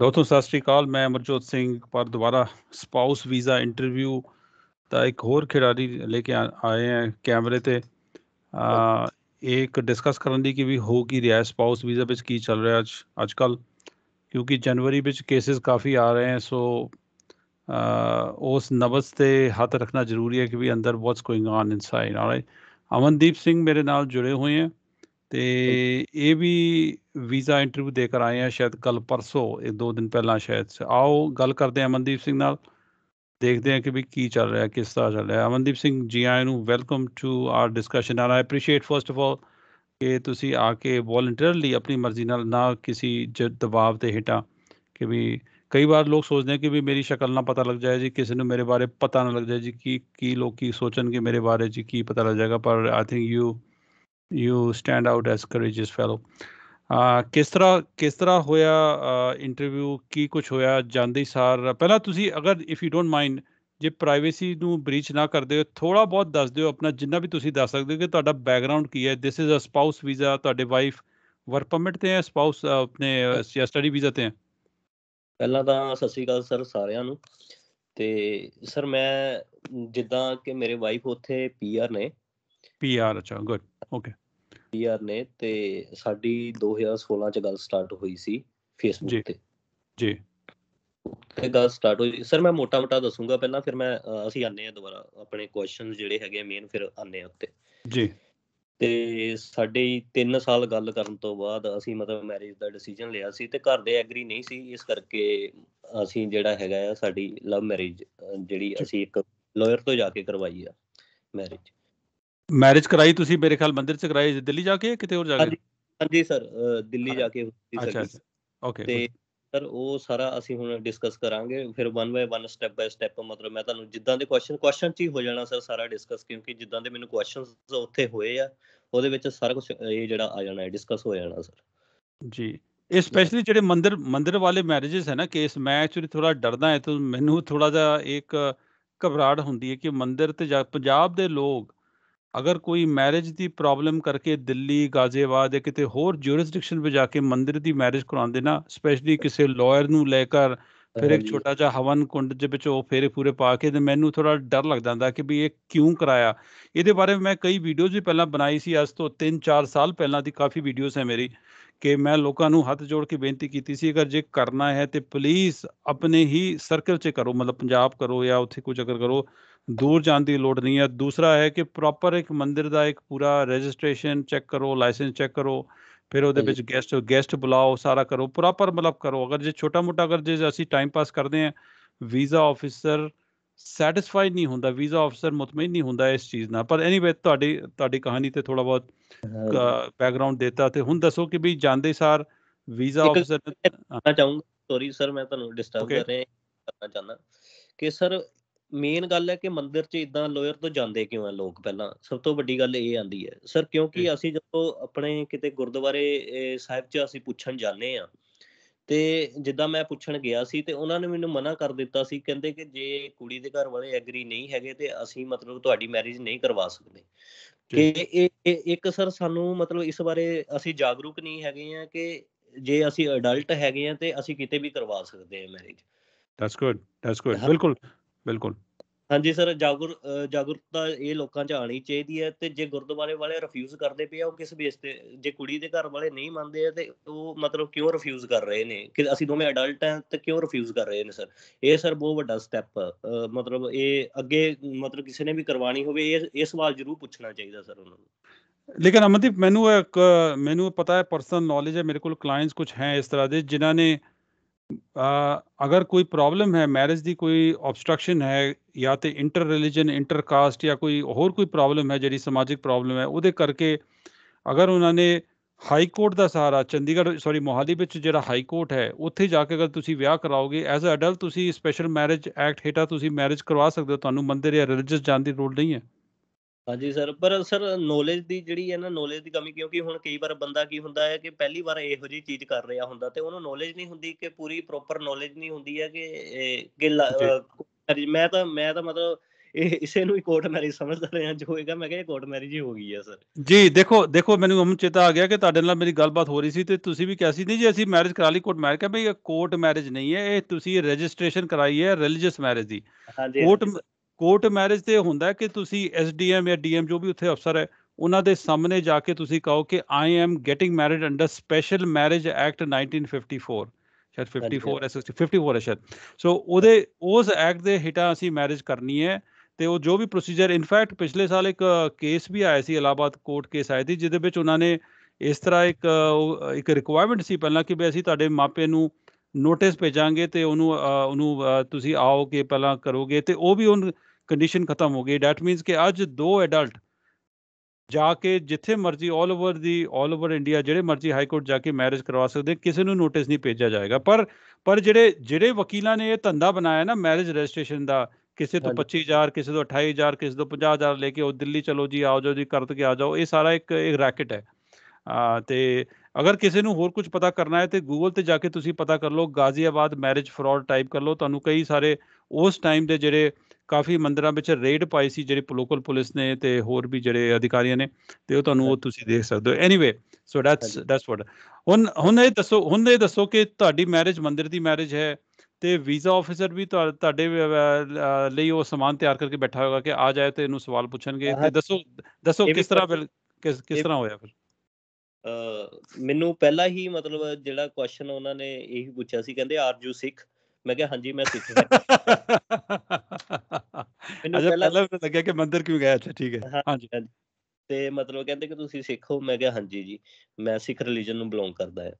ਦੋਸਤੋ ਸਤਿ ਸ਼੍ਰੀ ਅਕਾਲ ਮੈਂ ਅਮਰਜੋਤ ਸਿੰਘ ਪਰ ਦੁਬਾਰਾ ਸਪਾਊਸ ਵੀਜ਼ਾ ਇੰਟਰਵਿਊ ਦਾ ਇੱਕ ਹੋਰ ਖਿਡਾਰੀ ਲੈ ਕੇ ਆਏ ਆ ਕੈਮਰੇ ਤੇ ਆ ਇੱਕ ਡਿਸਕਸ ਕਰਨ ਦੀ ਕਿ ਵੀ ਹੋ ਕੀ ਰਿਹਾ ਸਪਾਊਸ ਵੀਜ਼ਾ ਵਿੱਚ ਕੀ ਚੱਲ ਰਿਹਾ ਅੱਜ ਅੱਜ ਕੱਲ ਕਿਉਂਕਿ ਜਨਵਰੀ ਵਿੱਚ ਕੇਸਸ ਕਾਫੀ ਆ ਰਹੇ ਆ ਸੋ ਉਸ ਨਬਸ ਤੇ ਹੱਥ ਰੱਖਣਾ ਜ਼ਰੂਰੀ ਹੈ ਕਿ ਵੀ ਅੰਦਰ what's going on inside alright Amandeep Singh ਮੇਰੇ ਨਾਲ ਜੁੜੇ ਹੋਏ ਆ ਤੇ ਇਹ ਵੀ ਵੀਜ਼ਾ ਇੰਟਰਵਿਊ ਦੇ ਕਰ ਆਏ ਆ ਸ਼ਾਇਦ ਕੱਲ ਪਰਸੋ ਇਹ ਦੋ ਦਿਨ ਪਹਿਲਾਂ ਸ਼ਾਇਦ ਆਓ ਗੱਲ ਕਰਦੇ ਆ ਅਮਨਦੀਪ ਸਿੰਘ ਨਾਲ ਦੇਖਦੇ ਆ ਕਿ ਵੀ ਕੀ ਚੱਲ ਰਿਹਾ ਕਿਸ ਤਰ੍ਹਾਂ ਚੱਲ ਰਿਹਾ ਅਮਨਦੀਪ ਸਿੰਘ ਜੀ ਆਇਆਂ ਨੂੰ ਵੈਲਕਮ ਟੂ ਆਰ ਡਿਸਕਸ਼ਨ ਆਰ I appreciate first of all ਕਿ ਤੁਸੀਂ ਆ ਕੇ ਵੋਲੰਟੀਅਰਲੀ ਆਪਣੀ ਮਰਜ਼ੀ ਨਾਲ ਨਾ ਕਿਸੇ ਦਬਾਅ ਤੇ ਹਟਾ ਕਿ ਵੀ ਕਈ ਵਾਰ ਲੋਕ ਸੋਚਦੇ ਆ ਕਿ ਵੀ ਮੇਰੀ ਸ਼ਕਲ ਨਾ ਪਤਾ ਲੱਗ ਜਾਏ ਜੀ ਕਿਸੇ ਨੂੰ ਮੇਰੇ ਬਾਰੇ ਪਤਾ ਨਾ ਲੱਗ ਜਾਏ ਜੀ ਕੀ ਕੀ ਲੋਕ ਕੀ ਸੋਚਣਗੇ ਮੇਰੇ ਬਾਰੇ ਜੀ ਕੀ ਪਤਾ ਲੱਗ ਜਾਏਗਾ ਪਰ I think you you stand out as courageous fellow ਕਿਸ ਤਰ੍ਹਾਂ ਕਿਸ ਤਰ੍ਹਾਂ ਹੋਇਆ ਇੰਟਰਵਿਊ uh, ਕੀ ਕੁਝ ਹੋਇਆ ਜਾਂਦੇ ਸਾਰ ਪਹਿਲਾਂ ਤੁਸੀਂ ਅਗਰ ਇਫ ਯੂ ਡੋਨਟ ਮਾਈਂਡ ਜੇ ਪ੍ਰਾਈਵੇਸੀ ਨੂੰ ਬ੍ਰੀਚ ਨਾ ਕਰਦੇ ਹੋ ਥੋੜਾ ਬਹੁਤ ਦੱਸ ਦਿਓ ਆਪਣਾ ਜਿੰਨਾ ਵੀ ਤੁਸੀਂ ਦੱਸ ਸਕਦੇ ਹੋ ਕਿ ਤੁਹਾਡਾ ਬੈਕਗ੍ਰਾਉਂਡ ਕੀ ਹੈ this is a spouse visa ਤੁਹਾਡੇ ਵਾਈਫ ਵਰਕ ਪਰਮਿਟ ਤੇ ਹੈ ਸਪਾਊਸ uh, ਆਪਣੇ ਸਟੱਡੀ uh, ਵੀਜ਼ਾ ਤੇ ਹੈ ਪਹਿਲਾਂ ਤਾਂ ਸਤਿ ਸ਼੍ਰੀ ਅਕਾਲ ਸਰ ਸਾਰਿਆਂ ਨੂੰ ਤੇ ਸਰ ਮੈਂ ਜਿੱਦਾਂ ਕਿ ਮੇਰੇ ਵਾਈਫ ਉੱਥੇ ਪੀਆਰ ਨੇ ਪੀਆਰ ਅੱਛਾ ਗੁੱਡ ਓਕੇ ਪੀਆਰ ਨੇ ਤੇ ਸਾਡੀ 2016 ਚ ਗੱਲ ਸਟਾਰਟ ਹੋਈ ਸੀ ਫੇਸਬੁੱਕ ਤੇ ਜੀ ਤੇ ਗੱਲ ਸਟਾਰਟ ਹੋਈ ਸਰ ਮੈਂ ਮੋਟਾ ਮੋਟਾ ਦੱਸੂਗਾ ਪਹਿਲਾਂ ਫਿਰ ਮੈਂ ਅਸੀਂ ਆਨੇ ਆ ਦੁਬਾਰਾ ਆਪਣੇ ਕੁਐਸਚਨਸ ਜਿਹੜੇ ਹੈਗੇ ਮੇਨ ਫਿਰ ਆਨੇ ਆ ਉੱਤੇ ਜੀ ਤੇ ਸਾਡੇ 3 ਸਾਲ ਗੱਲ ਕਰਨ ਤੋਂ ਬਾਅਦ ਅਸੀਂ ਮਤਲਬ ਮੈਰਿਜ ਦਾ ਡਿਸੀਜਨ ਲਿਆ ਸੀ ਤੇ ਘਰ ਦੇ ਐਗਰੀ ਨਹੀਂ ਸੀ ਇਸ ਕਰਕੇ ਅਸੀਂ ਜਿਹੜਾ ਹੈਗਾ ਆ ਸਾਡੀ ਲਵ ਮੈਰਿਜ ਜਿਹੜੀ ਅਸੀਂ ਇੱਕ ਲਾਇਰ ਤੋਂ ਜਾ ਕੇ ਕਰਵਾਈ ਆ ਮੈਰਿਜ ਮੈਰਿਜ ਕਰਾਈ ਤੁਸੀਂ ਮੇਰੇ ਖਿਆਲ ਮੰਦਿਰ ਚ ਕਰਾਈ ਦਿੱਲੀ ਜਾ ਕੇ ਕਿਤੇ ਹੋਰ ਜਾ ਕੇ ਹਾਂਜੀ ਸਰ ਦਿੱਲੀ ਜਾ ਕੇ ਹੋਈ ਸਰ ਓਕੇ ਤੇ ਸਰ ਉਹ ਸਾਰਾ ਅਸੀਂ ਹੁਣ ਡਿਸਕਸ ਕਰਾਂਗੇ ਫਿਰ 1 ਬਾਈ 1 ਸਟੈਪ ਬਾਈ ਸਟੈਪ ਮਤਲਬ ਮੈਂ ਤੁਹਾਨੂੰ ਜਿੱਦਾਂ ਦੇ ਕੁਐਸਚਨ ਕੁਐਸਚਨ ਚ ਹੀ ਹੋ ਜਾਣਾ ਸਰ ਸਾਰਾ ਡਿਸਕਸ ਕਿਉਂਕਿ ਜਿੱਦਾਂ ਦੇ ਮੈਨੂੰ ਕੁਐਸਚਨਸ ਉੱਥੇ ਹੋਏ ਆ ਉਹਦੇ ਵਿੱਚ ਸਾਰਾ ਕੁਝ ਇਹ ਜਿਹੜਾ ਆ ਜਾਣਾ ਹੈ ਡਿਸਕਸ ਹੋ ਜਾਣਾ ਸਰ ਜੀ ਇਹ ਸਪੈਸ਼ਲੀ ਜਿਹੜੇ ਮੰਦਿਰ ਮੰਦਿਰ ਵਾਲੇ ਮੈਰਿਜਸ ਹੈ ਨਾ ਕੇਸ ਮੈਂ ਐਕਚੁਅਲੀ ਥੋੜਾ ਡਰਦਾ ਹਾਂ ਤੇ ਮੈਨੂੰ ਥੋੜਾ ਜਿਹਾ ਇੱਕ ਘਬਰਾਹਟ ਹੁੰਦੀ ਹੈ ਕਿ ਮੰਦਿਰ ਤੇ ਪੰਜਾਬ ਦੇ ਲੋਕ ਅਗਰ ਕੋਈ ਮੈਰਿਜ ਦੀ ਪ੍ਰੋਬਲਮ ਕਰਕੇ ਦਿੱਲੀ ਗਾਜ਼ੀਆਬਾਦ ਜਾਂ ਕਿਤੇ ਹੋਰ ਜੁਰਿਸਡਿਕਸ਼ਨ ਵਿੱਚ ਜਾ ਕੇ ਮੰਦਿਰ ਦੀ ਮੈਰਿਜ ਕਰਾਉਂਦੇ ਨਾ ਸਪੈਸ਼ਲੀ ਕਿਸੇ ਲਾਇਰ ਨੂੰ ਲੈ ਕੇ ਫਿਰ ਇੱਕ ਛੋਟਾ ਜਿਹਾ ਹਵਨ ਕੁੰਡ ਦੇ ਵਿੱਚ ਉਹ ਫੇਰੇ ਪੂਰੇ ਪਾ ਕੇ ਤੇ ਮੈਨੂੰ ਥੋੜਾ ਡਰ ਲੱਗ ਜਾਂਦਾ ਕਿ ਵੀ ਇਹ ਕਿਉਂ ਕਰਾਇਆ ਇਹਦੇ ਬਾਰੇ ਮੈਂ ਕਈ ਵੀਡੀਓਜ਼ ਵੀ ਪਹਿਲਾਂ ਬਣਾਈ ਸੀ ਅੱਜ ਤੋਂ 3-4 ਸਾਲ ਪਹਿਲਾਂ ਦੀ ਕਾਫੀ ਵੀਡੀਓਜ਼ ਹੈ ਮੇਰੀ ਕਿ ਮੈਂ ਲੋਕਾਂ ਨੂੰ ਹੱਥ ਜੋੜ ਕੇ ਬੇਨਤੀ ਕੀਤੀ ਸੀ ਅਗਰ ਜੇ ਕਰਨਾ ਹੈ ਤੇ ਪਲੀਜ਼ ਆਪਣੇ ਹੀ ਸਰਕਲ 'ਚ ਕਰੋ ਮਤਲਬ ਪੰਜਾਬ ਕਰੋ ਜਾਂ ਉੱਥੇ ਕੁਝ ਅਗਰ ਕਰੋ ਦੂਰ ਜਾਣ ਦੀ ਲੋੜ ਨਹੀਂ ਹੈ ਦੂਸਰਾ ਹੈ ਕਿ ਪ੍ਰੋਪਰ ਇੱਕ ਮੰਦਿਰ ਦਾ ਇੱਕ ਪੂਰਾ ਰਜਿਸਟ੍ਰੇਸ਼ਨ ਚੈੱਕ ਕਰੋ ਲਾਇਸੈਂਸ ਚੈੱਕ ਕਰੋ ਫਿਰ ਉਹਦੇ ਵਿੱਚ ਗੈਸਟ ਗੈਸਟ ਬੁਲਾਓ ਸਾਰਾ ਕਰੋ ਪ੍ਰੋਪਰ ਮਤਲਬ ਕਰੋ ਅਗਰ ਜੇ ਛੋਟਾ ਮੋਟਾ ਅਗਰ ਜੇ ਅਸੀਂ ਟਾਈਮ ਪਾਸ ਕਰਦੇ ਆ ਵੀਜ਼ਾ ਆਫੀਸਰ ਸੈਟੀਸਫਾਈਡ ਨਹੀਂ ਹੁੰਦਾ ਵੀਜ਼ਾ ਆਫੀਸਰ ਮਤਮਈ ਨਹੀਂ ਹੁੰਦਾ ਇਸ ਚੀਜ਼ ਨਾਲ ਪਰ ਐਨੀਵੇ ਤੁਹਾਡੀ ਤੁਹਾਡੀ ਕਹਾਣੀ ਤੇ ਥੋੜਾ ਬਹੁਤ ਬੈਕਗ੍ਰਾਉਂਡ ਦਿੱਤਾ ਤੇ ਹੁਣ ਦੱਸੋ ਕਿ ਵੀ ਜਾਂਦੇ ਸਾਰ ਵੀਜ਼ਾ ਆਫੀਸਰ ਮੈਂ ਚਾਹੂੰਗਾ ਸੌਰੀ ਸਰ ਮੈਂ ਤੁਹਾਨੂੰ ਡਿਸਟਰਬ ਕਰ ਰਿਹਾ ਕਰਨਾ ਚਾਹੁੰਦਾ ਕਿ ਸਰ ਮੇਨ ਗੱਲ ਹੈ ਕਿ ਮੰਦਿਰ 'ਚ ਇਦਾਂ ਲੋਅਰ ਤੋਂ ਜਾਂਦੇ ਕਿਉਂ ਆ ਲੋਕ ਪਹਿਲਾਂ ਸਭ ਤੋਂ ਵੱਡੀ ਗੱਲ ਇਹ ਆਂਦੀ ਹੈ ਸਰ ਕਿਉਂਕਿ ਅਸੀਂ ਜਦੋਂ ਆਪਣੇ ਕਿਤੇ ਗੁਰਦੁਆਰੇ ਸਾਹਿਬ 'ਚ ਅਸੀਂ ਪੁੱਛਣ ਜਾਂਦੇ ਆ ਤੇ ਜਿੱਦਾਂ ਮੈਂ ਪੁੱਛਣ ਗਿਆ ਸੀ ਤੇ ਉਹਨਾਂ ਨੇ ਮੈਨੂੰ ਮਨਾ ਕਰ ਦਿੱਤਾ ਸੀ ਕਹਿੰਦੇ ਕਿ ਜੇ ਕੁੜੀ ਦੇ ਘਰ ਵਾਲੇ ਐਗਰੀ ਨਹੀਂ ਹੈਗੇ ਤੇ ਅਸੀਂ ਮਤਲਬ ਤੁਹਾਡੀ ਮੈਰਿਜ ਨਹੀਂ ਕਰਵਾ ਸਕਦੇ ਕਿ ਇਹ ਇੱਕ ਸਰ ਸਾਨੂੰ ਮਤਲਬ ਇਸ ਬਾਰੇ ਅਸੀਂ ਜਾਗਰੂਕ ਨਹੀਂ ਹੈਗੇ ਆ ਕਿ ਜੇ ਅਸੀਂ ਅਡਲਟ ਹੈਗੇ ਆ ਤੇ ਅਸੀਂ ਕਿਤੇ ਵੀ ਕਰਵਾ ਸਕਦੇ ਆ marriage that's good that's good ਬਿਲਕੁਲ ਬਿਲਕੁਲ ਹਾਂਜੀ ਸਰ ਜਾਗਰ ਜਾਗਰਤਾ ਇਹ ਲੋਕਾਂ 'ਚ ਆਣੀ ਚਾਹੀਦੀ ਹੈ ਤੇ ਜੇ ਗੁਰਦੁਆਰੇ ਵਾਲੇ ਰਿਫਿਊਜ਼ ਕਰਦੇ ਪਏ ਉਹ ਕਿਸ ਬੇਸ ਤੇ ਜੇ ਕੁੜੀ ਦੇ ਘਰ ਵਾਲੇ ਨਹੀਂ ਮੰਨਦੇ ਤੇ ਉਹ ਮਤਲਬ ਕਿਉਂ ਰਿਫਿਊਜ਼ ਕਰ ਰਹੇ ਨੇ ਕਿ ਅਸੀਂ ਦੋਵੇਂ ਐਡਲਟ ਆ ਤੇ ਕਿਉਂ ਰਿਫਿਊਜ਼ ਕਰ ਰਹੇ ਨੇ ਸਰ ਇਹ ਸਰ ਬਹੁਤ ਵੱਡਾ ਸਟੈਪ ਮਤਲਬ ਇਹ ਅੱਗੇ ਮਤਲਬ ਕਿਸੇ ਨੇ ਵੀ ਕਰਵਾਣੀ ਹੋਵੇ ਇਹ ਇਹ ਸਵਾਲ ਜ਼ਰੂਰ ਪੁੱਛਣਾ ਚਾਹੀਦਾ ਸਰ ਉਹਨਾਂ ਨੂੰ ਲੇਕਿਨ ਅਮਨਦੀਪ ਮੈਨੂੰ ਇੱਕ ਮੈਨੂੰ ਪਤਾ ਹੈ ਪਰਸਨਲ ਨੌਲੇਜ ਹੈ ਮੇਰੇ ਕੋਲ ਕਲਾਇੰਟਸ ਕੁਝ ਹੈ ਇਸ ਤਰ੍ਹਾਂ ਦੇ ਜਿਨ੍ਹਾਂ ਨੇ ਅਗਰ ਕੋਈ ਪ੍ਰੋਬਲਮ ਹੈ ਮੈਰਿਜ ਦੀ ਕੋਈ ਆਬਸਟਰਕਸ਼ਨ ਹੈ ਜਾਂ ਤੇ ਇੰਟਰ ਰਿਲੀਜੀਅਨ ਇੰਟਰ ਕਾਸਟ ਜਾਂ ਕੋਈ ਹੋਰ ਕੋਈ ਪ੍ਰੋਬਲਮ ਹੈ ਜਿਹੜੀ ਸਮਾਜਿਕ ਪ੍ਰੋਬਲਮ ਹੈ ਉਹਦੇ ਕਰਕੇ ਅਗਰ ਉਹਨਾਂ ਨੇ ਹਾਈ ਕੋਰਟ ਦਾ ਸਹਾਰਾ ਚੰਡੀਗੜ੍ਹ ਸੌਰੀ ਮੋਹਾਲੀ ਵਿੱਚ ਜਿਹੜਾ ਹਾਈ ਕੋਰਟ ਹੈ ਉੱਥੇ ਜਾ ਕੇ ਅਗਰ ਤੁਸੀਂ ਵਿਆਹ ਕਰਾਓਗੇ ਐਜ਼ ਅ ਅਡਲਟ ਤੁਸੀਂ ਸਪੈਸ਼ਲ ਮੈਰਿਜ ਐਕਟ ਹੇਠਾਂ ਤੁਸੀਂ ਮੈਰਿਜ ਕਰਵਾ ਸਕਦੇ ਹੋ ਤੁਹਾਨੂੰ ਮੰਦਿਰ ਜਾਂ ਰਿਲੀਜੀਅਸ ਜਾਣ ਦੀ ਲੋੜ ਨਹੀਂ ਹੈ ਹਾਂਜੀ ਸਰ ਪਰ ਸਰ ਨੌਲੇਜ ਦੀ ਜਿਹੜੀ ਹੈ ਨਾ ਨੌਲੇਜ ਦੀ ਕਮੀ ਕਿਉਂਕਿ ਹੁਣ ਕਈ ਵਾਰ ਬੰਦਾ ਕੀ ਹੁੰਦਾ ਹੈ ਕਿ ਪਹਿਲੀ ਵਾਰ ਇਹੋ ਜੀ ਚੀਜ਼ ਕਰ ਰਿਹਾ ਹੁੰਦਾ ਤੇ ਉਹਨੂੰ ਨੌਲੇਜ ਨਹੀਂ ਹੁੰਦੀ ਕਿ ਪੂਰੀ ਪ੍ਰੋਪਰ ਨੌਲੇਜ ਨਹੀਂ ਹੁੰਦੀ ਹੈ ਕਿ ਕਿ ਮੈਂ ਤਾਂ ਮੈਂ ਤਾਂ ਮਤਲਬ ਇਹ ਇਸੇ ਨੂੰ ਹੀ ਕੋਰਟ ਮੈਰਿਜ ਸਮਝਦਾ ਰਿਹਾ ਜੋ ਹੋਏਗਾ ਮੈਂ ਕਿਹਾ ਇਹ ਕੋਰਟ ਮੈਰਿਜ ਹੀ ਹੋ ਗਈ ਹੈ ਸਰ ਜੀ ਦੇਖੋ ਦੇਖੋ ਮੈਨੂੰ ਅਮਨ ਚੇਤਾ ਆ ਗਿਆ ਕਿ ਤੁਹਾਡੇ ਨਾਲ ਮੇਰੀ ਗੱਲਬਾਤ ਹੋ ਰਹੀ ਸੀ ਤੇ ਤੁਸੀਂ ਵੀ ਕਹਿ ਸੀ ਨਹੀਂ ਜੀ ਅਸੀਂ ਮੈਰਿਜ ਕਰਾ ਲਈ ਕੋਰਟ ਮੈਰਿਜ ਕਹਿੰਦੇ ਇਹ ਕੋਰਟ ਮੈਰਿਜ ਨਹੀਂ ਹੈ ਇਹ ਤੁਸੀਂ ਰਜਿਸਟ੍ਰੇਸ਼ਨ ਕਰਾਈ ਹੈ ਰਿਲੀਜੀਅਸ ਮੈਰਿਜ ਦੀ ਕੋਰਟ ਕੋਰਟ ਮੈਰਿਜ ਤੇ ਹੁੰਦਾ ਕਿ ਤੁਸੀਂ ਐਸਡੀਐਮ ਜਾਂ ਡੀਐਮ ਜੋ ਵੀ ਉੱਥੇ ਅਫਸਰ ਹੈ ਉਹਨਾਂ ਦੇ ਸਾਹਮਣੇ ਜਾ ਕੇ ਤੁਸੀਂ ਕਹੋ ਕਿ I am getting married under special marriage act 1954 ਸ਼ਾਇਦ 54 ਐਸਐਸਟੀ 54 ਹੈ ਸ਼ਾਇਦ ਸੋ ਉਹਦੇ ਉਸ ਐਕਟ ਦੇ ਹਿਟਾ ਅਸੀਂ ਮੈਰਿਜ ਕਰਨੀ ਹੈ ਤੇ ਉਹ ਜੋ ਵੀ ਪ੍ਰੋਸੀਜਰ ਇਨਫੈਕਟ ਪਿਛਲੇ ਸਾਲ ਇੱਕ ਕੇਸ ਵੀ ਆਇਆ ਸੀ ਇਲਾਹਾਬਾਦ ਕੋਰਟ ਕੇਸ ਆਇਆ ਸੀ ਜਿਹਦੇ ਵਿੱਚ ਉਹਨਾਂ ਨੇ ਇਸ ਤਰ੍ਹਾਂ ਇੱਕ ਇੱਕ ਰਿਕੁਆਇਰਮੈਂਟ ਸੀ ਪਹਿਲਾਂ ਕਿ ਵੀ ਅਸੀਂ ਤੁਹਾਡੇ ਮਾਪੇ ਨੂੰ ਨੋਟਿਸ ਭੇਜਾਂਗੇ ਤੇ ਉਹਨੂੰ ਉਹਨੂੰ ਤੁਸੀਂ ਆਓ ਕਿ ਪਹਿਲਾਂ ਕਰੋਗੇ ਤੇ ਉਹ ਵੀ ਉਹ ਕੰਡੀਸ਼ਨ ਖਤਮ ਹੋ ਗਈ ਥੈਟ ਮੀਨਸ ਕਿ ਅੱਜ ਦੋ ਐਡਲਟ ਜਾ ਕੇ ਜਿੱਥੇ ਮਰਜ਼ੀ 올 ਓਵਰ ਦੀ 올 ਓਵਰ ਇੰਡੀਆ ਜਿਹੜੇ ਮਰਜ਼ੀ ਹਾਈ ਕੋਰਟ ਜਾ ਕੇ ਮੈਰਿਜ ਕਰਵਾ ਸਕਦੇ ਕਿਸੇ ਨੂੰ ਨੋਟਿਸ ਨਹੀਂ ਭੇਜਿਆ ਜਾਏਗਾ ਪਰ ਪਰ ਜਿਹੜੇ ਜਿਹੜੇ ਵਕੀਲਾਂ ਨੇ ਇਹ ਧੰਦਾ ਬਣਾਇਆ ਨਾ ਮੈਰਿਜ ਰਜਿਸਟ੍ਰੇਸ਼ਨ ਦਾ ਕਿਸੇ ਤੋਂ 25000 ਕਿਸੇ ਤੋਂ 28000 ਕਿਸੇ ਤੋਂ 50000 ਲੈ ਕੇ ਉਹ ਦਿੱਲੀ ਚਲੋ ਜੀ ਆਓ ਜੀ ਕਰਤ ਕੇ ਆ ਜਾਓ ਇਹ ਸਾਰਾ ਇੱਕ ਇੱਕ ਰੈਕਟ ਹੈ ਤੇ ਅਗਰ ਕਿਸੇ ਨੂੰ ਹੋਰ ਕੁਝ ਪਤਾ ਕਰਨਾ ਹੈ ਤੇ ਗੂਗਲ ਤੇ ਜਾ ਕੇ ਤੁਸੀਂ ਪਤਾ ਕਰ ਲਓ ਗਾਜ਼ੀਆਬਾਦ ਮੈਰਿਜ ਫਰਾਡ ਟਾਈਪ ਕਰ ਲਓ ਤੁਹਾਨੂੰ ਕਈ ਸਾਰੇ ਉਸ ਟਾਈਮ ਦੇ ਜਿਹੜੇ ਕਾਫੀ ਮੰਦਰਾਂ ਵਿੱਚ ਰੇਡ ਪਾਈ ਸੀ ਜਿਹੜੇ ਲੋਕਲ ਪੁਲਿਸ ਨੇ ਤੇ ਹੋਰ ਵੀ ਜਿਹੜੇ ਅਧਿਕਾਰੀਆਂ ਨੇ ਤੇ ਉਹ ਤੁਹਾਨੂੰ ਉਹ ਤੁਸੀਂ ਦੇਖ ਸਕਦੇ ਹੋ anyway so that's that's what ਹੁਣ ਹੁਣ ਇਹ ਦੱਸੋ ਹੁਣ ਇਹ ਦੱਸੋ ਕਿ ਤੁਹਾਡੀ ਮੈਰਿਜ ਮੰਦਿਰ ਦੀ ਮੈਰਿਜ ਹੈ ਤੇ ਵੀਜ਼ਾ ਆਫੀਸਰ ਵੀ ਤੁਹਾਡੇ ਲਈ ਉਹ ਸਮਾਨ ਤਿਆਰ ਕਰਕੇ ਬੈਠਾ ਹੋਗਾ ਕਿ ਆ ਜਾਏ ਤੇ ਇਹਨੂੰ ਸਵਾਲ ਪੁੱਛਣਗੇ ਤੇ ਦੱਸੋ ਦੱਸੋ ਕਿਸ ਤਰ੍ਹਾਂ ਕਿਸ ਕਿਸ ਤਰ੍ਹਾਂ ਹੋਇਆ ਫਿਰ ਮੈਨੂੰ ਪਹਿਲਾਂ ਹੀ ਮਤਲਬ ਜਿਹੜਾ ਕੁਐਸਚਨ ਉਹਨਾਂ ਨੇ ਇਹੀ ਪੁੱਛਿਆ ਸੀ ਕਹਿੰਦੇ ਆਰ ਯੂ ਸਿੱਖ ਮੈਂ ਕਿਹਾ ਹਾਂਜੀ ਮੈਂ ਸਿੱਖ ਹਾਂ ਮੈਨੂੰ ਪਹਿਲਾਂ ਮੈਨੂੰ ਲੱਗਿਆ ਕਿ ਮੰਦਿਰ ਕਿਉਂ ਗਿਆ ਅੱਛਾ ਠੀਕ ਹੈ ਹਾਂਜੀ ਤੇ ਮਤਲਬ ਕਹਿੰਦੇ ਕਿ ਤੁਸੀਂ ਸਿੱਖ ਹੋ ਮੈਂ ਕਿਹਾ ਹਾਂਜੀ ਜੀ ਮੈਂ ਸਿੱਖ ਰਿਲੀਜੀਅਨ ਨੂੰ ਬਿਲੋਂਗ ਕਰਦਾ ਹਾਂ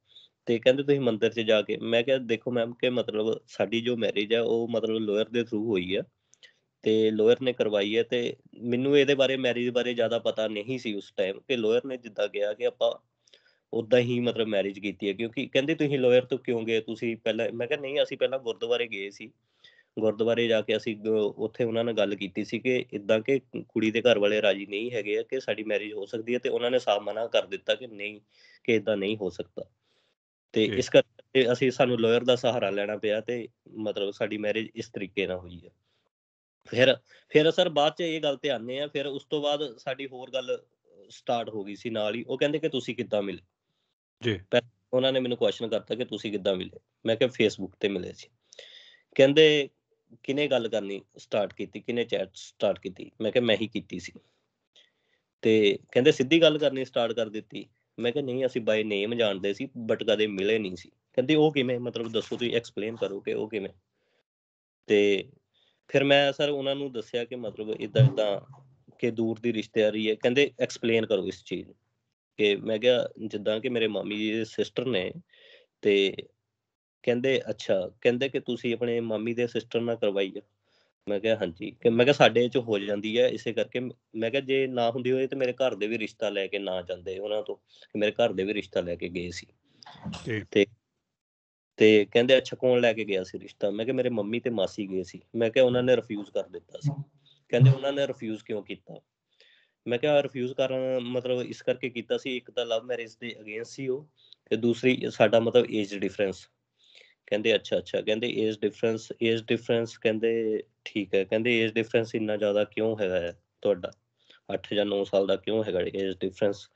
ਤੇ ਕਹਿੰਦੇ ਤੁਸੀਂ ਮੰਦਿਰ 'ਚ ਜਾ ਕੇ ਮੈਂ ਕਿਹਾ ਦੇਖੋ ਮੈਮ ਕਿ ਮਤਲਬ ਸਾਡੀ ਜੋ ਮੈਰਿਜ ਹੈ ਉਹ ਮਤਲਬ ਲੋਅਰ ਦੇ ਥਰੂ ਹੋਈ ਹੈ ਤੇ ਲੋਅਰ ਨੇ ਕਰਵਾਈ ਹੈ ਤੇ ਮੈਨੂੰ ਇਹਦੇ ਬਾਰੇ ਮੈਰਿਜ ਬਾਰੇ ਜ਼ਿਆਦਾ ਪਤਾ ਨਹੀਂ ਸੀ ਉਸ ਟਾਈਮ ਕਿ ਲੋਅਰ ਨੇ ਜਿੱਦਾਂ ਗਿਆ ਕਿ ਆਪਾਂ ਉਦਾਂ ਹੀ ਮਤਲਬ ਮੈਰਿਜ ਕੀਤੀ ਹੈ ਕਿਉਂਕਿ ਕਹਿੰਦੇ ਤੁਸੀਂ ਲੋਅਰ ਤੋਂ ਕਿਉਂ ਗਏ ਤੁਸੀਂ ਪਹਿਲਾਂ ਮੈਂ ਕਿਹਾ ਨਹੀਂ ਅਸੀਂ ਪਹਿਲਾਂ ਗੁਰਦੁਆਰੇ ਗਏ ਸੀ ਗੁਰਦੁਆਰੇ ਜਾ ਕੇ ਅਸੀਂ ਉੱਥੇ ਉਹਨਾਂ ਨਾਲ ਗੱਲ ਕੀਤੀ ਸੀ ਕਿ ਇਦਾਂ ਕਿ ਕੁੜੀ ਦੇ ਘਰ ਵਾਲੇ ਰਾਜੀ ਨਹੀਂ ਹੈਗੇ ਆ ਕਿ ਸਾਡੀ ਮੈਰਿਜ ਹੋ ਸਕਦੀ ਹੈ ਤੇ ਉਹਨਾਂ ਨੇ ਸਾਫ ਮਨਾ ਕਰ ਦਿੱਤਾ ਕਿ ਨਹੀਂ ਕਿ ਇਦਾਂ ਨਹੀਂ ਹੋ ਸਕਦਾ ਤੇ ਇਸ ਕਰਕੇ ਅਸੀਂ ਸਾਨੂੰ ਲਾਇਰ ਦਾ ਸਹਾਰਾ ਲੈਣਾ ਪਿਆ ਤੇ ਮਤਲਬ ਸਾਡੀ ਮੈਰਿਜ ਇਸ ਤਰੀਕੇ ਨਾਲ ਹੋਈ ਹੈ ਫਿਰ ਫਿਰ ਸਰ ਬਾਅਦ ਚ ਇਹ ਗੱਲ ਤੇ ਆਨੇ ਆ ਫਿਰ ਉਸ ਤੋਂ ਬਾਅਦ ਸਾਡੀ ਹੋਰ ਗੱਲ ਸਟਾਰਟ ਹੋ ਗਈ ਸੀ ਨਾਲ ਹੀ ਉਹ ਕਹਿੰਦੇ ਕਿ ਤੁਸੀਂ ਕਿੱਦਾਂ ਮਿਲੇ ਜੀ ਉਹਨਾਂ ਨੇ ਮੈਨੂੰ ਕੁਐਸਚਨ ਕਰਤਾ ਕਿ ਤੁਸੀਂ ਕਿੱਦਾਂ ਮਿਲੇ ਮੈਂ ਕਿਹਾ ਫੇਸਬੁੱਕ ਤੇ ਮਿਲੇ ਸੀ ਕਹਿੰਦੇ ਕਿਨੇ ਗੱਲ ਕਰਨੀ ਸਟਾਰਟ ਕੀਤੀ ਕਿਨੇ ਚੈਟ ਸਟਾਰਟ ਕੀਤੀ ਮੈਂ ਕਿਹਾ ਮੈਂ ਹੀ ਕੀਤੀ ਸੀ ਤੇ ਕਹਿੰਦੇ ਸਿੱਧੀ ਗੱਲ ਕਰਨੀ ਸਟਾਰਟ ਕਰ ਦਿੱਤੀ ਮੈਂ ਕਿਹਾ ਨਹੀਂ ਅਸੀਂ ਬਾਈ ਨੇਮ ਜਾਣਦੇ ਸੀ ਬਟ ਕਦੇ ਮਿਲੇ ਨਹੀਂ ਸੀ ਕਹਿੰਦੇ ਉਹ ਕਿਵੇਂ ਮਤਲਬ ਦੱਸੋ ਤੁਸੀਂ ਐਕਸਪਲੇਨ ਕਰੋ ਕਿ ਉਹ ਕਿਵੇਂ ਤੇ ਫਿਰ ਮੈਂ ਸਰ ਉਹਨਾਂ ਨੂੰ ਦੱਸਿਆ ਕਿ ਮਤਲਬ ਇਦਾਂ ਇਦਾਂ ਕਿ ਦੂਰ ਦੀ ਰਿਸ਼ਤੇਦਾਰੀ ਹੈ ਕਹਿੰਦੇ ਐਕਸਪਲੇਨ ਕਰੋ ਇਸ ਚੀਜ਼ ਕਿ ਮੈਂ ਕਿਹਾ ਜਿੱਦਾਂ ਕਿ ਮੇਰੇ ਮਾਮੀ ਜੀ ਦੇ ਸਿਸਟਰ ਨੇ ਤੇ ਕਹਿੰਦੇ ਅੱਛਾ ਕਹਿੰਦੇ ਕਿ ਤੁਸੀਂ ਆਪਣੇ ਮਾਮੀ ਦੇ ਸਿਸਟਰ ਨਾਲ ਕਰਵਾਈ ਆ ਮੈਂ ਕਿਹਾ ਹਾਂਜੀ ਕਿ ਮੈਂ ਕਿਹਾ ਸਾਡੇ ਚ ਹੋ ਜਾਂਦੀ ਹੈ ਇਸੇ ਕਰਕੇ ਮੈਂ ਕਿਹਾ ਜੇ ਨਾ ਹੁੰਦੀ ਹੋਏ ਤੇ ਮੇਰੇ ਘਰ ਦੇ ਵੀ ਰਿਸ਼ਤਾ ਲੈ ਕੇ ਨਾ ਜਾਂਦੇ ਉਹਨਾਂ ਤੋਂ ਕਿ ਮੇਰੇ ਘਰ ਦੇ ਵੀ ਰਿਸ਼ਤਾ ਲੈ ਕੇ ਗਏ ਸੀ ਤੇ ਤੇ ਕਹਿੰਦੇ ਅੱਛਾ ਕੌਣ ਲੈ ਕੇ ਗਿਆ ਸੀ ਰਿਸ਼ਤਾ ਮੈਂ ਕਿਹਾ ਮੇਰੇ ਮੰਮੀ ਤੇ ਮਾਸੀ ਗਏ ਸੀ ਮੈਂ ਕਿਹਾ ਉਹਨਾਂ ਨੇ ਰਿਫਿਊਜ਼ ਕਰ ਦਿੱਤਾ ਸੀ ਕਹਿੰਦੇ ਉਹਨਾਂ ਨੇ ਰਿਫਿਊਜ਼ ਕਿਉਂ ਕੀਤਾ ਮੈਂ ਕਿਹਾ ਰਿਫਿਊਜ਼ ਕਰਨ ਮਤਲਬ ਇਸ ਕਰਕੇ ਕੀਤਾ ਸੀ ਇੱਕ ਤਾਂ ਲਵ ਮੈਰਿਜ ਦੇ ਅਗੇਂਸਟ ਸੀ ਉਹ ਤੇ ਦੂਸਰੀ ਸਾਡਾ ਮਤਲਬ ਏਜ ਡਿਫਰੈਂਸ ਕਹਿੰਦੇ ਅੱਛਾ ਅੱਛਾ ਕਹਿੰਦੇ ਏਜ ਡਿਫਰੈਂਸ ਏਜ ਡਿਫਰੈਂਸ ਕਹਿੰਦੇ ਠੀਕ ਹੈ ਕਹਿੰਦੇ ਏਜ ਡਿਫਰੈਂਸ ਇੰਨਾ ਜ਼ਿਆਦਾ ਕਿਉਂ ਹੈਗਾ ਹੈ ਤੁਹਾਡਾ 8 ਜਾਂ 9 ਸਾਲ ਦਾ ਕਿਉਂ ਹੈਗਾ ਏਜ ਡਿਫਰੈਂਸ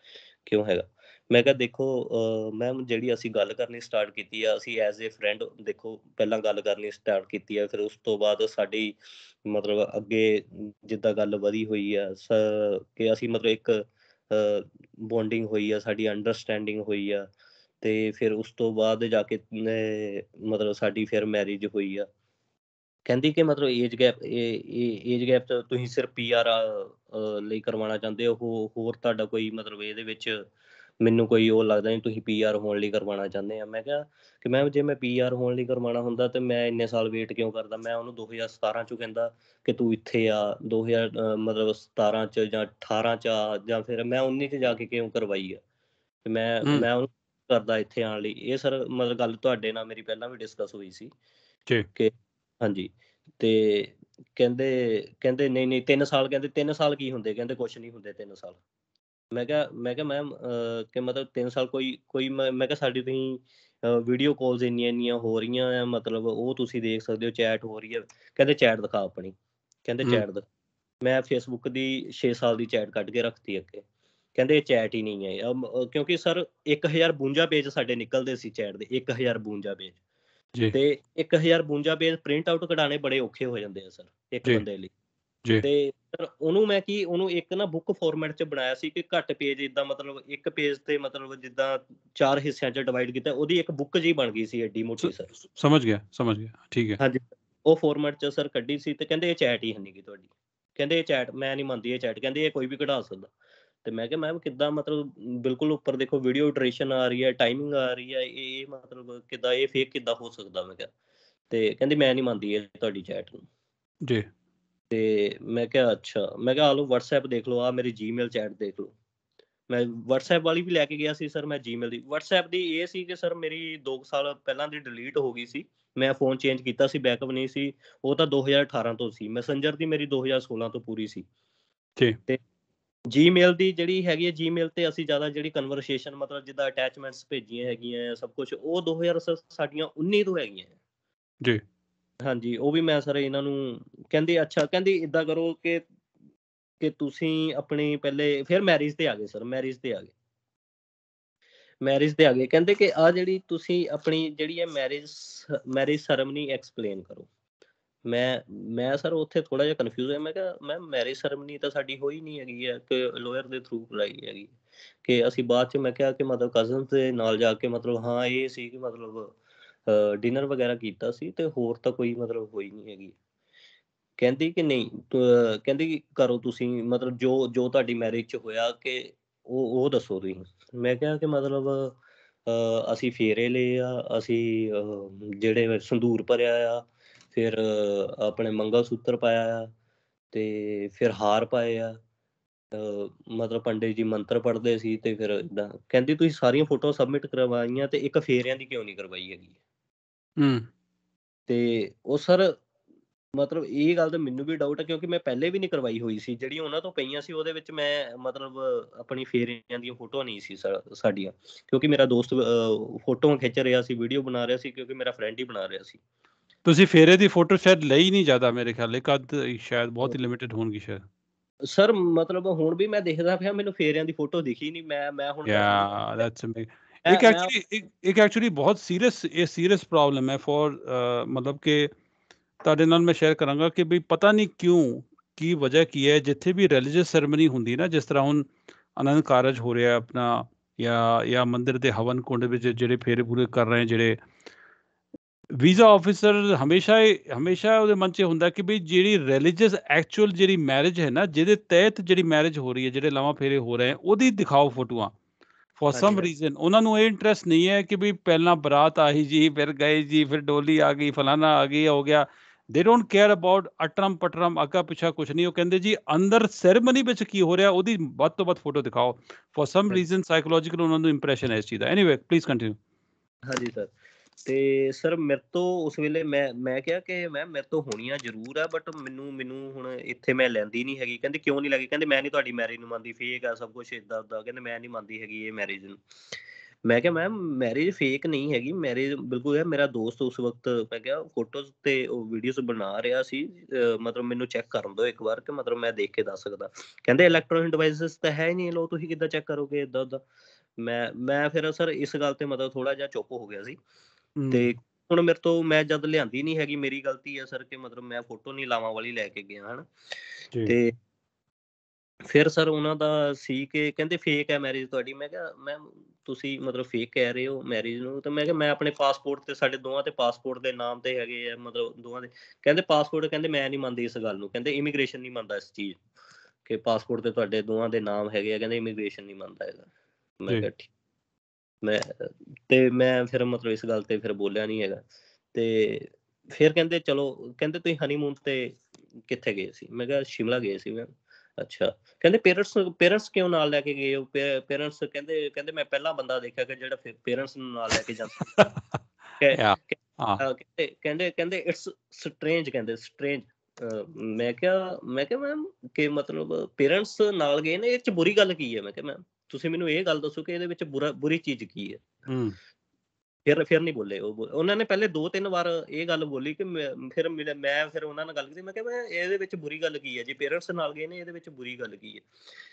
ਕਿਉਂ ਹੈਗਾ ਮੈਂ ਕਹਾ ਦੇਖੋ ਮੈਮ ਜਿਹੜੀ ਅਸੀਂ ਗੱਲ ਕਰਨੀ ਸਟਾਰਟ ਕੀਤੀ ਆ ਅਸੀਂ ਐਜ਼ ਅ ਫਰੈਂਡ ਦੇਖੋ ਪਹਿਲਾਂ ਗੱਲ ਕਰਨੀ ਸਟਾਰਟ ਕੀਤੀ ਆ ਫਿਰ ਉਸ ਤੋਂ ਬਾਅਦ ਸਾਡੀ ਮਤਲਬ ਅੱਗੇ ਜਿੱਦਾਂ ਗੱਲ ਵਧੀ ਹੋਈ ਆ ਕਿ ਅਸੀਂ ਮਤਲਬ ਇੱਕ ਬੌਂਡਿੰਗ ਹੋਈ ਆ ਸਾਡੀ ਅੰਡਰਸਟੈਂਡਿੰਗ ਹੋਈ ਆ ਤੇ ਫਿਰ ਉਸ ਤੋਂ ਬਾਅਦ ਜਾ ਕੇ ਮਤਲਬ ਸਾਡੀ ਫਿਰ ਮੈਰਿਜ ਹੋਈ ਆ ਕਹਿੰਦੀ ਕਿ ਮਤਲਬ ਏਜ ਗੈਪ ਏਜ ਗੈਪ ਤਾਂ ਤੁਸੀਂ ਸਿਰਫ ਪੀਆਰ ਲਈ ਕਰਵਾਉਣਾ ਚਾਹੁੰਦੇ ਹੋ ਹੋਰ ਤੁਹਾਡਾ ਕੋਈ ਮਤਲਬ ਇਹਦੇ ਵਿੱਚ ਮੈਨੂੰ ਕੋਈ ਉਹ ਲੱਗਦਾ ਨਹੀਂ ਤੁਸੀਂ ਪੀਆਰ ਹੋਣ ਲਈ ਕਰਵਾਉਣਾ ਚਾਹੁੰਦੇ ਆ ਮੈਂ ਕਿਹਾ ਕਿ ਮੈਂ ਜੇ ਮੈਂ ਪੀਆਰ ਹੋਣ ਲਈ ਕਰਵਾਉਣਾ ਹੁੰਦਾ ਤੇ ਮੈਂ ਇੰਨੇ ਸਾਲ ਵੇਟ ਕਿਉਂ ਕਰਦਾ ਮੈਂ ਉਹਨੂੰ 2017 ਚ ਕਹਿੰਦਾ ਕਿ ਤੂੰ ਇੱਥੇ ਆ 2000 ਮਤਲਬ 17 ਚ ਜਾਂ 18 ਚ ਆ ਜਾਂ ਫਿਰ ਮੈਂ 19 ਚ ਜਾ ਕੇ ਕਿਉਂ ਕਰਵਾਈ ਆ ਤੇ ਮੈਂ ਮੈਂ ਉਹਨੂੰ ਕਰਦਾ ਇੱਥੇ ਆਣ ਲਈ ਇਹ ਸਰ ਮਤਲਬ ਗੱਲ ਤੁਹਾਡੇ ਨਾਲ ਮੇਰੀ ਪਹਿਲਾਂ ਵੀ ਡਿਸਕਸ ਹੋਈ ਸੀ ਠੀਕ ਕਿ ਹਾਂਜੀ ਤੇ ਕਹਿੰਦੇ ਕਹਿੰਦੇ ਨਹੀਂ ਨਹੀਂ 3 ਸਾਲ ਕਹਿੰਦੇ 3 ਸਾਲ ਕੀ ਹੁੰਦੇ ਕਹਿੰਦੇ ਕੁਝ ਨਹੀਂ ਹੁੰਦੇ 3 ਸਾਲ ਮੈਂ ਕਿਹਾ ਮੈਂ ਕਿਹਾ ਮੈਮ ਕਿ ਮਤਲਬ 3 ਸਾਲ ਕੋਈ ਕੋਈ ਮੈਂ ਕਿਹਾ ਸਾਡੀ ਤੁਸੀਂ ਵੀਡੀਓ ਕਾਲਸ ਇੰਨੀਆਂ ਇੰਨੀਆਂ ਹੋ ਰਹੀਆਂ ਆ ਮਤਲਬ ਉਹ ਤੁਸੀਂ ਦੇਖ ਸਕਦੇ ਹੋ ਚੈਟ ਹੋ ਰਹੀ ਹੈ ਕਹਿੰਦੇ ਚੈਟ ਦਿਖਾ ਆਪਣੀ ਕਹਿੰਦੇ ਚੈਟ ਮੈਂ ਫੇਸਬੁੱਕ ਦੀ 6 ਸਾਲ ਦੀ ਚੈਟ ਕੱਢ ਕੇ ਰੱਖਤੀ ਅੱਗੇ ਕਹਿੰਦੇ ਚੈਟ ਹੀ ਨਹੀਂ ਹੈ ਕਿਉਂਕਿ ਸਰ 1052 ਪੇਜ ਸਾਡੇ ਨਿਕਲਦੇ ਸੀ ਚੈਟ ਦੇ 1052 ਪੇਜ ਜੀ ਤੇ 1052 ਪੇਜ ਪ੍ਰਿੰਟ ਆਊਟ ਕਢਾਣੇ ਬੜੇ ਔਖੇ ਹੋ ਜਾਂਦੇ ਆ ਸਰ ਇੱਕ ਬੰਦੇ ਲਈ ਜੀ ਤੇ ਸਰ ਉਹਨੂੰ ਮੈਂ ਕੀ ਉਹਨੂੰ ਇੱਕ ਨਾ ਬੁੱਕ ਫਾਰਮੈਟ 'ਚ ਬਣਾਇਆ ਸੀ ਕਿ ਘੱਟ ਪੇਜ ਇਦਾਂ ਮਤਲਬ ਇੱਕ ਪੇਜ ਤੇ ਮਤਲਬ ਜਿੱਦਾਂ ਚਾਰ ਹਿੱਸਿਆਂ 'ਚ ਡਿਵਾਈਡ ਕੀਤਾ ਉਹਦੀ ਇੱਕ ਬੁੱਕ ਜੀ ਬਣ ਗਈ ਸੀ ਐਡੀ ਮੋਟੀ ਸਰ ਸਮਝ ਗਿਆ ਸਮਝ ਗਿਆ ਠੀਕ ਹੈ ਹਾਂਜੀ ਉਹ ਫਾਰਮੈਟ 'ਚ ਸਰ ਕੱਢੀ ਸੀ ਤੇ ਕਹਿੰਦੇ ਇਹ ਚੈਟ ਹੀ ਹੰਨੀ ਕੀ ਤੁਹਾਡੀ ਕਹਿੰਦੇ ਇਹ ਚੈਟ ਮੈਂ ਨਹੀਂ ਮੰਨਦੀ ਇਹ ਚੈਟ ਕਹਿੰਦੇ ਇਹ ਕੋਈ ਵੀ ਕਢਾ ਸਕਦਾ ਤੇ ਮੈਂ ਕਿਹਾ ਮੈਂ ਕਿੱਦਾਂ ਮਤਲਬ ਬਿਲਕੁਲ ਉੱਪਰ ਦੇਖੋ ਵੀਡੀਓ ਇਟਰੇਸ਼ਨ ਆ ਰਹੀ ਹੈ ਟਾਈਮਿੰਗ ਆ ਰਹੀ ਹੈ ਇਹ ਮਤਲਬ ਕਿੱਦਾਂ ਇਹ ਫੇਕ ਕਿੱਦਾਂ ਹੋ ਸਕਦਾ ਮੈਂ ਕਿਹਾ ਤੇ ਕਹਿੰਦੀ ਮੈਂ ਨਹੀਂ ਮੰਨਦੀ ਇਹ ਤੁਹਾਡੀ ਚੈਟ ਨੂੰ ਜੀ ਤੇ ਮੈਂ ਕਿਹਾ ਅੱਛਾ ਮੈਂ ਕਿਹਾ ਆ ਲੋ WhatsApp ਦੇਖ ਲਓ ਆ ਮੇਰੀ Gmail ਚੈਟ ਦੇਖ ਲਓ ਮੈਂ WhatsApp ਵਾਲੀ ਵੀ ਲੈ ਕੇ ਗਿਆ ਸੀ ਸਰ ਮੈਂ Gmail ਦੀ WhatsApp ਦੀ ਇਹ ਸੀ ਕਿ ਸਰ ਮੇਰੀ 2 ਸਾਲ ਪਹਿਲਾਂ ਦੀ ਡਿਲੀਟ ਹੋ ਗਈ ਸੀ ਮੈਂ ਫੋਨ ਚੇਂਜ ਕੀਤਾ ਸੀ ਬੈਕਅਪ ਨਹੀਂ ਸੀ ਉਹ ਤਾਂ 2018 ਤੋਂ ਸੀ ਮੈਸੇਂਜਰ ਦੀ ਮੇਰੀ 2016 ਤੋਂ ਪੂਰੀ ਸੀ ਜੀ ਤੇ ਜੀਮੇਲ ਦੀ ਜਿਹੜੀ ਹੈਗੀ ਹੈ ਜੀਮੇਲ ਤੇ ਅਸੀਂ ਜ਼ਿਆਦਾ ਜਿਹੜੀ ਕਨਵਰਸੇਸ਼ਨ ਮਤਲਬ ਜਿੱਦਾਂ ਅਟੈਚਮੈਂਟਸ ਭੇਜੀਆਂ ਹੈਗੀਆਂ ਸਭ ਕੁਝ ਉਹ 2000 ਸਾਡੀਆਂ 19 ਤੋਂ ਹੈਗੀਆਂ ਜੀ ਹਾਂਜੀ ਉਹ ਵੀ ਮੈਂ ਸਰ ਇਹਨਾਂ ਨੂੰ ਕਹਿੰਦੇ ਅੱਛਾ ਕਹਿੰਦੇ ਇਦਾਂ ਕਰੋ ਕਿ ਕਿ ਤੁਸੀਂ ਆਪਣੀ ਪਹਿਲੇ ਫਿਰ ਮੈਰਿਜ ਤੇ ਆ ਗਏ ਸਰ ਮੈਰਿਜ ਤੇ ਆ ਗਏ ਮੈਰਿਜ ਤੇ ਆ ਗਏ ਕਹਿੰਦੇ ਕਿ ਆ ਜਿਹੜੀ ਤੁਸੀਂ ਆਪਣੀ ਜਿਹੜੀ ਹੈ ਮੈਰਿਜ ਮੈਰਿਜ ਸਰਮਨੀ ਐਕਸਪਲੇਨ ਕਰੋ ਮੈਂ ਮੈਂ ਸਰ ਉੱਥੇ ਥੋੜਾ ਜਿਹਾ ਕਨਫਿਊਜ਼ ਹੋਇਆ ਮੈਂ ਕਿਹਾ ਮੈਂ ਮੈਰਿਜ ਸੈਰੇਮਨੀ ਤਾਂ ਸਾਡੀ ਹੋਈ ਨਹੀਂ ਹੈਗੀ ਹੈ ਕਿ ਲਾਇਰ ਦੇ ਥਰੂ ਕਰਾਈ ਹੈਗੀ ਕਿ ਅਸੀਂ ਬਾਅਦ ਚ ਮੈਂ ਕਿਹਾ ਕਿ ਮਤਲਬ ਕਜ਼ਨਸ ਦੇ ਨਾਲ ਜਾ ਕੇ ਮਤਲਬ ਹਾਂ ਇਹ ਸੀ ਕਿ ਮਤਲਬ ਡਿਨਰ ਵਗੈਰਾ ਕੀਤਾ ਸੀ ਤੇ ਹੋਰ ਤਾਂ ਕੋਈ ਮਤਲਬ ਹੋਈ ਨਹੀਂ ਹੈਗੀ ਕਹਿੰਦੀ ਕਿ ਨਹੀਂ ਕਹਿੰਦੀ ਕਿ ਕਰੋ ਤੁਸੀਂ ਮਤਲਬ ਜੋ ਜੋ ਤੁਹਾਡੀ ਮੈਰਿਜ ਚ ਹੋਇਆ ਕਿ ਉਹ ਉਹ ਦੱਸੋ ਤੁਸੀਂ ਮੈਂ ਕਿਹਾ ਕਿ ਮਤਲਬ ਅਸੀਂ ਫੇਰੇ ਲਏ ਆ ਅਸੀਂ ਜਿਹੜੇ ਸੰਦੂਰ ਭਰਿਆ ਆ ਫਿਰ ਆਪਣੇ ਮੰਗਲ ਸੂਤਰ ਪਾਇਆ ਆ ਤੇ ਫਿਰ ਹਾਰ ਪਾਏ ਆ ਮਤਲਬ ਪੰਡਿਤ ਜੀ ਮੰਤਰ ਪੜ੍ਹਦੇ ਸੀ ਤੇ ਫਿਰ ਇਦਾਂ ਕਹਿੰਦੀ ਤੁਸੀਂ ਸਾਰੀਆਂ ਫੋਟੋ ਸਬਮਿਟ ਕਰਵਾਈਆਂ ਤੇ ਇੱਕ ਫੇਰਿਆਂ ਦੀ ਕਿਉਂ ਨਹੀਂ ਕਰਵਾਈ ਹੈਗੀ ਹੂੰ ਤੇ ਉਹ ਸਰ ਮਤਲਬ ਇਹ ਗੱਲ ਤਾਂ ਮੈਨੂੰ ਵੀ ਡਾਊਟ ਹੈ ਕਿਉਂਕਿ ਮੈਂ ਪਹਿਲੇ ਵੀ ਨਹੀਂ ਕਰਵਾਈ ਹੋਈ ਸੀ ਜਿਹੜੀ ਉਹਨਾਂ ਤੋਂ ਪਈਆਂ ਸੀ ਉਹਦੇ ਵਿੱਚ ਮੈਂ ਮਤਲਬ ਆਪਣੀ ਫੇਰਿਆਂ ਦੀਆਂ ਫੋਟੋ ਨਹੀਂ ਸੀ ਸਾਡੀਆਂ ਕਿਉਂਕਿ ਮੇਰਾ ਦੋਸਤ ਫੋਟੋਆਂ ਖਿੱਚ ਰਿਹਾ ਸੀ ਵੀਡੀਓ ਬਣਾ ਰਿਹਾ ਸੀ ਕਿਉਂਕਿ ਮੇਰਾ ਫਰੈਂਡ ਹੀ ਬਣਾ ਰਿਹਾ ਸੀ ਤੁਸੀਂ ਫੇਰੇ ਦੀ ਫੋਟੋ ਸ਼ਾਇਦ ਲਈ ਨਹੀਂ ਜ਼ਿਆਦਾ ਮੇਰੇ ਖਿਆਲ ਇੱਕ ਅੱਧ ਸ਼ਾਇਦ ਬਹੁਤ ਹੀ ਲਿਮਿਟਿਡ ਹੋਣਗੀ ਸ਼ਾਇਦ ਸਰ ਮਤਲਬ ਹੁਣ ਵੀ ਮੈਂ ਦੇਖਦਾ ਪਿਆ ਮੈਨੂੰ ਫੇਰਿਆਂ ਦੀ ਫੋਟੋ ਦਿਖੀ ਨਹੀਂ ਮੈਂ ਮੈਂ ਹੁਣ ਯਾ ਦੈਟਸ ਇੱਕ ਐਕਚੁਅਲੀ ਇੱਕ ਐਕਚੁਅਲੀ ਬਹੁਤ ਸੀਰੀਅਸ ਇਹ ਸੀਰੀਅਸ ਪ੍ਰੋਬਲਮ ਹੈ ਫੋਰ ਮਤਲਬ ਕਿ ਤੁਹਾਡੇ ਨਾਲ ਮੈਂ ਸ਼ੇਅਰ ਕਰਾਂਗਾ ਕਿ ਵੀ ਪਤਾ ਨਹੀਂ ਕਿਉਂ ਕੀ ਵਜ੍ਹਾ ਕੀ ਹੈ ਜਿੱਥੇ ਵੀ ਰਿਲੀਜੀਅਸ ਸੈਰੇਮਨੀ ਹੁੰਦੀ ਨਾ ਜਿਸ ਤਰ੍ਹਾਂ ਹੁਣ ਆਨੰਦ ਕਾਰਜ ਹੋ ਰਿਹਾ ਆਪਣਾ ਜਾਂ ਜਾਂ ਮੰਦਿਰ ਦੇ ਹਵਨ ਕੁੰਡ ਵਿੱਚ ਜਿਹੜੇ ਫੇਰੇ ਪੂਰੇ ਕਰ ਰਹੇ ਜਿਹੜੇ ਵੀਜ਼ਾ ਆਫੀਸਰ ਹਮੇਸ਼ਾ ਹਮੇਸ਼ਾ ਉਹਦੇ ਮਨ 'ਚ ਹੁੰਦਾ ਕਿ ਵੀ ਜਿਹੜੀ ਰਿਲੀਜੀਅਸ ਐਕਚੁਅਲ ਜਿਹੜੀ ਮੈਰਿਜ ਹੈ ਨਾ ਜਿਹਦੇ ਤਹਿਤ ਜਿਹੜੀ ਮੈਰਿਜ ਹੋ ਰਹੀ ਹੈ ਜਿਹੜੇ ਲਾਵਾ ਫੇਰੇ ਹੋ ਰਹੇ ਉਹਦੀ ਦਿਖਾਓ ਫੋਟੋਆਂ ਫॉर ਸਮ ਰੀਜ਼ਨ ਉਹਨਾਂ ਨੂੰ ਇਹ ਇੰਟਰਸਟ ਨਹੀਂ ਹੈ ਕਿ ਵੀ ਪਹਿਲਾਂ ਬਰਾਤ ਆਹੀ ਜੀ ਫਿਰ ਗਏ ਜੀ ਫਿਰ ਡੋਲੀ ਆ ਗਈ ਫਲਾਣਾ ਆ ਗਈ ਹੋ ਗਿਆ ਦੇ ਡੋਨਟ ਕੇਅਰ ਅਬਾਊਟ ਅਟਰਮ ਪਟਰਮ ਅੱਗਾ ਪਿਛਾ ਕੁਝ ਨਹੀਂ ਉਹ ਕਹਿੰਦੇ ਜੀ ਅੰਦਰ ਸੈਰੇਮਨੀ ਵਿੱਚ ਕੀ ਹੋ ਰਿਹਾ ਉਹਦੀ ਵੱਧ ਤੋਂ ਵੱਧ ਫੋਟੋ ਦਿਖਾਓ ਫॉर ਸਮ ਰੀਜ਼ਨ ਸਾਈਕੋਲੋਜੀਕਲ ਉਹਨਾਂ ਨੂੰ ਇੰਪ੍ਰੈਸ਼ਨ ਹੈ ਇਸ ਚੀਜ਼ ਦਾ ਐਨੀਵੇ ਪਲੀਜ਼ ਕੰਟੀਨਿਊ ਹਾਂਜੀ ਸਰ ਤੇ ਸਰ ਮੇਰੇ ਤੋਂ ਉਸ ਵੇਲੇ ਮੈਂ ਮੈਂ ਕਿਹਾ ਕਿ ਮੈਂ ਮੇਰੇ ਤੋਂ ਹੋਣੀਆਂ ਜ਼ਰੂਰ ਆ ਬਟ ਮੈਨੂੰ ਮੈਨੂੰ ਹੁਣ ਇੱਥੇ ਮੈਂ ਲੈਂਦੀ ਨਹੀਂ ਹੈਗੀ ਕਹਿੰਦੇ ਕਿਉਂ ਨਹੀਂ ਲੱਗੀ ਕਹਿੰਦੇ ਮੈਂ ਨਹੀਂ ਤੁਹਾਡੀ ਮੈਰਿਜ ਨੂੰ ਮੰਨਦੀ ਫੇਕ ਆ ਸਭ ਕੁਝ ਇਦਾਂ ਉਦਾਂ ਕਹਿੰਦੇ ਮੈਂ ਨਹੀਂ ਮੰਨਦੀ ਹੈਗੀ ਇਹ ਮੈਰਿਜ ਨੂੰ ਮੈਂ ਕਿਹਾ ਮੈਮ ਮੈਰਿਜ ਫੇਕ ਨਹੀਂ ਹੈਗੀ ਮੈਰਿਜ ਬਿਲਕੁਲ ਹੈ ਮੇਰਾ ਦੋਸਤ ਉਸ ਵਕਤ ਮੈਂ ਕਿਹਾ ਫੋਟੋਜ਼ ਤੇ ਉਹ ਵੀਡੀਓਜ਼ ਬਣਾ ਰਿਹਾ ਸੀ ਮਤਲਬ ਮੈਨੂੰ ਚੈੱਕ ਕਰਨ ਦਿਓ ਇੱਕ ਵਾਰ ਕਿ ਮਤਲਬ ਮੈਂ ਦੇਖ ਕੇ ਦੱਸ ਸਕਦਾ ਕਹਿੰਦੇ ਇਲੈਕਟ੍ਰੋਨਿਕ ਡਿਵਾਈਸਸ ਤਾਂ ਹੈ ਨਹੀਂ ਲੋ ਤੁਸੀਂ ਕਿੱਦਾਂ ਚੈੱਕ ਕਰੋਗੇ ਇਦਾਂ ਉਦਾਂ ਮੈਂ ਮੈਂ ਫਿਰ ਸਰ ਇਸ ਗੱਲ ਤੇ ਮਤਲਬ ਥੋੜਾ ਜਿਹਾ ਚੁੱਪ ਹੋ ਗਿਆ ਸੀ ਤੇ ਹੁਣ ਮੇਰੇ ਤੋਂ ਮੈਂ ਜਦ ਲਿਆਂਦੀ ਨਹੀਂ ਹੈਗੀ ਮੇਰੀ ਗਲਤੀ ਹੈ ਸਰ ਕਿ ਮਤਲਬ ਮੈਂ ਫੋਟੋ ਨਹੀਂ ਲਾਵਾਂ ਵਾਲੀ ਲੈ ਕੇ ਗਿਆ ਹਨ ਤੇ ਫਿਰ ਸਰ ਉਹਨਾਂ ਦਾ ਸੀ ਕਿ ਕਹਿੰਦੇ ਫੇਕ ਹੈ ਮੈਰਿਜ ਤੁਹਾਡੀ ਮੈਂ ਕਿਹਾ ਮੈਮ ਤੁਸੀਂ ਮਤਲਬ ਫੇਕ ਕਹਿ ਰਹੇ ਹੋ ਮੈਰਿਜ ਨੂੰ ਤਾਂ ਮੈਂ ਕਿਹਾ ਮੈਂ ਆਪਣੇ ਪਾਸਪੋਰਟ ਤੇ ਸਾਡੇ ਦੋਵਾਂ ਤੇ ਪਾਸਪੋਰਟ ਦੇ ਨਾਮ ਤੇ ਹੈਗੇ ਆ ਮਤਲਬ ਦੋਵਾਂ ਦੇ ਕਹਿੰਦੇ ਪਾਸਪੋਰਟ ਕਹਿੰਦੇ ਮੈਂ ਨਹੀਂ ਮੰਨਦੀ ਇਸ ਗੱਲ ਨੂੰ ਕਹਿੰਦੇ ਇਮੀਗ੍ਰੇਸ਼ਨ ਨਹੀਂ ਮੰਨਦਾ ਇਸ ਚੀਜ਼ ਕਿ ਪਾਸਪੋਰਟ ਤੇ ਤੁਹਾਡੇ ਦੋਵਾਂ ਦੇ ਨਾਮ ਹੈਗੇ ਆ ਕਹਿੰਦੇ ਇਮੀਗ੍ਰੇਸ਼ਨ ਨਹੀਂ ਮੰਨਦਾ ਇਹਦਾ ਮੈਂ ਕਿਹਾ ਠੀਕ ਮੈਂ ਤੇ ਮੈਂ ਫਿਰ ਮਤਲਬ ਇਸ ਗੱਲ ਤੇ ਫਿਰ ਬੋਲਿਆ ਨਹੀਂ ਹੈਗਾ ਤੇ ਫਿਰ ਕਹਿੰਦੇ ਚਲੋ ਕਹਿੰਦੇ ਤੁਸੀਂ ਹਨੀਮੂਨ ਤੇ ਕਿੱਥੇ ਗਏ ਸੀ ਮੈਂ ਕਿਹਾ ਸ਼ਿਮਲਾ ਗਏ ਸੀ ਮੈਂ ਅੱਛਾ ਕਹਿੰਦੇ ਪੇਰੈਂਟਸ ਪੇਰੈਂਟਸ ਕਿਉਂ ਨਾਲ ਲੈ ਕੇ ਗਏ ਹੋ ਪੇਰੈਂਟਸ ਕਹਿੰਦੇ ਕਹਿੰਦੇ ਮੈਂ ਪਹਿਲਾ ਬੰਦਾ ਦੇਖਿਆ ਕਿ ਜਿਹੜਾ ਪੇਰੈਂਟਸ ਨੂੰ ਨਾਲ ਲੈ ਕੇ ਜਾਂਦਾ ਕਹਿੰਦੇ ਕਹਿੰਦੇ ਕਹਿੰਦੇ ਇਟਸ ਸਟ੍ਰੇਂਜ ਕਹਿੰਦੇ ਸਟ੍ਰੇਂਜ ਮੈਂ ਕਿਹਾ ਮੈਂ ਕਿਹਾ ਮੈਮ ਕਿ ਮਤਲਬ ਪੇਰੈਂਟਸ ਨਾਲ ਗਏ ਨੇ ਇਹ ਚ ਬੁਰੀ ਗੱਲ ਕੀ ਹੈ ਮੈਂ ਕਿਹਾ ਮੈਮ ਤੁਸੀਂ ਮੈਨੂੰ ਇਹ ਗੱਲ ਦੱਸੋ ਕਿ ਇਹਦੇ ਵਿੱਚ ਬੁਰਾ ਬੁਰੀ ਚੀਜ਼ ਕੀ ਹੈ ਹੂੰ ਫਿਰ ਫਿਰ ਨਹੀਂ ਬੋਲੇ ਉਹ ਉਹਨਾਂ ਨੇ ਪਹਿਲੇ ਦੋ ਤਿੰਨ ਵਾਰ ਇਹ ਗੱਲ ਬੋਲੀ ਕਿ ਫਿਰ ਮੈਂ ਫਿਰ ਉਹਨਾਂ ਨਾਲ ਗੱਲ ਕੀਤੀ ਮੈਂ ਕਿਹਾ ਇਹਦੇ ਵਿੱਚ ਬੁਰੀ ਗੱਲ ਕੀ ਹੈ ਜੇ ਪੇਰੈਂਟਸ ਨਾਲ ਗਏ ਨੇ ਇਹਦੇ ਵਿੱਚ ਬੁਰੀ ਗੱਲ ਕੀ ਹੈ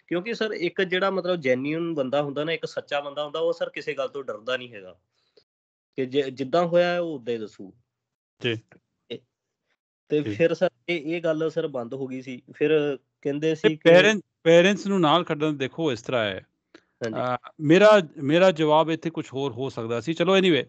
ਕਿਉਂਕਿ ਸਰ ਇੱਕ ਜਿਹੜਾ ਮਤਲਬ ਜੈਨੂਇਨ ਬੰਦਾ ਹੁੰਦਾ ਨਾ ਇੱਕ ਸੱਚਾ ਬੰਦਾ ਹੁੰਦਾ ਉਹ ਸਰ ਕਿਸੇ ਗੱਲ ਤੋਂ ਡਰਦਾ ਨਹੀਂ ਹੈਗਾ ਕਿ ਜਿੱਦਾਂ ਹੋਇਆ ਉਹ ਉਦਾਂ ਹੀ ਦੱਸੂ ਜੀ ਤੇ ਫਿਰ ਸਰ ਇਹ ਇਹ ਗੱਲ ਸਰ ਬੰਦ ਹੋ ਗਈ ਸੀ ਫਿਰ ਕਹਿੰਦੇ ਸੀ ਕਿ ਪੇਰੈਂਟਸ ਪੇਰੈਂਟਸ ਨੂੰ ਨਾਲ ਖੜਨ ਦੇਖੋ ਇਸ ਤਰ੍ਹਾਂ ਹੈ ਮੇਰਾ ਮੇਰਾ ਜਵਾਬ ਇੱਥੇ ਕੁਝ ਹੋਰ ਹੋ ਸਕਦਾ ਸੀ ਚਲੋ ਐਨੀਵੇ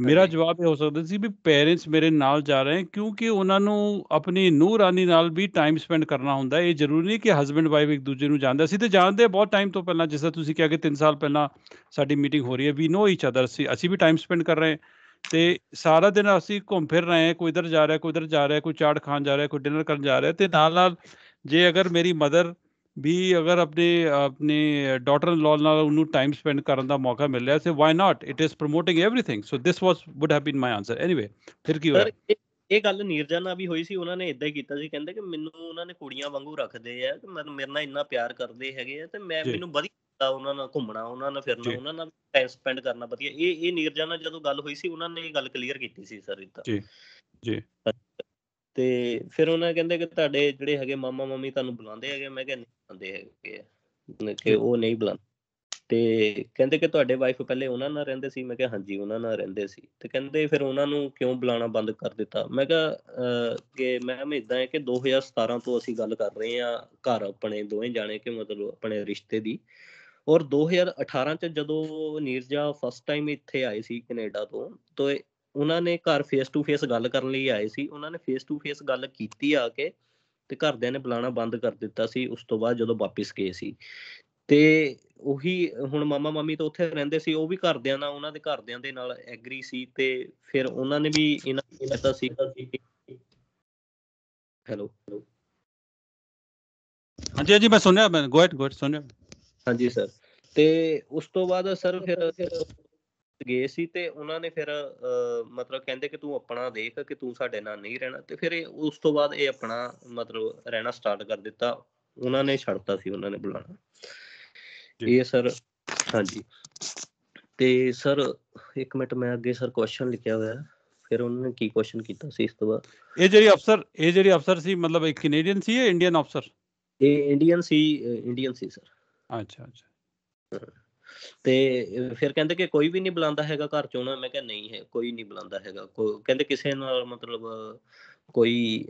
ਮੇਰਾ ਜਵਾਬ ਇਹ ਹੋ ਸਕਦਾ ਸੀ ਵੀ ਪੇਰੈਂਟਸ ਮੇਰੇ ਨਾਲ ਜਾ ਰਹੇ ਹਨ ਕਿਉਂਕਿ ਉਹਨਾਂ ਨੂੰ ਆਪਣੀ ਨੂਰਾਨੀ ਨਾਲ ਵੀ ਟਾਈਮ ਸਪੈਂਡ ਕਰਨਾ ਹੁੰਦਾ ਇਹ ਜ਼ਰੂਰੀ ਨਹੀਂ ਕਿ ਹਸਬੰਡ ਵਾਈਫ ਇੱਕ ਦੂਜੇ ਨੂੰ ਜਾਣਦੇ ਸੀ ਤੇ ਜਾਣਦੇ ਬਹੁਤ ਟਾਈਮ ਤੋਂ ਪਹਿਲਾਂ ਜਿਸ ਤਰ੍ਹਾਂ ਤੁਸੀਂ ਕਿਹਾ ਕਿ 3 ਸਾਲ ਪਹਿਲਾਂ ਸਾਡੀ ਮੀਟਿੰਗ ਹੋ ਰਹੀ ਹੈ ਵੀ ਨੋ ਈਚ ਅਦਰ ਸੀ ਅਸੀਂ ਵੀ ਟਾਈਮ ਸਪੈਂਡ ਕਰ ਰਹੇ ਹਾਂ ਤੇ ਸਾਰਾ ਦਿਨ ਅਸੀਂ ਘੁੰਮ ਫਿਰ ਰਹੇ ਹਾਂ ਕੋਈ ਇਧਰ ਜਾ ਰਿਹਾ ਕੋਈ ਉਧਰ ਜਾ ਰਿਹਾ ਕੋਈ ਚਾਟ ਖਾਣ ਜਾ ਰਿਹਾ ਕੋਈ ਡਿਨਰ ਕਰਨ ਜਾ ਰਿਹਾ ਤੇ ਨਾਲ ਨਾਲ ਜੇ ਅਗਰ ਮੇਰੀ ਮਦਰ ਵੀ ਅਗਰ ਆਪਣੇ ਆਪਣੇ ਡਾਟਰ ਇਨ ਨਾਲ ਉਹਨੂੰ ਟਾਈਮ ਸਪੈਂਡ ਕਰਨ ਦਾ ਮੌਕਾ ਮਿਲ ਰਿਹਾ ਸੀ why not it is promoting everything so this was would have been my answer anyway ਫਿਰ ਕੀ ਹੋਇਆ ਇਹ ਗੱਲ ਨੀਰਜਾ ਨਾਲ ਵੀ ਹੋਈ ਸੀ ਉਹਨਾਂ ਨੇ ਇਦਾਂ ਹੀ ਕੀਤਾ ਸੀ ਕਹਿੰਦੇ ਕਿ ਮੈਨੂੰ ਉਹਨਾਂ ਨੇ ਕੁੜੀਆਂ ਵਾਂਗੂ ਰੱਖਦੇ ਆ ਤੇ ਮੈਨੂੰ ਮੇਰੇ ਨਾਲ ਇੰਨਾ ਪਿਆਰ ਕਰਦੇ ਹੈਗੇ ਆ ਤੇ ਮੈਂ ਮੈਨੂੰ ਵਧੀਆ ਉਹਨਾਂ ਨਾਲ ਘੁੰਮਣਾ ਉਹਨਾਂ ਨਾਲ ਫਿਰਨਾ ਉਹਨਾਂ ਨਾਲ ਟਾਈਮ ਸਪੈਂਡ ਕਰਨਾ ਵਧੀਆ ਇਹ ਇਹ ਨੀਰਜਾ ਨਾਲ ਜਦੋਂ ਗੱਲ ਹੋਈ ਸੀ ਉਹਨਾਂ ਨੇ ਇਹ ਗੱਲ ਕਲੀਅਰ ਕੀਤੀ ਸੀ ਸਰ ਇਦਾਂ ਜੀ ਜੀ ਤੇ ਫਿਰ ਉਹਨਾਂ ਕਹਿੰਦੇ ਕਿ ਤੁਹਾਡੇ ਜਿਹੜੇ ਹੈਗੇ ਮਾਮਾ ਮਾਮੀ ਤੁਹਾਨੂੰ ਬੁਲਾਉਂਦੇ ਹੈਗੇ ਮੈਂ ਕਿਹਾ ਨਹੀਂ ਆਉਂਦੇ ਹੈਗੇ ਕਿ ਉਹ ਨਹੀਂ ਬੁਲਾਉਂਦੇ ਤੇ ਕਹਿੰਦੇ ਕਿ ਤੁਹਾਡੇ ਵਾਈਫ ਪਹਿਲੇ ਉਹਨਾਂ ਨਾਲ ਰਹਿੰਦੇ ਸੀ ਮੈਂ ਕਿਹਾ ਹਾਂਜੀ ਉਹਨਾਂ ਨਾਲ ਰਹਿੰਦੇ ਸੀ ਤੇ ਕਹਿੰਦੇ ਫਿਰ ਉਹਨਾਂ ਨੂੰ ਕਿਉਂ ਬੁਲਾਉਣਾ ਬੰਦ ਕਰ ਦਿੱਤਾ ਮੈਂ ਕਿਹਾ ਕਿ ਮੈਮ ਇਦਾਂ ਹੈ ਕਿ 2017 ਤੋਂ ਅਸੀਂ ਗੱਲ ਕਰ ਰਹੇ ਹਾਂ ਘਰ ਆਪਣੇ ਦੋਵੇਂ ਜਾਣੇ ਕਿ ਮਤਲਬ ਆਪਣੇ ਰਿਸ਼ਤੇ ਦੀ ਔਰ 2018 ਚ ਜਦੋਂ ਨੀਰਜਾ ਫਸਟ ਟਾਈਮ ਇੱਥੇ ਆਏ ਸੀ ਕੈਨੇਡਾ ਤੋਂ ਤੋਂ ਉਹਨਾਂ ਨੇ ਘਰ ਫੇਸ ਟੂ ਫੇਸ ਗੱਲ ਕਰਨ ਲਈ ਆਏ ਸੀ ਉਹਨਾਂ ਨੇ ਫੇਸ ਟੂ ਫੇਸ ਗੱਲ ਕੀਤੀ ਆ ਕੇ ਤੇ ਘਰਦਿਆਂ ਨੇ ਬੁਲਾਣਾ ਬੰਦ ਕਰ ਦਿੱਤਾ ਸੀ ਉਸ ਤੋਂ ਬਾਅਦ ਜਦੋਂ ਵਾਪਸ ਗਏ ਸੀ ਤੇ ਉਹੀ ਹੁਣ ਮਾਮਾ ਮਾਮੀ ਤਾਂ ਉੱਥੇ ਰਹਿੰਦੇ ਸੀ ਉਹ ਵੀ ਘਰਦਿਆਂ ਨਾਲ ਉਹਨਾਂ ਦੇ ਘਰਦਿਆਂ ਦੇ ਨਾਲ ਐਗਰੀ ਸੀ ਤੇ ਫਿਰ ਉਹਨਾਂ ਨੇ ਵੀ ਇਹਨਾਂ ਦੀ ਪਤਾ ਸੀ ਹੈਲੋ ਹਾਂਜੀ ਜੀ ਮੈਂ ਸੁਣਿਆ ਮੈਂ ਗੋਇਟ ਗੋਇਟ ਸੁਣਿਆ ਹਾਂਜੀ ਸਰ ਤੇ ਉਸ ਤੋਂ ਬਾਅਦ ਸਰ ਫਿਰ ਗਏ ਸੀ ਤੇ ਉਹਨਾਂ ਨੇ ਫਿਰ ਮਤਲਬ ਕਹਿੰਦੇ ਕਿ ਤੂੰ ਆਪਣਾ ਦੇਖ ਕਿ ਤੂੰ ਸਾਡੇ ਨਾਲ ਨਹੀਂ ਰਹਿਣਾ ਤੇ ਫਿਰ ਉਸ ਤੋਂ ਬਾਅਦ ਇਹ ਆਪਣਾ ਮਤਲਬ ਰਹਿਣਾ ਸਟਾਰਟ ਕਰ ਦਿੱਤਾ ਉਹਨਾਂ ਨੇ ਛੱਡਤਾ ਸੀ ਉਹਨਾਂ ਨੇ ਬੁਲਾਣਾ ਇਹ ਸਰ ਹਾਂਜੀ ਤੇ ਸਰ ਇੱਕ ਮਿੰਟ ਮੈਂ ਅੱਗੇ ਸਰ ਕੁਐਸਚਨ ਲਿਖਿਆ ਹੋਇਆ ਫਿਰ ਉਹਨਾਂ ਨੇ ਕੀ ਕੁਐਸਚਨ ਕੀਤਾ ਸੀ ਇਸ ਤੋਂ ਬਾਅਦ ਇਹ ਜਿਹੜੀ ਅਫਸਰ ਇਹ ਜਿਹੜੀ ਅਫਸਰ ਸੀ ਮਤਲਬ ਇੱਕ ਕੈਨੇਡੀਅਨ ਸੀ ਇਹ ਇੰਡੀਅਨ ਅਫਸਰ ਇਹ ਇੰਡੀਅਨ ਸੀ ਇੰਡੀਅਨ ਸੀ ਸਰ ਅੱਛਾ ਅੱਛਾ ਤੇ ਫਿਰ ਕਹਿੰਦੇ ਕਿ ਕੋਈ ਵੀ ਨਹੀਂ ਬੁਲਾਉਂਦਾ ਹੈਗਾ ਘਰ ਚੋਂ ਨਾ ਮੈਂ ਕਿਹਾ ਨਹੀਂ ਹੈ ਕੋਈ ਨਹੀਂ ਬੁਲਾਉਂਦਾ ਹੈਗਾ ਕਹਿੰਦੇ ਕਿਸੇ ਨਾਲ ਮਤਲਬ ਕੋਈ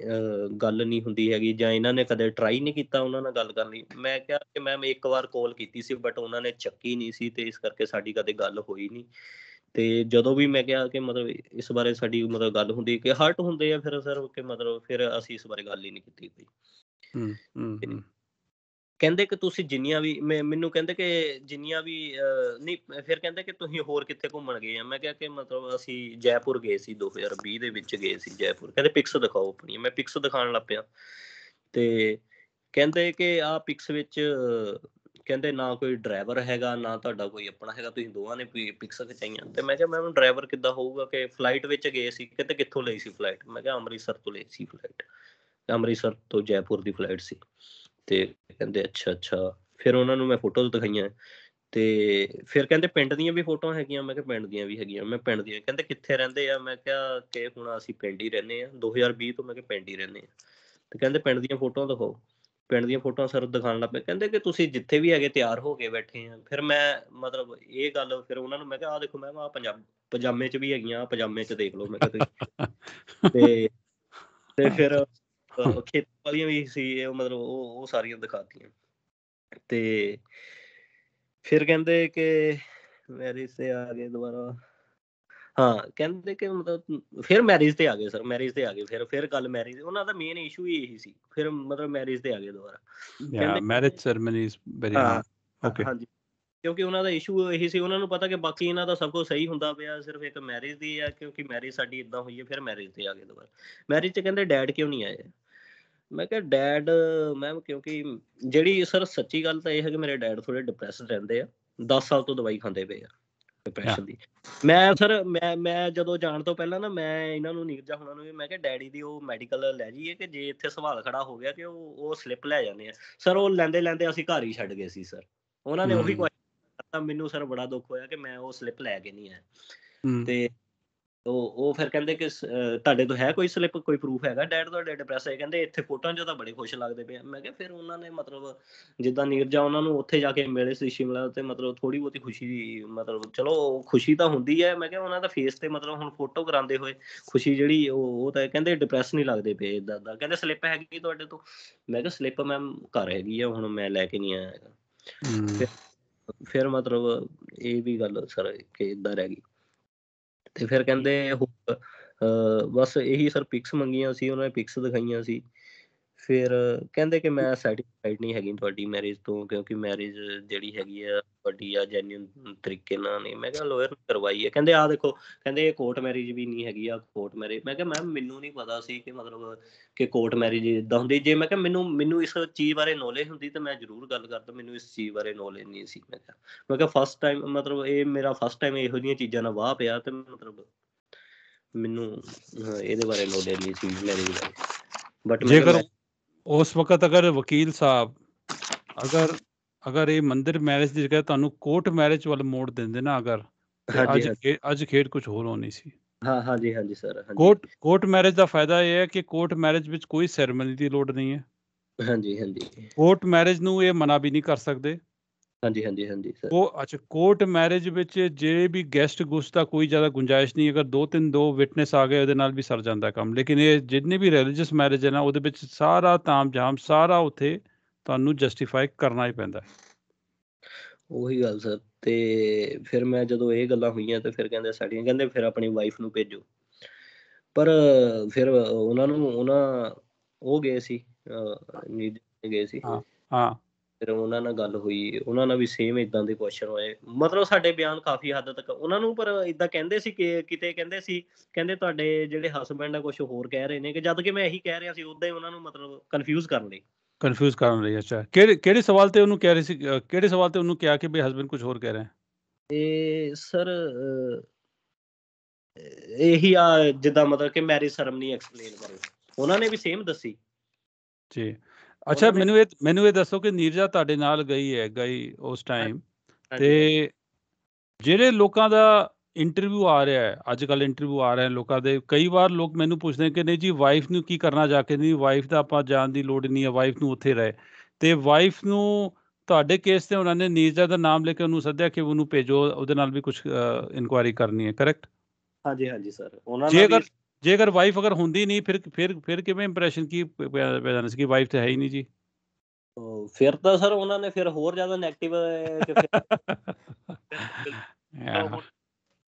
ਗੱਲ ਨਹੀਂ ਹੁੰਦੀ ਹੈਗੀ ਜਾਂ ਇਹਨਾਂ ਨੇ ਕਦੇ ਟਰਾਈ ਨਹੀਂ ਕੀਤਾ ਉਹਨਾਂ ਨਾਲ ਗੱਲ ਕਰਨ ਲਈ ਮੈਂ ਕਿਹਾ ਕਿ ਮੈਮ ਇੱਕ ਵਾਰ ਕਾਲ ਕੀਤੀ ਸੀ ਬਟ ਉਹਨਾਂ ਨੇ ਚੱਕੀ ਨਹੀਂ ਸੀ ਤੇ ਇਸ ਕਰਕੇ ਸਾਡੀ ਕਦੇ ਗੱਲ ਹੋਈ ਨਹੀਂ ਤੇ ਜਦੋਂ ਵੀ ਮੈਂ ਕਿਹਾ ਕਿ ਮਤਲਬ ਇਸ ਬਾਰੇ ਸਾਡੀ ਮਤਲਬ ਗੱਲ ਹੁੰਦੀ ਕਿ ਹਰਟ ਹੁੰਦੇ ਆ ਫਿਰ ਸਰ ਕਿ ਮਤਲਬ ਫਿਰ ਅਸੀਂ ਇਸ ਬਾਰੇ ਗੱਲ ਹੀ ਨਹੀਂ ਕੀਤੀ ਕੋਈ ਹੂੰ ਹੂੰ ਕਹਿੰਦੇ ਕਿ ਤੁਸੀਂ ਜਿੰਨੀਆਂ ਵੀ ਮੈਨੂੰ ਕਹਿੰਦੇ ਕਿ ਜਿੰਨੀਆਂ ਵੀ ਨਹੀਂ ਫਿਰ ਕਹਿੰਦੇ ਕਿ ਤੁਸੀਂ ਹੋਰ ਕਿੱਥੇ ਘੁੰਮਣ ਗਏ ਆ ਮੈਂ ਕਿਹਾ ਕਿ ਮਤਲਬ ਅਸੀਂ ਜੈਪੁਰ ਗਏ ਸੀ 2020 ਦੇ ਵਿੱਚ ਗਏ ਸੀ ਜੈਪੁਰ ਕਹਿੰਦੇ ਪਿਕਸ ਦਿਖਾਓ ਆਪਣੀ ਮੈਂ ਪਿਕਸ ਦਿਖਾਣ ਲੱਪਿਆ ਤੇ ਕਹਿੰਦੇ ਕਿ ਆ ਪਿਕਸ ਵਿੱਚ ਕਹਿੰਦੇ ਨਾ ਕੋਈ ਡਰਾਈਵਰ ਹੈਗਾ ਨਾ ਤੁਹਾਡਾ ਕੋਈ ਆਪਣਾ ਹੈਗਾ ਤੁਸੀਂ ਦੋਵਾਂ ਨੇ ਪਿਕਸ ਖਚਾਈਆਂ ਤੇ ਮੈਂ ਕਿਹਾ ਮੈਨੂੰ ਡਰਾਈਵਰ ਕਿੱਦਾਂ ਹੋਊਗਾ ਕਿ ਫਲਾਈਟ ਵਿੱਚ ਗਏ ਸੀ ਕਿਤੇ ਕਿੱਥੋਂ ਲਈ ਸੀ ਫਲਾਈਟ ਮੈਂ ਕਿਹਾ ਅੰਮ੍ਰਿਤਸਰ ਤੋਂ ਲਈ ਸੀ ਫਲਾਈਟ ਅੰਮ੍ਰਿਤਸਰ ਤੋਂ ਜੈਪੁਰ ਦੀ ਫਲਾਈਟ ਸੀ ਤੇ ਕਹਿੰਦੇ ਅੱਛਾ ਅੱਛਾ ਫਿਰ ਉਹਨਾਂ ਨੂੰ ਮੈਂ ਫੋਟੋਜ਼ ਦਿਖਾਈਆਂ ਤੇ ਫਿਰ ਕਹਿੰਦੇ ਪਿੰਡ ਦੀਆਂ ਵੀ ਫੋਟੋਆਂ ਹੈਗੀਆਂ ਮੈਂ ਕਿਹਾ ਪਿੰਡ ਦੀਆਂ ਵੀ ਹੈਗੀਆਂ ਮੈਂ ਪਿੰਡ ਦੀਆਂ ਕਹਿੰਦੇ ਕਿੱਥੇ ਰਹਿੰਦੇ ਆ ਮੈਂ ਕਿਹਾ ਕਿ ਹੁਣ ਅਸੀਂ ਪਿੰਡ ਹੀ ਰਹਿੰਦੇ ਆ 2020 ਤੋਂ ਮੈਂ ਕਿਹਾ ਪਿੰਡ ਹੀ ਰਹਿੰਦੇ ਆ ਤੇ ਕਹਿੰਦੇ ਪਿੰਡ ਦੀਆਂ ਫੋਟੋਆਂ ਦਿਖਾਓ ਪਿੰਡ ਦੀਆਂ ਫੋਟੋਆਂ ਸਰ ਦਿਖਾਣ ਲੱਗ ਪਏ ਕਹਿੰਦੇ ਕਿ ਤੁਸੀਂ ਜਿੱਥੇ ਵੀ ਹੈਗੇ ਤਿਆਰ ਹੋ ਕੇ ਬੈਠੇ ਆ ਫਿਰ ਮੈਂ ਮਤਲਬ ਇਹ ਗੱਲ ਫਿਰ ਉਹਨਾਂ ਨੂੰ ਮੈਂ ਕਿਹਾ ਆ ਦੇਖੋ ਮੈਂ ਆ ਪੰਜਾਬ ਪਜਾਮੇ 'ਚ ਵੀ ਹੈਗੀਆਂ ਪਜਾਮੇ 'ਚ ਦੇਖ ਲਓ ਮੈਂ ਕਿਹਾ ਤੇ ਤੇ ਫਿਰ ਖੇਤ ਵਾਲੀਆਂ ਵੀ ਸੀ ਇਹ ਮਤਲਬ ਉਹ ਉਹ ਸਾਰੀਆਂ ਦਿਖਾਤੀਆਂ ਤੇ ਫਿਰ ਕਹਿੰਦੇ ਕਿ ਮੈਰਿਜ ਤੇ ਆ ਗਏ ਦੁਬਾਰਾ ਹਾਂ ਕਹਿੰਦੇ ਕਿ ਮਤਲਬ ਫਿਰ ਮੈਰਿਜ ਤੇ ਆ ਗਏ ਸਰ ਮੈਰਿਜ ਤੇ ਆ ਗਏ ਫਿਰ ਫਿਰ ਗੱਲ ਮੈਰਿਜ ਉਹਨਾਂ ਦਾ ਮੇਨ ਇਸ਼ੂ ਹੀ ਇਹੀ ਸੀ ਫਿਰ ਮਤਲਬ ਮੈਰਿਜ ਤੇ ਆ ਗਏ ਦੁਬਾਰਾ ਯਾ ਮੈਰਿਜ ਸੈਰਮਨੀਜ਼ ਵੈਰੀ ਓਕੇ ਹਾਂਜੀ ਕਿਉਂਕਿ ਉਹਨਾਂ ਦਾ ਇਸ਼ੂ ਇਹੀ ਸੀ ਉਹਨਾਂ ਨੂੰ ਪਤਾ ਕਿ ਬਾਕੀ ਇਹਨਾਂ ਦਾ ਸਭ ਕੁਝ ਸਹੀ ਹੁੰਦਾ ਪਿਆ ਸਿਰਫ ਇੱਕ ਮੈਰਿਜ ਦੀ ਆ ਕਿਉਂਕਿ ਮੈਰਿਜ ਸਾਡੀ ਇਦਾਂ ਹੋਈ ਹੈ ਫਿਰ ਮੈਰਿਜ ਤੇ ਆ ਗਏ ਦੁਬਾਰਾ ਮੈਰਿਜ ਤੇ ਕਹਿੰਦੇ ਡੈਡ ਕਿਉਂ ਨਹੀਂ ਆਏ ਮੈਂ ਕਿਹਾ ਡੈਡ ਮੈਮ ਕਿਉਂਕਿ ਜਿਹੜੀ ਸਰ ਸੱਚੀ ਗੱਲ ਤਾਂ ਇਹ ਹੈ ਕਿ ਮੇਰੇ ਡੈਡ ਥੋੜੇ ਡਿਪਰੈਸਡ ਰਹਿੰਦੇ ਆ 10 ਸਾਲ ਤੋਂ ਦਵਾਈ ਖਾਂਦੇ ਪਏ ਆ ਡਿਪਰੈਸ਼ਨ ਦੀ ਮੈਂ ਸਰ ਮੈਂ ਮੈਂ ਜਦੋਂ ਜਾਣ ਤੋਂ ਪਹਿਲਾਂ ਨਾ ਮੈਂ ਇਹਨਾਂ ਨੂੰ ਨੀਰਜਾ ਹੁਣਾਂ ਨੂੰ ਵੀ ਮੈਂ ਕਿਹਾ ਡੈਡੀ ਦੀ ਉਹ ਮੈਡੀਕਲ ਲੈ ਜਾਈਏ ਕਿ ਜੇ ਇੱਥੇ ਸਵਾਲ ਖੜਾ ਹੋ ਗਿਆ ਕਿ ਉਹ ਉਹ ਸਲਿੱਪ ਲੈ ਜਾਂਦੇ ਆ ਸਰ ਉਹ ਲੈਂਦੇ ਲੈਂਦੇ ਅਸੀਂ ਘਰ ਹੀ ਛੱਡ ਗਏ ਸੀ ਸਰ ਉਹਨਾਂ ਨੇ ਉਹੀ ਕੁਐਸਚਨ ਤਾਂ ਮੈਨੂੰ ਸਰ ਬੜਾ ਦੁੱਖ ਹੋਇਆ ਕਿ ਮੈਂ ਉਹ ਸਲਿੱਪ ਲੈ ਕੇ ਨਹੀਂ ਆਇਆ ਤੇ ਉਹ ਉਹ ਫਿਰ ਕਹਿੰਦੇ ਕਿ ਤੁਹਾਡੇ ਤੋਂ ਹੈ ਕੋਈ ਸਲਿੱਪ ਕੋਈ ਪ੍ਰੂਫ ਹੈਗਾ ਡੈਡ ਤੁਹਾਡੇ ਡਿਪਰੈਸ ਹੈ ਕਹਿੰਦੇ ਇੱਥੇ ਫੋਟੋਆਂ 'ਚ ਤਾਂ ਬੜੇ ਖੁਸ਼ ਲੱਗਦੇ ਪਏ ਮੈਂ ਕਿਹਾ ਫਿਰ ਉਹਨਾਂ ਨੇ ਮਤਲਬ ਜਿੱਦਾਂ ਨੀਰਜਾ ਉਹਨਾਂ ਨੂੰ ਉੱਥੇ ਜਾ ਕੇ ਮਿਲੇ ਸੀ ਸ਼ਿਮਲਾ ਤੇ ਮਤਲਬ ਥੋੜੀ ਬਹੁਤੀ ਖੁਸ਼ੀ ਮਤਲਬ ਚਲੋ ਖੁਸ਼ੀ ਤਾਂ ਹੁੰਦੀ ਹੈ ਮੈਂ ਕਿਹਾ ਉਹਨਾਂ ਦਾ ਫੇਸ ਤੇ ਮਤਲਬ ਹੁਣ ਫੋਟੋ ਕਰਾਉਂਦੇ ਹੋਏ ਖੁਸ਼ੀ ਜਿਹੜੀ ਉਹ ਉਹ ਤਾਂ ਕਹਿੰਦੇ ਡਿਪਰੈਸ ਨਹੀਂ ਲੱਗਦੇ ਪਏ ਇਦਾਂ ਦਾ ਕਹਿੰਦੇ ਸਲਿੱਪ ਹੈਗੀ ਤੁਹਾਡੇ ਤੋਂ ਮੈਂ ਕਿਹਾ ਸਲਿੱਪ ਮੈਮ ਘਰ ਹੈਗੀ ਆ ਹੁਣ ਮੈਂ ਲੈ ਕੇ ਨਹੀਂ ਆਇਆ ਹੈਗਾ ਫਿਰ ਮਤਲਬ ਇਹ ਵੀ ਗੱਲ ਸਰ ਕਿ ਇਦਾਂ ਰਹਿ ਗਈ ਤੇ ਫਿਰ ਕਹਿੰਦੇ ਬਸ ਇਹੀ ਸਰ ਪਿਕਸ ਮੰਗੀਆਂ ਸੀ ਉਹਨਾਂ ਨੇ ਪਿਕਸ ਦਿਖਾਈਆਂ ਸੀ ਫਿਰ ਕਹਿੰਦੇ ਕਿ ਮੈਂ ਸੈਟੀਸਫਾਈਡ ਨਹੀਂ ਹੈਗੀ ਤੁਹਾਡੀ ਮੈਰਿਜ ਤੋਂ ਕਿਉਂਕਿ ਮੈਰਿਜ ਜਿਹੜੀ ਹੈਗੀ ਆ ਵੱਡੀ ਆ ਜੈਨੂਇਨ ਤਰੀਕੇ ਨਾਲ ਨਹੀਂ ਮੈਂ ਕਿਹਾ ਲੋਅਰ ਕਰਵਾਈ ਹੈ ਕਹਿੰਦੇ ਆ ਦੇਖੋ ਕਹਿੰਦੇ ਇਹ ਕੋਰਟ ਮੈਰਿਜ ਵੀ ਨਹੀਂ ਹੈਗੀ ਆ ਕੋਰਟ ਮੈਰਿਜ ਮੈਂ ਕਿਹਾ ਮੈਮ ਮੈਨੂੰ ਨਹੀਂ ਪਤਾ ਸੀ ਕਿ ਮਤਲਬ ਕਿ ਕੋਰਟ ਮੈਰਿਜ ਇਦਾਂ ਹੁੰਦੀ ਜੇ ਮੈਂ ਕਿਹਾ ਮੈਨੂੰ ਮੈਨੂੰ ਇਸ ਚੀਜ਼ ਬਾਰੇ ਨੋਲੇਜ ਹੁੰਦੀ ਤਾਂ ਮੈਂ ਜ਼ਰੂਰ ਗੱਲ ਕਰਦਾ ਮੈਨੂੰ ਇਸ ਚੀਜ਼ ਬਾਰੇ ਨੋਲੇਜ ਨਹੀਂ ਸੀ ਮੈਂ ਕਿਹਾ ਮੈਂ ਕਿਹਾ ਫਸਟ ਟਾਈਮ ਮਤਲਬ ਇਹ ਮੇਰਾ ਫਸਟ ਟਾਈਮ ਇਹੋ ਜਿਹੀਆਂ ਚੀਜ਼ਾਂ ਨਾਲ ਵਾਹ ਪਿਆ ਤੇ ਮਤਲਬ ਮੈਨੂੰ ਇਹਦੇ ਬਾਰੇ ਨੌਲੇਜ ਨਹੀਂ ਸੀ ਮੈਰਿਜ ਬਾਰੇ ਬਟ ਜੇਕਰ ਉਸ ਵਕਤ ਅਗਰ ਵਕੀਲ ਸਾਹਿਬ ਅਗਰ ਅਗਰ ਇਹ ਮੰਦਿਰ ਮੈਰਿਜ ਦੀ ਜਗ੍ਹਾ ਤੁਹਾਨੂੰ ਕੋਰਟ ਮੈਰਿਜ ਵੱਲ ਮੋੜ ਦਿੰਦੇ ਨਾ ਅਗਰ ਅੱਜ ਅੱਜ ਖੇਡ ਕੁਝ ਹੋਰ ਹੋਣੀ ਸੀ ਹਾਂ ਹਾਂ ਜੀ ਹਾਂ ਜੀ ਸਰ ਕੋਰਟ ਕੋਰਟ ਮੈਰਿਜ ਦਾ ਫਾਇਦਾ ਇਹ ਹੈ ਕਿ ਕੋਰਟ ਮੈਰਿਜ ਵਿੱਚ ਕੋਈ ਸੈਰੇਮਨੀ ਦੀ ਲੋੜ ਨਹੀਂ ਹੈ ਹਾਂ ਜੀ ਹਾਂ ਜੀ ਕੋਰਟ ਮੈਰਿਜ ਨੂੰ ਇਹ ਮਨਾ ਵੀ ਨਹੀਂ ਕਰ ਸਕਦੇ ਹਾਂਜੀ ਹਾਂਜੀ ਹਾਂਜੀ ਸਰ ਉਹ ਅੱਛਾ ਕੋਰਟ ਮੈਰਿਜ ਵਿੱਚ ਜੇ ਵੀ ਗੈਸਟ ਗੁਸਤਾ ਕੋਈ ਜ਼ਿਆਦਾ ਗੁੰਜਾਇਸ਼ ਨਹੀਂ ਅਗਰ ਦੋ ਤਿੰਨ ਦੋ ਵਿਟਨੈਸ ਆ ਗਏ ਉਹਦੇ ਨਾਲ ਵੀ ਸਰ ਜਾਂਦਾ ਕੰਮ ਲੇਕਿਨ ਇਹ ਜਿੰਨੇ ਵੀ ਰਿਲੀਜੀਅਸ ਮੈਰਿਜ ਹੈ ਨਾ ਉਹਦੇ ਵਿੱਚ ਸਾਰਾ ਤਾਮ ਜਾਮ ਸਾਰਾ ਉਥੇ ਤੁਹਾਨੂੰ ਜਸਟੀਫਾਈ ਕਰਨਾ ਹੀ ਪੈਂਦਾ ਉਹੀ ਗੱਲ ਸਰ ਤੇ ਫਿਰ ਮੈਂ ਜਦੋਂ ਇਹ ਗੱਲਾਂ ਹੋਈਆਂ ਤੇ ਫਿਰ ਕਹਿੰਦੇ ਸਾਡੀਆਂ ਕਹਿੰਦੇ ਫਿਰ ਆਪਣੀ ਵਾਈਫ ਨੂੰ ਭੇਜੋ ਪਰ ਫਿਰ ਉਹਨਾਂ ਨੂੰ ਉਹਨਾਂ ਉਹ ਗਏ ਸੀ ਨੀਦ ਗਏ ਸੀ ਹਾਂ ਹਾਂ ਫਿਰ ਉਹਨਾਂ ਨਾਲ ਗੱਲ ਹੋਈ ਉਹਨਾਂ ਨਾਲ ਵੀ ਸੇਮ ਇਦਾਂ ਦੇ ਕੁਐਸਚਨ ਹੋਏ ਮਤਲਬ ਸਾਡੇ ਬਿਆਨ ਕਾਫੀ ਹੱਦ ਤੱਕ ਉਹਨਾਂ ਨੂੰ ਪਰ ਇਦਾਂ ਕਹਿੰਦੇ ਸੀ ਕਿ ਕਿਤੇ ਕਹਿੰਦੇ ਸੀ ਕਹਿੰਦੇ ਤੁਹਾਡੇ ਜਿਹੜੇ ਹਸਬੰਡ ਆ ਕੁਝ ਹੋਰ ਕਹਿ ਰਹੇ ਨੇ ਕਿ ਜਦ ਕਿ ਮੈਂ ਇਹੀ ਕਹਿ ਰਿਹਾ ਸੀ ਉਦਾਂ ਹੀ ਉਹਨਾਂ ਨੂੰ ਮਤਲਬ ਕਨਫਿਊਜ਼ ਕਰਨ ਲਈ ਕਨਫਿਊਜ਼ ਕਰਨ ਲਈ ਅੱਛਾ ਕਿਹੜੇ ਕਿਹੜੇ ਸਵਾਲ ਤੇ ਉਹਨੂੰ ਕਹਿ ਰਹੇ ਸੀ ਕਿਹੜੇ ਸਵਾਲ ਤੇ ਉਹਨੂੰ ਕਿਹਾ ਕਿ ਬਈ ਹਸਬੰਡ ਕੁਝ ਹੋਰ ਕਹਿ ਰਹੇ ਤੇ ਸਰ ਇਹੀ ਆ ਜਿੱਦਾਂ ਮਤਲਬ ਕਿ ਮੈਰਿਜ ਸਰਮਨੀ ਐਕਸਪਲੇਨ ਕਰੇ ਉਹਨਾਂ ਨੇ ਵੀ ਸੇਮ ਦੱਸੀ ਜੀ ਅੱਛਾ ਮੈਨੂੰ ਇਹ ਮੈਨੂੰ ਇਹ ਦੱਸੋ ਕਿ ਨੀਰਜਾ ਤੁਹਾਡੇ ਨਾਲ ਗਈ ਹੈ ਗਈ ਉਸ ਟਾਈਮ ਤੇ ਜਿਹੜੇ ਲੋਕਾਂ ਦਾ ਇੰਟਰਵਿਊ ਆ ਰਿਹਾ ਹੈ ਅੱਜ ਕੱਲ ਇੰਟਰਵਿਊ ਆ ਰਹੇ ਹਨ ਲੋਕਾਂ ਦੇ ਕਈ ਵਾਰ ਲੋਕ ਮੈਨੂੰ ਪੁੱਛਦੇ ਕਿ ਨਹੀਂ ਜੀ ਵਾਈਫ ਨੂੰ ਕੀ ਕਰਨਾ ਜਾ ਕੇ ਨਹੀਂ ਵਾਈਫ ਦਾ ਆਪਾਂ ਜਾਣ ਦੀ ਲੋੜ ਨਹੀਂ ਹੈ ਵਾਈਫ ਨੂੰ ਉੱਥੇ ਰਹੇ ਤੇ ਵਾਈਫ ਨੂੰ ਤੁਹਾਡੇ ਕੇਸ ਤੇ ਉਹਨਾਂ ਨੇ ਨੀਰਜਾ ਦਾ ਨਾਮ ਲੈ ਕੇ ਉਹਨੂੰ ਸੱਦਿਆ ਕਿ ਉਹਨੂੰ ਭੇਜੋ ਉਹਦੇ ਨਾਲ ਵੀ ਕੁਝ ਇਨਕੁਆਇਰੀ ਕਰਨੀ ਹੈ ਕਰੈਕਟ ਹਾਂਜੀ ਹਾਂਜੀ ਸਰ ਉਹਨਾਂ ਨੇ ਜੇਕਰ ਵਾਈਫ ਅਗਰ ਹੁੰਦੀ ਨਹੀਂ ਫਿਰ ਫਿਰ ਫਿਰ ਕਿਵੇਂ ਇੰਪ੍ਰੈਸ਼ਨ ਕੀ ਪੈਦਾ ਸੀ ਕਿ ਵਾਈਫ ਤੇ ਹੈ ਹੀ ਨਹੀਂ ਜੀ ਫਿਰ ਤਾਂ ਸਰ ਉਹਨਾਂ ਨੇ ਫਿਰ ਹੋਰ ਜ਼ਿਆਦਾ 네ਗੇਟਿਵ ਤੇ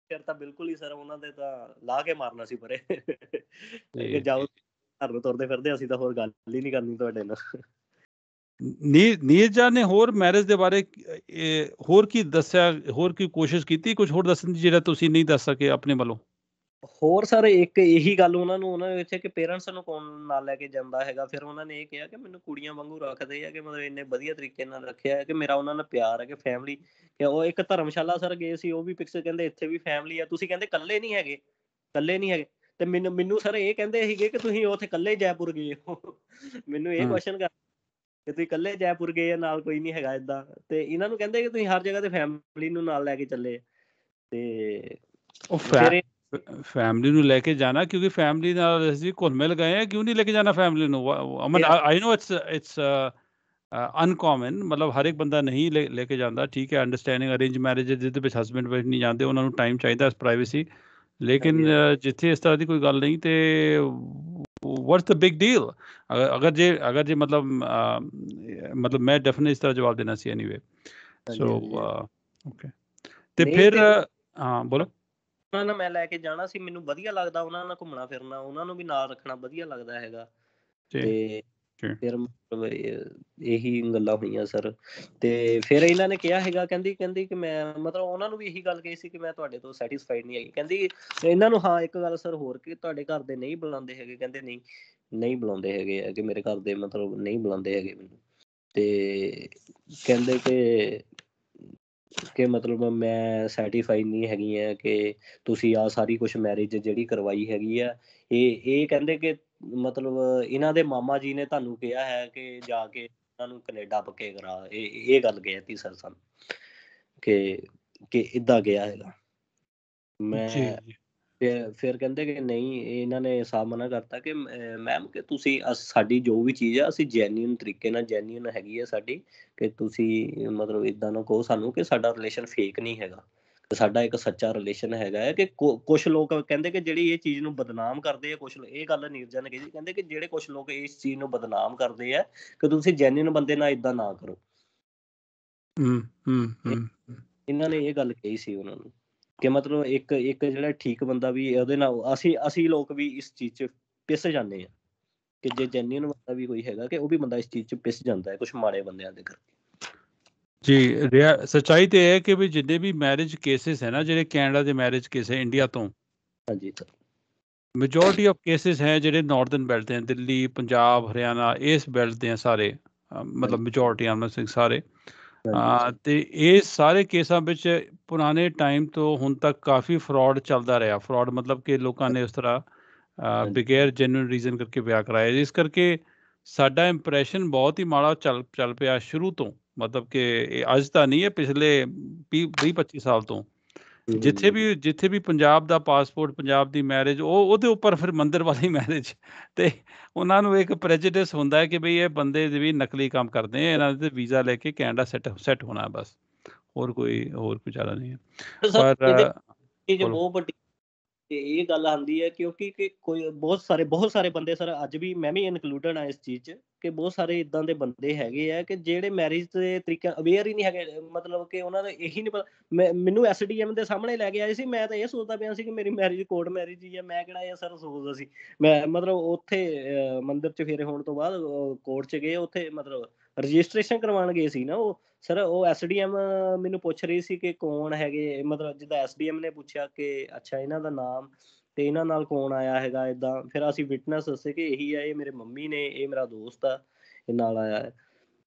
ਫਿਰ ਤਾਂ ਬਿਲਕੁਲ ਹੀ ਸਰ ਉਹਨਾਂ ਦੇ ਤਾਂ ਲਾ ਕੇ ਮਾਰਨਾ ਸੀ ਪਰੇ ਕਿ ਜਾਓ ਘਰ ਨੂੰ ਤੁਰਦੇ ਫਿਰਦੇ ਅਸੀਂ ਤਾਂ ਹੋਰ ਗੱਲ ਹੀ ਨਹੀਂ ਕਰਨੀ ਤੁਹਾਡੇ ਨਾਲ ਨੀ ਨੀਜਾ ਨੇ ਹੋਰ ਮੈਰਿਜ ਦੇ ਬਾਰੇ ਹੋਰ ਕੀ ਦੱਸਿਆ ਹੋਰ ਕੀ ਕੋਸ਼ਿਸ਼ ਕੀਤੀ ਕੁਝ ਹੋਰ ਦੱਸਣ ਦੀ ਜਿਹੜਾ ਤੁਸੀਂ ਨਹੀਂ ਦੱਸ ਸਕੇ ਆਪਣੇ ਵੱਲੋਂ ਹੋਰ ਸਰ ਇੱਕ ਇਹੀ ਗੱਲ ਉਹਨਾਂ ਨੂੰ ਉਹਨਾਂ ਵਿੱਚ ਕਿ ਪੇਰੈਂਟਸ ਨੂੰ ਕੌਣ ਨਾਲ ਲੈ ਕੇ ਜਾਂਦਾ ਹੈਗਾ ਫਿਰ ਉਹਨਾਂ ਨੇ ਇਹ ਕਿਹਾ ਕਿ ਮੈਨੂੰ ਕੁੜੀਆਂ ਵਾਂਗੂ ਰੱਖਦੇ ਆ ਕਿ ਮਤਲਬ ਇੰਨੇ ਵਧੀਆ ਤਰੀਕੇ ਨਾਲ ਰੱਖਿਆ ਹੈ ਕਿ ਮੇਰਾ ਉਹਨਾਂ ਨਾਲ ਪਿਆਰ ਹੈ ਕਿ ਫੈਮਿਲੀ ਕਿ ਉਹ ਇੱਕ ਧਰਮਸ਼ਾਲਾ ਸਰ ਗਏ ਸੀ ਉਹ ਵੀ ਪਿਕਚਰ ਕਹਿੰਦੇ ਇੱਥੇ ਵੀ ਫੈਮਿਲੀ ਆ ਤੁਸੀਂ ਕਹਿੰਦੇ ਇਕੱਲੇ ਨਹੀਂ ਹੈਗੇ ਇਕੱਲੇ ਨਹੀਂ ਹੈਗੇ ਤੇ ਮੈਨੂੰ ਮੈਨੂੰ ਸਰ ਇਹ ਕਹਿੰਦੇ ਸੀਗੇ ਕਿ ਤੁਸੀਂ ਉੱਥੇ ਇਕੱਲੇ ਜੈਪੁਰ ਗਏ ਹੋ ਮੈਨੂੰ ਇਹ ਕੁਐਸਚਨ ਕਰ ਕਿ ਤੁਸੀਂ ਇਕੱਲੇ ਜੈਪੁਰ ਗਏ ਆ ਨਾਲ ਕੋਈ ਨਹੀਂ ਹੈਗਾ ਇਦਾਂ ਤੇ ਇਹਨਾਂ ਨੂੰ ਕਹਿੰਦੇ ਕਿ ਤੁਸੀਂ ਹਰ ਜਗ੍ਹਾ ਤੇ ਫੈਮਿਲੀ ਨੂੰ ਨਾਲ ਲੈ ਕੇ ਚੱਲੇ ਤੇ ਉਹ ਫੈਮਿਲੀ ਨੂੰ ਲੈ ਕੇ ਜਾਣਾ ਕਿਉਂਕਿ ਫੈਮਿਲੀ ਨਾਲ ਅਸੀਂ ਘੁਲ ਮਿਲ ਗਏ ਆ ਕਿਉਂ ਨਹੀਂ ਲੈ ਕੇ ਜਾਣਾ ਫੈਮਿਲੀ ਨੂੰ ਅਮਨ ਆਈ نو ਇਟਸ ਇਟਸ ਅਨਕਾਮਨ ਮਤਲਬ ਹਰ ਇੱਕ ਬੰਦਾ ਨਹੀਂ ਲੈ ਕੇ ਜਾਂਦਾ ਠੀਕ ਹੈ ਅੰਡਰਸਟੈਂਡਿੰਗ ਅਰੇਂਜ ਮੈਰਿਜ ਜਿੱਦੇ ਵਿੱਚ ਹਸਬੰਡ ਵਾਈਫ ਨਹੀਂ ਜਾਂਦੇ ਉਹਨਾਂ ਨੂੰ ਟਾਈਮ ਚਾਹੀਦਾ ਇਸ ਪ੍ਰਾਈਵੇਸੀ ਲੇਕਿਨ ਜਿੱਥੇ ਇਸ ਤਰ੍ਹਾਂ ਦੀ ਕੋਈ ਗੱਲ ਨਹੀਂ ਤੇ ਵਾਟਸ ਦ ਬਿਗ ਡੀਲ ਅਗਰ ਜੇ ਅਗਰ ਜੇ ਮਤਲਬ ਮਤਲਬ ਮੈਂ ਡੈਫੀਨਿਟਲੀ ਇਸ ਤਰ੍ਹਾਂ ਜਵਾਬ ਦੇਣਾ ਸੀ ਐਨੀਵੇ ਸੋ ਓਕੇ ਤੇ ਫਿਰ ਹਾਂ ਬੋਲੋ ਉਹਨਾਂ ਨਾਲ ਮੈਂ ਲੈ ਕੇ ਜਾਣਾ ਸੀ ਮੈਨੂੰ ਵਧੀਆ ਲੱਗਦਾ ਉਹਨਾਂ ਨਾਲ ਘੁੰਮਣਾ ਫਿਰਨਾ ਉਹਨਾਂ ਨੂੰ ਵੀ ਨਾਲ ਰੱਖਣਾ ਵਧੀਆ ਲੱਗਦਾ ਹੈਗਾ ਤੇ ਫਿਰ ਇਹੀ ਗੱਲਾਂ ਹੋਈਆਂ ਸਰ ਤੇ ਫਿਰ ਇਹਨਾਂ ਨੇ ਕਿਹਾ ਹੈਗਾ ਕਹਿੰਦੀ ਕਹਿੰਦੀ ਕਿ ਮੈਂ ਮਤਲਬ ਉਹਨਾਂ ਨੂੰ ਵੀ ਇਹੀ ਗੱਲ ਕਹੀ ਸੀ ਕਿ ਮੈਂ ਤੁਹਾਡੇ ਤੋਂ ਸੈਟੀਸਫਾਈਡ ਨਹੀਂ ਹੈਗੀ ਕਹਿੰਦੀ ਇਹਨਾਂ ਨੂੰ ਹਾਂ ਇੱਕ ਗੱਲ ਸਰ ਹੋਰ ਕਿ ਤੁਹਾਡੇ ਘਰ ਦੇ ਨਹੀਂ ਬੁਲਾਉਂਦੇ ਹੈਗੇ ਕਹਿੰਦੇ ਨਹੀਂ ਨਹੀਂ ਬੁਲਾਉਂਦੇ ਹੈਗੇ ਕਿ ਮੇਰੇ ਘਰ ਦੇ ਮਤਲਬ ਨਹੀਂ ਬੁਲਾਉਂਦੇ ਹੈਗੇ ਮੈਨੂੰ ਤੇ ਕਹਿੰਦੇ ਕਿ ਕਿ ਮਤਲਬ ਮੈਂ ਸੈਟੀਸਫਾਈ ਨਹੀਂ ਹੈਗੀ ਆ ਕਿ ਤੁਸੀਂ ਆ ਸਾਰੀ ਕੁਝ ਮੈਰਿਜ ਜਿਹੜੀ ਕਰਵਾਈ ਹੈਗੀ ਆ ਇਹ ਇਹ ਕਹਿੰਦੇ ਕਿ ਮਤਲਬ ਇਹਨਾਂ ਦੇ ਮਾਮਾ ਜੀ ਨੇ ਤੁਹਾਨੂੰ ਕਿਹਾ ਹੈ ਕਿ ਜਾ ਕੇ ਇਹਨਾਂ ਨੂੰ ਕੈਨੇਡਾ ਪੱਕੇ ਕਰਾ ਇਹ ਇਹ ਗੱਲ ਕਹਿਤੀ ਸਰ ਸਾਨੂੰ ਕਿ ਕਿ ਇਦਾਂ ਗਿਆ ਹੈਗਾ ਮੈਂ ਫਿਰ ਫਿਰ ਕਹਿੰਦੇ ਕਿ ਨਹੀਂ ਇਹਨਾਂ ਨੇ ਸਾਫ ਮਨਾ ਕਰਤਾ ਕਿ ਮੈਮ ਕਿ ਤੁਸੀਂ ਸਾਡੀ ਜੋ ਵੀ ਚੀਜ਼ ਆ ਅਸੀਂ ਜੈਨੂਇਨ ਤਰੀਕੇ ਨਾਲ ਜੈਨੂਇਨ ਹੈਗੀ ਆ ਸਾਡੀ ਕਿ ਤੁਸੀਂ ਮਤਲਬ ਇਦਾਂ ਨਾ ਕਹੋ ਸਾਨੂੰ ਕਿ ਸਾਡਾ ਰਿਲੇਸ਼ਨ ਫੇਕ ਨਹੀਂ ਹੈਗਾ ਸਾਡਾ ਇੱਕ ਸੱਚਾ ਰਿਲੇਸ਼ਨ ਹੈਗਾ ਹੈ ਕਿ ਕੁਝ ਲੋਕ ਕਹਿੰਦੇ ਕਿ ਜਿਹੜੀ ਇਹ ਚੀਜ਼ ਨੂੰ ਬਦਨਾਮ ਕਰਦੇ ਆ ਕੁਝ ਇਹ ਗੱਲ ਨੀਰਜਨ ਨੇ ਜੀ ਕਹਿੰਦੇ ਕਿ ਜਿਹੜੇ ਕੁਝ ਲੋਕ ਇਸ ਚੀਜ਼ ਨੂੰ ਬਦਨਾਮ ਕਰਦੇ ਆ ਕਿ ਤੁਸੀਂ ਜੈਨੂਇਨ ਬੰਦੇ ਨਾਲ ਇਦਾਂ ਨਾ ਕਰੋ ਹੂੰ ਹੂੰ ਇਹਨਾਂ ਨੇ ਇਹ ਗੱਲ ਕਹੀ ਸੀ ਉਹਨਾਂ ਨੂੰ ਕਿ ਮਤਲਬ ਇੱਕ ਇੱਕ ਜਿਹੜਾ ਠੀਕ ਬੰਦਾ ਵੀ ਉਹਦੇ ਨਾਲ ਅਸੀਂ ਅਸੀਂ ਲੋਕ ਵੀ ਇਸ ਚੀਜ਼ 'ਚ ਪਿਸ ਜਾਂਦੇ ਆ ਕਿ ਜੇ ਜੈਨੂਇਨ ਬੰਦਾ ਵੀ ਕੋਈ ਹੈਗਾ ਕਿ ਉਹ ਵੀ ਬੰਦਾ ਇਸ ਚੀਜ਼ 'ਚ ਪਿਸ ਜਾਂਦਾ ਹੈ ਕੁਝ ਮਾੜੇ ਬੰਦਿਆਂ ਦੇ ਕਰਕੇ ਜੀ ਰਿਆ ਸਚਾਈ ਤੇ ਹੈ ਕਿ ਵੀ ਜਿੰਨੇ ਵੀ ਮੈਰਿਜ ਕੇਸਿਸ ਹੈ ਨਾ ਜਿਹੜੇ ਕੈਨੇਡਾ ਦੇ ਮੈਰਿਜ ਕੇਸ ਹੈ ਇੰਡੀਆ ਤੋਂ ਹਾਂਜੀ ਸਰ ਮੈਜੋਰਟੀ ਆਫ ਕੇਸਿਸ ਹੈ ਜਿਹੜੇ ਨਾਰਥਰਨ ਬੈਲਟ ਦੇ ਦਿੱਲੀ ਪੰਜਾਬ ਹਰਿਆਣਾ ਇਸ ਬੈਲਟ ਦੇ ਸਾਰੇ ਮਤਲਬ ਮੈਜੋਰਟੀ ਆਮ ਸਿੰਘ ਸਾਰੇ ਤੇ ਇਹ ਸਾਰੇ ਕੇਸਾਂ ਵਿੱਚ ਪੁਰਾਣੇ ਟਾਈਮ ਤੋਂ ਹੁਣ ਤੱਕ ਕਾਫੀ ਫਰਾਡ ਚੱਲਦਾ ਰਿਹਾ ਫਰਾਡ ਮਤਲਬ ਕਿ ਲੋਕਾਂ ਨੇ ਉਸ ਤਰ੍ਹਾਂ ਬਿਗੈਰ ਜੈਨੂਇਨ ਰੀਜ਼ਨ ਕਰਕੇ ਵਿਆਹ ਕਰਾਇਆ ਇਸ ਕਰਕੇ ਸਾਡਾ ਇੰਪ੍ਰੈਸ਼ਨ ਬਹੁਤ ਹੀ ਮਾੜਾ ਚੱਲ ਚੱਲ ਪਿਆ ਸ਼ੁਰੂ ਤੋਂ ਮਤਲਬ ਕਿ ਅੱਜ ਤਾਂ ਨਹੀਂ ਹੈ ਪਿਛਲੇ 20 25 ਸਾਲ ਤੋਂ ਜਿੱਥੇ ਵੀ ਜਿੱਥੇ ਵੀ ਪੰਜਾਬ ਦਾ ਪਾਸਪੋਰਟ ਪੰਜਾਬ ਦੀ ਮੈਰਿਜ ਉਹ ਉਹਦੇ ਉੱਪਰ ਫਿਰ ਮੰਦਰ ਵਾਲੀ ਮੈਰਿਜ ਤੇ ਉਹਨਾਂ ਨੂੰ ਇੱਕ ਪ੍ਰੈਜੁਡਿਸ ਹੁੰਦਾ ਹੈ ਕਿ ਭਈ ਇਹ ਬੰਦੇ ਵੀ ਨਕਲੀ ਕੰਮ ਕਰਦੇ ਆ ਇਹਨਾਂ ਦੇ ਵੀਜ਼ਾ ਲੈ ਕੇ ਕੈਨੇਡਾ ਸੈਟ ਸੈਟ ਹੋਣਾ ਬਸ ਹੋਰ ਕੋਈ ਹੋਰ ਕੁਝ ਜ਼ਿਆਦਾ ਨਹੀਂ ਹੈ ਪਰ ਇਹ ਜੋ ਬਹੁਤ ਵੱਡੀ ਤੇ ਇਹ ਗੱਲ ਆਂਦੀ ਹੈ ਕਿਉਂਕਿ ਕਿ ਕੋਈ ਬਹੁਤ ਸਾਰੇ ਬਹੁਤ ਸਾਰੇ ਬੰਦੇ ਸਰ ਅੱਜ ਵੀ ਮੈਂ ਵੀ ਇਨਕਲੂਡਡ ਆ ਇਸ ਚੀਜ਼ 'ਚ ਕਿ ਬਹੁਤ ਸਾਰੇ ਇਦਾਂ ਦੇ ਬੰਦੇ ਹੈਗੇ ਆ ਕਿ ਜਿਹੜੇ ਮੈਰਿਜ ਦੇ ਤਰੀਕਾ ਅਵੇਅਰ ਹੀ ਨਹੀਂ ਹੈਗੇ ਮਤਲਬ ਕਿ ਉਹਨਾਂ ਦਾ ਇਹੀ ਨਹੀਂ ਪਤਾ ਮੈਨੂੰ ਐਸਡੀਐਮ ਦੇ ਸਾਹਮਣੇ ਲੈ ਕੇ ਆਏ ਸੀ ਮੈਂ ਤਾਂ ਇਹ ਸੋਚਦਾ ਪਿਆ ਸੀ ਕਿ ਮੇਰੀ ਮੈਰਿਜ ਕੋਰਟ ਮੈਰਿਜ ਹੀ ਆ ਮੈਂ ਕਿਹੜਾ ਇਹ ਸਰ ਸੋਚਦਾ ਸੀ ਮੈਂ ਮਤਲਬ ਉੱਥੇ ਮੰਦਿਰ 'ਚ ਫੇਰੇ ਹੋਣ ਤੋਂ ਬਾਅਦ ਕੋਰਟ 'ਚ ਗਏ ਉੱਥੇ ਮਤਲਬ ਰਜਿਸਟ੍ਰੇਸ਼ਨ ਕਰਵਾਉਣ ਗਏ ਸੀ ਨਾ ਉਹ ਸਰ ਉਹ ਐਸਡੀਐਮ ਮੈਨੂੰ ਪੁੱਛ ਰਹੀ ਸੀ ਕਿ ਕੌਣ ਹੈਗੇ ਮਤਲਬ ਜਿੱਦਾਂ ਐਸਡੀਐਮ ਨੇ ਪੁੱਛਿਆ ਕਿ ਅੱਛਾ ਇਹਨਾਂ ਦਾ ਨਾਮ ਤੇ ਇਹਨਾਂ ਨਾਲ ਕੌਣ ਆਇਆ ਹੈਗਾ ਇਦਾਂ ਫਿਰ ਅਸੀਂ ਵਿਟਨੈਸ ਦੱਸੇ ਕਿ ਇਹੀ ਆ ਇਹ ਮੇਰੇ ਮੰਮੀ ਨੇ ਇਹ ਮੇਰਾ ਦੋਸਤ ਆ ਇਹ ਨਾਲ ਆਇਆ ਹੈ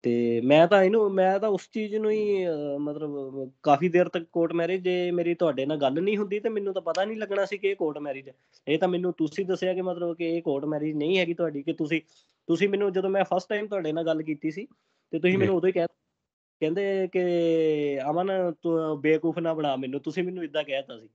ਤੇ ਮੈਂ ਤਾਂ ਇਹਨੂੰ ਮੈਂ ਤਾਂ ਉਸ ਚੀਜ਼ ਨੂੰ ਹੀ ਮਤਲਬ ਕਾਫੀ ਦੇਰ ਤੱਕ ਕੋਰਟ ਮੈਰਿਜ ਜੇ ਮੇਰੀ ਤੁਹਾਡੇ ਨਾਲ ਗੱਲ ਨਹੀਂ ਹੁੰਦੀ ਤੇ ਮੈਨੂੰ ਤਾਂ ਪਤਾ ਨਹੀਂ ਲੱਗਣਾ ਸੀ ਕਿ ਇਹ ਕੋਰਟ ਮੈਰਿਜ ਹੈ ਇਹ ਤਾਂ ਮੈਨੂੰ ਤੁਸੀਂ ਦੱਸਿਆ ਕਿ ਮਤਲਬ ਕਿ ਇਹ ਕੋਰਟ ਮੈਰਿਜ ਨਹੀਂ ਹੈਗੀ ਤੁਹਾਡੀ ਕਿ ਤੁਸੀਂ ਤੁਸੀਂ ਮੈਨੂੰ ਜਦੋਂ ਮੈਂ ਫਸਟ ਟਾਈਮ ਤੁਹਾਡੇ ਨਾਲ ਗੱਲ ਕੀਤੀ ਸੀ ਤੇ ਤੁਸੀਂ ਮੈਨੂੰ ਉਦੋਂ ਹੀ ਕਹਿ ਕਹਿੰਦੇ ਕਿ ਅਮਨ ਤੂੰ ਬੇਕੂਫ ਨਾ ਬਣਾ ਮੈਨੂੰ ਤੁਸੀਂ ਮੈਨੂੰ ਇਦਾਂ ਕਹਿਤਾ ਸੀ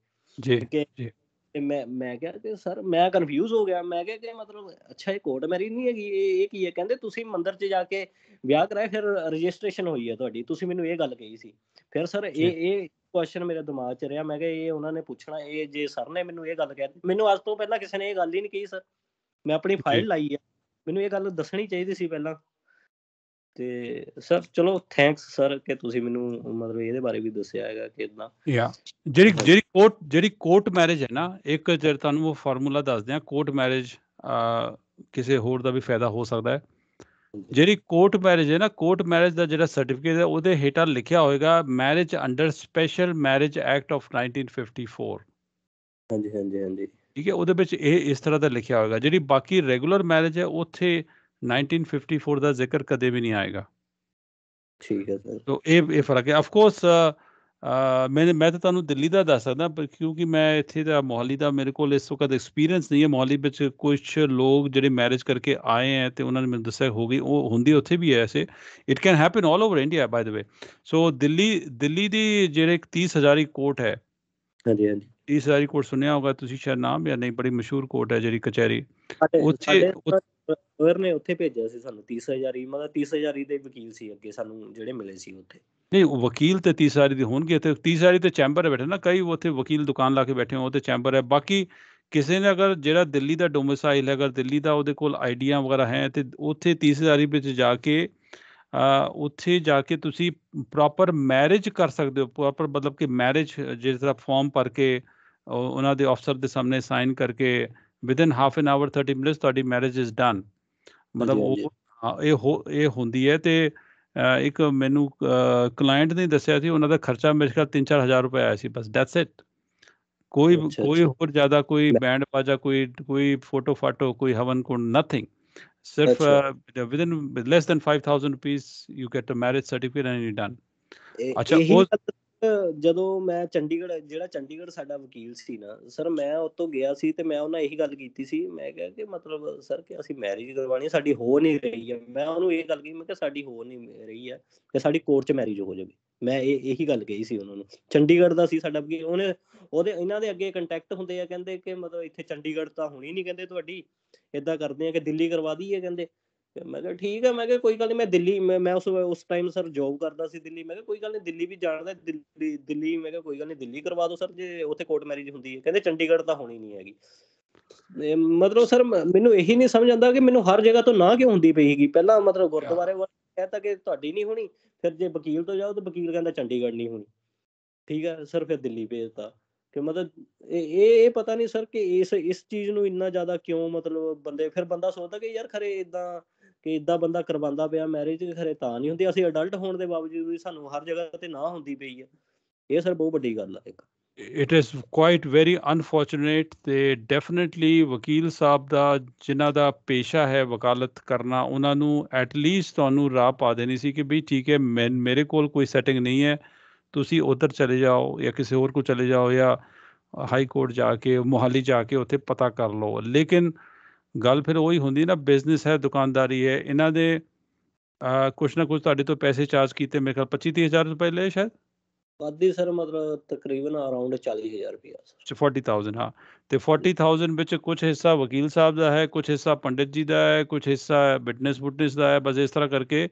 ਜੀ ਜੀ ਤੇ ਮੈਂ ਮੈਂ ਕਿਹਾ ਕਿ ਸਰ ਮੈਂ ਕਨਫਿਊਜ਼ ਹੋ ਗਿਆ ਮੈਂ ਕਿਹਾ ਕਿ ਮਤਲਬ ਅੱਛਾ ਇਹ ਕੋਰਟ ਮੈਰੀ ਨਹੀਂ ਹੈਗੀ ਇਹ ਇਹ ਕੀ ਹੈ ਕਹਿੰਦੇ ਤੁਸੀਂ ਮੰਦਿਰ 'ਚ ਜਾ ਕੇ ਵਿਆਹ ਕਰਾਇਆ ਫਿਰ ਰਜਿਸਟ੍ਰੇਸ਼ਨ ਹੋਈ ਹੈ ਤੁਹਾਡੀ ਤੁਸੀਂ ਮੈਨੂੰ ਇਹ ਗੱਲ ਕਹੀ ਸੀ ਫਿਰ ਸਰ ਇਹ ਇਹ ਕੁਐਸਚਨ ਮੇਰੇ ਦਿਮਾਗ 'ਚ ਰਿਹਾ ਮੈਂ ਕਿਹਾ ਇਹ ਉਹਨਾਂ ਨੇ ਪੁੱਛਣਾ ਇਹ ਜੇ ਸਰ ਨੇ ਮੈਨੂੰ ਇਹ ਗੱਲ ਕਹਿ ਦਿੱਤੀ ਮੈਨੂੰ ਅੱਜ ਤੋਂ ਪਹਿਲਾਂ ਕਿਸੇ ਨੇ ਇਹ ਗੱਲ ਹੀ ਨਹੀਂ ਕਹੀ ਸਰ ਮੈਂ ਆਪਣੀ ਫਾਈਲ ਲਾਈ ਆ ਮੈਨੂੰ ਇਹ ਗੱਲ ਦੱਸਣੀ ਚਾਹੀਦੀ ਸੀ ਪਹਿਲਾਂ ਤੇ ਸਰ ਚਲੋ ਥੈਂਕਸ ਸਰ ਕਿ ਤੁਸੀਂ ਮੈਨੂੰ ਮਤਲਬ ਇਹਦੇ ਬਾਰੇ ਵੀ ਦੱਸਿਆ ਹੈਗਾ ਕਿ ਇਦਾਂ ਯਾ ਜਿਹੜੀ ਜਿਹੜੀ ਕੋਰਟ ਜਿਹੜੀ ਕੋਰਟ ਮੈਰਿਜ ਹੈ ਨਾ ਇੱਕ ਜਿਹੜਾ ਤੁਹਾਨੂੰ ਉਹ ਫਾਰਮੂਲਾ ਦੱਸ ਦਿਆਂ ਕੋਰਟ ਮੈਰਿਜ ਕਿਸੇ ਹੋਰ ਦਾ ਵੀ ਫਾਇਦਾ ਹੋ ਸਕਦਾ ਹੈ ਜਿਹੜੀ ਕੋਰਟ ਮੈਰਿਜ ਹੈ ਨਾ ਕੋਰਟ ਮੈਰਿਜ ਦਾ ਜਿਹੜਾ ਸਰਟੀਫਿਕੇਟ ਹੈ ਉਹਦੇ ਹੇਠਾਂ ਲਿਖਿਆ ਹੋਏਗਾ marriage under special marriage act of 1954 ਹਾਂਜੀ ਹਾਂਜੀ ਹਾਂਜੀ ਠੀਕ ਹੈ ਉਹਦੇ ਵਿੱਚ ਇਹ ਇਸ ਤਰ੍ਹਾਂ ਦਾ ਲਿਖਿਆ ਹੋਏਗਾ ਜਿਹੜੀ ਬਾਕੀ ਰੈਗੂਲਰ ਮੈਰਿਜ ਹੈ ਉੱਥੇ 1954 ਦਾ ਜ਼ਿਕਰ ਕਦੇ ਵੀ ਨਹੀਂ ਆਏਗਾ ਠੀਕ ਹੈ ਸਰ ਤੋਂ ਇਹ ਇਹ ਫਰਕ ਹੈ ਆਫ ਕੋਰਸ ਮੈਂ ਮੈਂ ਤਾਂ ਤੁਹਾਨੂੰ ਦਿੱਲੀ ਦਾ ਦੱਸ ਸਕਦਾ ਪਰ ਕਿਉਂਕਿ ਮੈਂ ਇੱਥੇ ਦਾ ਮੋਹਾਲੀ ਦਾ ਮੇਰੇ ਕੋਲ ਇਸ ਵਕਤ ਐਕਸਪੀਰੀਅੰਸ ਨਹੀਂ ਹੈ ਮੋਹਾਲੀ ਵਿੱਚ ਕੁਝ ਲੋਕ ਜਿਹੜੇ ਮੈਰਿਜ ਕਰਕੇ ਆਏ ਐ ਤੇ ਉਹਨਾਂ ਨੇ ਮੈਨੂੰ ਦੱਸਿਆ ਹੋ ਗਈ ਉਹ ਹੁੰਦੀ ਉੱਥੇ ਵੀ ਹੈ ਐਸੇ it can happen 올 over India by the way so Delhi Delhi ਦੀ ਜਿਹੜੇ 30 ਹਜ਼ਾਰੀ ਕੋਰਟ ਹੈ ਹਾਂਜੀ ਹਾਂਜੀ 30 ਹਜ਼ਾਰੀ ਕੋਰਟ ਸੁਣਿਆ ਹੋਗਾ ਤੁਸੀਂ ਸ਼ਾਇਦ ਨਾਮ ਜਾਂ ਨਹੀਂ ਬੜੀ ਮਸ਼ਹੂਰ ਕੋਰਟ ਹੈ ਜਿਹੜੀ ਕਚਹਿਰੀ ਉੱਥੇ ਲੌਇਰ ਨੇ ਉੱਥੇ ਭੇਜਿਆ ਸੀ ਸਾਨੂੰ 30000 ਹੀ ਮਤਲਬ 30000 ਦੇ ਵਕੀਲ ਸੀ ਅੱਗੇ ਸਾਨੂੰ ਜਿਹੜੇ ਮਿਲੇ ਸੀ ਉੱਥੇ ਨਹੀਂ ਉਹ ਵਕੀਲ ਤੇ 30000 ਦੇ ਹੋਣਗੇ ਤੇ 30000 ਤੇ ਚੈਂਬਰ ਬੈਠੇ ਨਾ ਕਈ ਉੱਥੇ ਵਕੀਲ ਦੁਕਾਨ ਲਾ ਕੇ ਬੈਠੇ ਹੋ ਤੇ ਚੈਂਬਰ ਹੈ ਬਾਕੀ ਕਿਸੇ ਨੇ ਅਗਰ ਜਿਹੜਾ ਦਿੱਲੀ ਦਾ ਡੋਮਿਸਾਈਲ ਹੈ ਅਗਰ ਦਿੱਲੀ ਦਾ ਉਹਦੇ ਕੋਲ ਆਈਡੀਆ ਵਗੈਰਾ ਹੈ ਤੇ ਉੱਥੇ 30000 ਵਿੱਚ ਜਾ ਕੇ ਆ ਉੱਥੇ ਜਾ ਕੇ ਤੁਸੀਂ ਪ੍ਰੋਪਰ ਮੈਰਿਜ ਕਰ ਸਕਦੇ ਹੋ ਪ੍ਰੋਪਰ ਮਤਲਬ ਕਿ ਮੈਰਿਜ ਜਿਸ ਤਰ੍ਹਾਂ ਫਾਰਮ ਭਰ ਕੇ ਉਹਨਾਂ ਦੇ ਅਫਸਰ ਦੇ ਸਾਹਮਣੇ ਸਾਈਨ ਕਰਕੇ within half an hour 30 minutes ਤੁਹਾਡੀ ਮੈਰਿਜ ਇਜ਼ ਡਨ ਮਤਲਬ ਉਹ ਹਾਂ ਇਹ ਇਹ ਹੁੰਦੀ ਹੈ ਤੇ ਇੱਕ ਮੈਨੂੰ ਕਲਾਇੰਟ ਨੇ ਦੱਸਿਆ ਸੀ ਉਹਨਾਂ ਦਾ ਖਰਚਾ ਮੇਰੇ ਖਿਆਲ 3-4000 ਰੁਪਏ ਆਇਆ ਸੀ ਬਸ ਦੈਟਸ ਇਟ ਕੋਈ ਕੋਈ ਹੋਰ ਜ਼ਿਆਦਾ ਕੋਈ ਬੈਂਡ ਬਾਜਾ ਕੋਈ ਕੋਈ ਫੋਟੋ ਫਾਟੋ ਕੋਈ ਹਵਨ ਕੋ ਨਥਿੰਗ ਸਿਰਫ within less than 5000 rupees you get a marriage certificate and you done ਅੱਛਾ ਉਹ ਜਦੋਂ ਮੈਂ ਚੰਡੀਗੜ੍ਹ ਜਿਹੜਾ ਚੰਡੀਗੜ੍ਹ ਸਾਡਾ ਵਕੀਲ ਸੀ ਨਾ ਸਰ ਮੈਂ ਤੋਂ ਗਿਆ ਸੀ ਤੇ ਮੈਂ ਉਹਨਾਂ ਇਹੀ ਗੱਲ ਕੀਤੀ ਸੀ ਮੈਂ ਕਿਹਾ ਕਿ ਮਤਲਬ ਸਰ ਕਿ ਅਸੀਂ ਮੈਰਿਜ ਕਰਵਾਣੀ ਸਾਡੀ ਹੋ ਨਹੀਂ ਰਹੀ ਹੈ ਮੈਂ ਉਹਨੂੰ ਇਹ ਗੱਲ ਕਹੀ ਮੈਂ ਕਿਹਾ ਸਾਡੀ ਹੋ ਨਹੀਂ ਰਹੀ ਹੈ ਕਿ ਸਾਡੀ ਕੋਰਟ 'ਚ ਮੈਰਿਜ ਹੋ ਜਾਵੇ ਮੈਂ ਇਹ ਇਹੀ ਗੱਲ ਕਹੀ ਸੀ ਉਹਨਾਂ ਨੂੰ ਚੰਡੀਗੜ੍ਹ ਦਾ ਸੀ ਸਾਡਾ ਵਕੀਲ ਉਹਨੇ ਉਹਦੇ ਇਹਨਾਂ ਦੇ ਅੱਗੇ ਕੰਟੈਕਟ ਹੁੰਦੇ ਆ ਕਹਿੰਦੇ ਕਿ ਮਤਲਬ ਇੱਥੇ ਚੰਡੀਗੜ੍ਹ ਤਾਂ ਹੋਣੀ ਨਹੀਂ ਕਹਿੰਦੇ ਤੁਹਾਡੀ ਇਦਾਂ ਕਰਦੇ ਆ ਕਿ ਦਿੱਲੀ ਕਰਵਾ ਦਈਏ ਕਹਿੰਦੇ ਮੈਂ ਕਿਹਾ ਠੀਕ ਹੈ ਮੈਂ ਕਿਹਾ ਕੋਈ ਗੱਲ ਨਹੀਂ ਮੈਂ ਦਿੱਲੀ ਮੈਂ ਉਸ ਉਸ ਟਾਈਮ ਸਰ ਜੌਬ ਕਰਦਾ ਸੀ ਦਿੱਲੀ ਮੈਂ ਕਿਹਾ ਕੋਈ ਗੱਲ ਨਹੀਂ ਦਿੱਲੀ ਵੀ ਜਾਣਦਾ ਦਿੱਲੀ ਦਿੱਲੀ ਮੈਂ ਕਿਹਾ ਕੋਈ ਗੱਲ ਨਹੀਂ ਦਿੱਲੀ ਕਰਵਾ ਦਿਓ ਸਰ ਜੇ ਉੱਥੇ ਕੋਰਟ ਮੈਰਿਜ ਹੁੰਦੀ ਹੈ ਕਹਿੰਦੇ ਚੰਡੀਗੜ੍ਹ ਤਾਂ ਹੋਣੀ ਨਹੀਂ ਹੈਗੀ ਮਤਲਬ ਸਰ ਮੈਨੂੰ ਇਹੀ ਨਹੀਂ ਸਮਝ ਆਉਂਦਾ ਕਿ ਮੈਨੂੰ ਹਰ ਜਗ੍ਹਾ ਤੋਂ ਨਾ ਕਿਉਂ ਹੁੰਦੀ ਪਈਗੀ ਪਹਿਲਾਂ ਮਤਲਬ ਗੁਰਦੁਆਰੇ ਕਹਤਾ ਕਿ ਤੁਹਾਡੀ ਨਹੀਂ ਹੋਣੀ ਫਿਰ ਜੇ ਵਕੀਲ ਤੋਂ ਜਾਓ ਤਾਂ ਵਕੀਲ ਕਹਿੰਦਾ ਚੰਡੀਗੜ੍ਹ ਨਹੀਂ ਹੋਣੀ ਠੀਕ ਹੈ ਸਰ ਫਿਰ ਦਿੱਲੀ ਭੇਜਤਾ ਕਿ ਮਤਲਬ ਇਹ ਇਹ ਪਤਾ ਨਹੀਂ ਸਰ ਕਿ ਇਸ ਇਸ ਚੀਜ਼ ਨੂੰ ਇੰਨਾ ਜ਼ਿਆਦਾ ਕਿਉਂ ਮਤਲਬ ਬੰਦੇ ਫਿਰ ਬੰਦਾ ਸੋਚਦਾ ਕਿ ਯਾਰ ਖਰੇ ਇਦਾਂ ਕਿ ਇਦਾਂ ਬੰਦਾ ਕਰਵਾਉਂਦਾ ਪਿਆ ਮੈਰਿਜ ਖਰੇ ਤਾਂ ਨਹੀਂ ਹੁੰਦੀ ਅਸੀਂ ਅਡਲਟ ਹੋਣ ਦੇ ਬਾਵਜੂਦ ਵੀ ਸਾਨੂੰ ਹਰ ਜਗ੍ਹਾ ਤੇ ਨਾ ਹੁੰਦੀ ਪਈ ਹੈ ਇਹ ਸਰ ਬਹੁਤ ਵੱਡੀ ਗੱਲ ਹੈ ਇੱਕ it is quite very unfortunate ਤੇ ਡੈਫੀਨਿਟਲੀ ਵਕੀਲ ਸਾਹਿਬ ਦਾ ਜਿਨ੍ਹਾਂ ਦਾ ਪੇਸ਼ਾ ਹੈ ਵਕਾਲਤ ਕਰਨਾ ਉਹਨਾਂ ਨੂੰ ਐਟ ਲੀਸਟ ਤੁਹਾਨੂੰ ਰਾਹ ਪਾ ਦੇਣੀ ਸੀ ਕਿ ਵੀ ਠੀਕ ਹੈ ਮੇਰੇ ਕੋਲ ਕੋਈ ਸੈਟਿੰਗ ਨਹੀਂ ਹੈ ਤੁਸੀਂ ਉਧਰ ਚਲੇ ਜਾਓ ਜਾਂ ਕਿਸੇ ਹੋਰ ਕੋ ਚਲੇ ਜਾਓ ਜਾਂ ਹਾਈ ਕੋਰਟ ਜਾ ਕੇ ਮੁਹਾਲੀ ਜਾ ਕੇ ਉੱਥੇ ਪਤਾ ਕਰ ਲਓ ਲੇਕਿਨ ਗੱਲ ਫਿਰ ਉਹੀ ਹੁੰਦੀ ਨਾ ਬਿਜ਼ਨਸ ਹੈ ਦੁਕਾਨਦਾਰੀ ਹੈ ਇਹਨਾਂ ਦੇ ਕੁਛ ਨਾ ਕੁਛ ਤੁਹਾਡੇ ਤੋਂ ਪੈਸੇ ਚਾਰਜ ਕੀਤੇ ਮੇਰੇ ਖਿਆਲ 25-30000 ਰੁਪਏ ਲਏ ਸ਼ਾਇਦ ਵਾਦੀ ਸਰ ਮਤਲਬ ਤਕਰੀਬਨ ਅਰਾਊਂਡ 40000 ਰੁਪਏ ਸਰ 40000 ਹਾਂ ਤੇ 40000 ਵਿੱਚ ਕੁਝ ਹਿੱਸਾ ਵਕੀਲ ਸਾਹਿਬ ਦਾ ਹੈ ਕੁਝ ਹਿੱਸਾ ਪੰਡਿਤ ਜੀ ਦਾ ਹੈ ਕੁਝ ਹਿੱਸਾ ਬਿਜ਼ਨਸ ਬੁਟਨੈਸ ਦਾ ਹੈ ਬਸ ਇਸ ਤਰ੍ਹਾਂ ਕਰਕੇ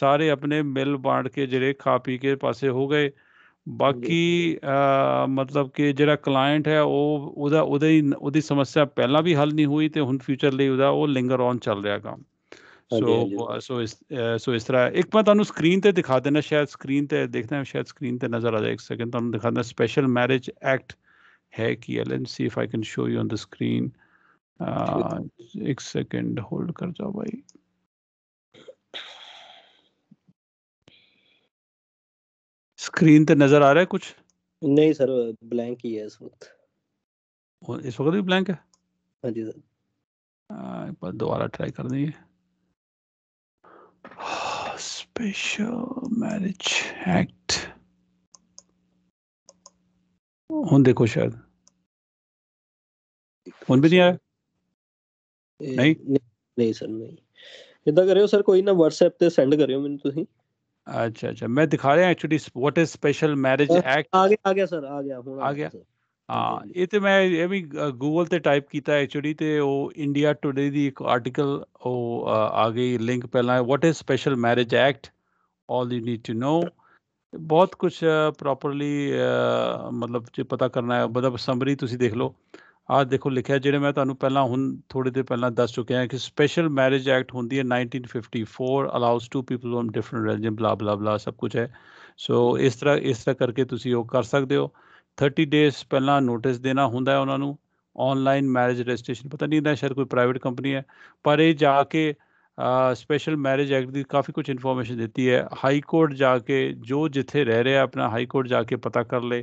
ਸਾਰੇ ਆਪਣੇ ਮਿਲ ਬਾਂਟ ਕੇ ਜਿਹੜੇ ਖਾ ਪੀ ਕੇ ਪਾਸੇ ਹੋ ਗਏ ਬਾਕੀ ਮਤਲਬ ਕਿ ਜਿਹੜਾ ਕਲਾਇੰਟ ਹੈ ਉਹ ਉਹਦਾ ਉਹਦੇ ਹੀ ਉਹਦੀ ਸਮੱਸਿਆ ਪਹਿਲਾਂ ਵੀ ਹੱਲ ਨਹੀਂ ਹੋਈ ਤੇ ਹੁਣ ਫਿਊਚਰ ਲਈ ਉਹਦਾ ਉਹ ਲਿੰਗਰ ਔਨ ਚੱਲ ਰਿਹਾ ਕੰਮ ਸੋ ਸੋ ਇਸ ਸੋ ਇਸ ਤਰ੍ਹਾਂ ਇੱਕ ਮੈਂ ਤੁਹਾਨੂੰ ਸਕਰੀਨ ਤੇ ਦਿਖਾ ਦੇਣਾ ਸ਼ਾਇਦ ਸਕਰੀਨ ਤੇ ਦੇਖਦੇ ਹਾਂ ਸ਼ਾਇਦ ਸਕਰੀਨ ਤੇ ਨਜ਼ਰ ਆ ਜਾਏ ਇੱਕ ਸੈਕਿੰਡ ਤੁਹਾਨੂੰ ਦਿਖਾਉਂਦਾ ਸਪੈਸ਼ਲ ਮੈਰਿਜ ਐਕਟ ਹੈ ਕਿ L N C if I can show you on the screen ਇੱਕ ਸੈਕਿੰਡ ਹੋਲਡ ਕਰ ਜਾ ਭਾਈ स्क्रीन पे नजर आ रहा है कुछ नहीं सर ब्लैंक ही है इस वक्त और इस वक्त भी ब्लैंक है हाँ जी सर एक बार दोबारा ट्राई कर देंगे स्पेशल मैरिज एक्ट उन देखो शायद उन भी नहीं आया नहीं नहीं सर नहीं ਇਦਾਂ ਕਰਿਓ ਸਰ ਕੋਈ ਨਾ WhatsApp ਤੇ ਸੈਂਡ ਕਰਿਓ ਮੈਨੂੰ ਤੁਸੀਂ ਅੱਛਾ ਅੱਛਾ ਮੈਂ ਦਿਖਾ ਰਿਹਾ actually what is special marriage act ਆ ਗਿਆ ਆ ਗਿਆ ਸਰ ਆ ਗਿਆ ਹੁਣ ਆ ਗਿਆ ਹਾਂ ਇਹ ਤੇ ਮੈਂ ਇਹ ਵੀ ਗੂਗਲ ਤੇ ਟਾਈਪ ਕੀਤਾ ਐਕਚੁਅਲੀ ਤੇ ਉਹ ਇੰਡੀਆ ਟੁਡੇ ਦੀ ਇੱਕ ਆਰਟੀਕਲ ਉਹ ਆ ਗਈ ਲਿੰਕ ਪਹਿਲਾਂ what is special marriage act all you need to know ਬਹੁਤ ਕੁਝ ਪ੍ਰੋਪਰਲੀ ਮਤਲਬ ਜੇ ਪਤਾ ਕਰਨਾ ਹੈ ਬਦਬ ਸਮਰੀ ਤੁਸੀਂ ਦੇਖ ਲਓ ਆ ਦੇਖੋ ਲਿਖਿਆ ਜਿਹੜੇ ਮੈਂ ਤੁਹਾਨੂੰ ਪਹਿਲਾਂ ਹੁਣ ਥੋੜੇ ਦੇ ਪਹਿਲਾਂ ਦੱਸ ਚੁੱਕਿਆ ਹਾਂ ਕਿ ਸਪੈਸ਼ਲ ਮੈਰਿਜ ਐਕਟ ਹੁੰਦੀ ਹੈ 1954 allows to people from different religion blah blah ਬਲਾ ਸਭ ਕੁਝ ਹੈ ਸੋ ਇਸ ਤਰ੍ਹਾਂ ਇਸ ਤਰ੍ਹਾਂ ਕਰਕੇ ਤੁਸੀਂ ਉਹ ਕਰ ਸਕਦੇ ਹੋ 30 ਡੇਸ ਪਹਿਲਾਂ ਨੋਟਿਸ ਦੇਣਾ ਹੁੰਦਾ ਹੈ ਉਹਨਾਂ ਨੂੰ ਆਨਲਾਈਨ ਮੈਰਿਜ ਰਜਿਸਟ੍ਰੇਸ਼ਨ ਪਤਾ ਨਹੀਂ ਇਹਦਾ ਸ਼ਾਇਦ ਕੋਈ ਪ੍ਰਾਈਵੇਟ ਕੰਪਨੀ ਹੈ ਪਰ ਇਹ ਜਾ ਕੇ ਸਪੈਸ਼ਲ ਮੈਰਿਜ ਐਕਟ ਦੀ ਕਾਫੀ ਕੁਝ ਇਨਫੋਰਮੇਸ਼ਨ ਦਿੱਤੀ ਹੈ ਹਾਈ ਕੋਰਟ ਜਾ ਕੇ ਜੋ ਜਿੱਥੇ ਰਹਿ ਰਿਹਾ ਆਪਣਾ ਹਾਈ ਕੋਰਟ ਜਾ ਕੇ ਪਤਾ ਕਰ ਲੇ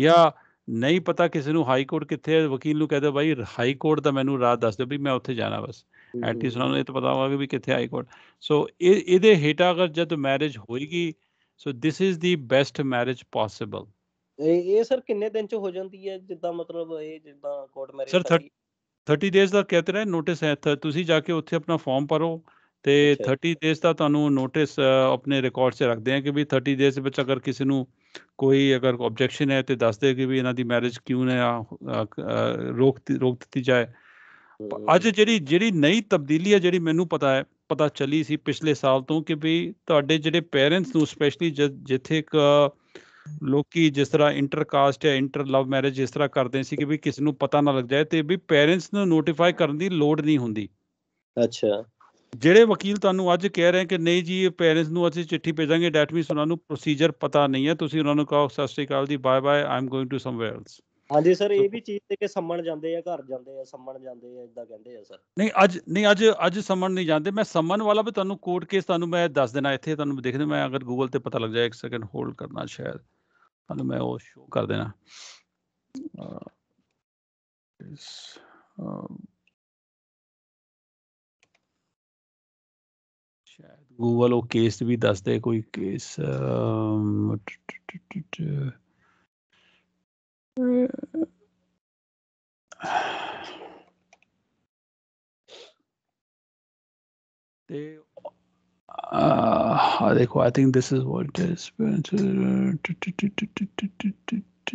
ਜਾਂ ਨਹੀਂ ਪਤਾ ਕਿਸੇ ਨੂੰ ਹਾਈ ਕੋਰਟ ਕਿੱਥੇ ਹੈ ਵਕੀਲ ਨੂੰ ਕਹਦੇ ਬਾਈ ਹਾਈ ਕੋਰਟ ਦਾ ਮੈਨੂੰ ਰਾਤ ਦੱਸ ਦਿਓ ਵੀ ਮੈਂ ਉੱਥੇ ਜਾਣਾ ਬਸ ਐਟਲੀਸਟ ਉਹਨਾਂ ਨੂੰ ਇਹ ਤਾਂ ਪਤਾ ਹੋਵੇ ਵੀ ਕਿੱਥੇ ਹਾਈ ਕੋਰਟ ਸੋ ਇਹ ਇਹਦੇ ਹੇਟਾ ਅਗਰ ਜਦ ਮੈਰਿਜ ਹੋਏਗੀ so this is the best marriage possible ਇਹ ਇਹ ਸਰ ਕਿੰਨੇ ਦਿਨ ਚ ਹੋ ਜਾਂਦੀ ਹੈ ਜਿੱਦਾਂ ਮਤਲਬ ਇਹ ਜਿੱਦਾਂ ਕੋਰਟ ਮੈਰਿਜ ਸਰ 30 ਡੇਜ਼ ਦਾ ਕਹਤੇ ਰਹੇ ਨੋਟਿਸ ਹੈ ਤੁਸੀਂ ਜਾ ਕੇ ਉੱਥੇ ਆਪਣਾ ਫਾਰਮ ਭਰੋ ਤੇ 30 ਡੇਜ਼ ਦਾ ਤੁਹਾਨੂੰ ਨੋਟਿਸ ਆਪਣੇ ਰਿਕਾਰਡ 'ਚ ਰੱਖਦੇ ਆ ਕਿ ਵੀ 30 ਡੇਜ਼ ਵਿੱਚ ਅਗਰ ਕਿਸੇ ਨੂੰ ਕੋਈ ਅਗਰ ਆਬਜੈਕਸ਼ਨ ਹੈ ਤੇ ਦੱਸ ਦੇ ਕਿ ਵੀ ਇਹਨਾਂ ਦੀ ਮੈਰਿਜ ਕਿਉਂ ਨਾ ਰੋਕ ਰੋਕ ਦਿੱਤੀ ਜਾਏ ਅੱਜ ਜਿਹੜੀ ਜਿਹੜੀ ਨਈ ਤਬਦੀਲੀ ਹੈ ਜਿਹੜੀ ਮੈਨੂੰ ਪਤਾ ਹੈ ਪਤਾ ਚੱਲੀ ਸੀ ਪਿਛਲੇ ਸਾਲ ਤੋਂ ਕਿ ਵੀ ਤੁਹਾਡੇ ਜਿਹੜੇ ਪੇਰੈਂਟਸ ਨੂੰ ਸਪੈਸ਼ਲੀ ਜਿੱਥੇ ਇੱਕ ਲੋਕੀ ਜਿਸ ਤਰ੍ਹਾਂ ਇੰਟਰ ਕਾਸਟ ਜਾਂ ਇੰਟਰ ਲਵ ਮੈਰਿਜ ਇਸ ਤਰ੍ਹਾਂ ਕਰਦੇ ਸੀ ਕਿ ਵੀ ਕਿਸੇ ਨੂੰ ਪਤਾ ਨਾ ਲੱਗ ਜਾਏ ਤੇ ਵੀ ਪੇਰੈਂਟਸ ਨੂੰ ਨੋਟੀਫਾਈ ਕਰਨ ਦੀ ਲੋੜ ਨਹੀਂ ਹੁੰਦੀ ਅੱਛਾ ਜਿਹੜੇ ਵਕੀਲ ਤੁਹਾਨੂੰ ਅੱਜ ਕਹਿ ਰਹੇ ਕਿ ਨਹੀਂ ਜੀ ਪੈਰੈਂਟਸ ਪੇਰੈਂਟਸ ਨੂੰ ਅਸੀਂ ਚਿੱਠੀ ਭੇਜਾਂਗੇ ਡੈਟ ਮੀਨਸ ਉਹਨਾਂ ਨੂੰ ਪ੍ਰੋਸੀਜਰ ਪਤਾ ਨਹੀਂ ਹੈ ਤੁਸੀਂ ਉਹਨਾਂ ਨੂੰ ਕਹੋ ਸਤਿ ਸ਼੍ਰੀ ਅਕਾਲ ਦੀ bye bye I'm going to somewhere else ਹਾਂਜੀ ਸਰ ਇਹ ਵੀ ਚੀਜ਼ ਤੇ ਕਿ ਸੰਮਣ ਜਾਂਦੇ ਆ ਘਰ ਜਾਂਦੇ ਆ ਸੰਮਣ ਜਾਂਦੇ ਆ ਇਦਾਂ ਕਹਿੰਦੇ ਆ ਸਰ ਨਹੀਂ ਅੱਜ ਨਹੀਂ ਅੱਜ ਅੱਜ ਸੰਮਣ ਨਹੀਂ ਜਾਂਦੇ ਮੈਂ ਸੰਮਣ ਵਾਲਾ ਵੀ ਤੁਹਾਨੂੰ ਕੋਰਟ ਕੇਸ ਤੁਹਾਨੂੰ ਮੈਂ ਦੱਸ ਦੇਣਾ ਇੱਥੇ ਤੁਹਾਨੂੰ ਦੇਖਦੇ ਮੈਂ ਅਗਰ ਗੂਗਲ ਤੇ ਪਤਾ ਲੱਗ ਜਾਏ ਇੱਕ ਸੈਕਿੰਡ ਹੋਲਡ ਕਰਨਾ ਸ਼ਾਇਦ ਤੁਹਾਨੂੰ ਮੈਂ ਉਹ ਸ਼ੋਅ ਕਰ ਦੇਣਾ ਇਸ ਗੂਗਲ ਉਹ ਕੇਸ ਵੀ ਦੱਸਦੇ ਕੋਈ ਕੇਸ ਤੇ ਆ ਦੇਖੋ I think this is what it is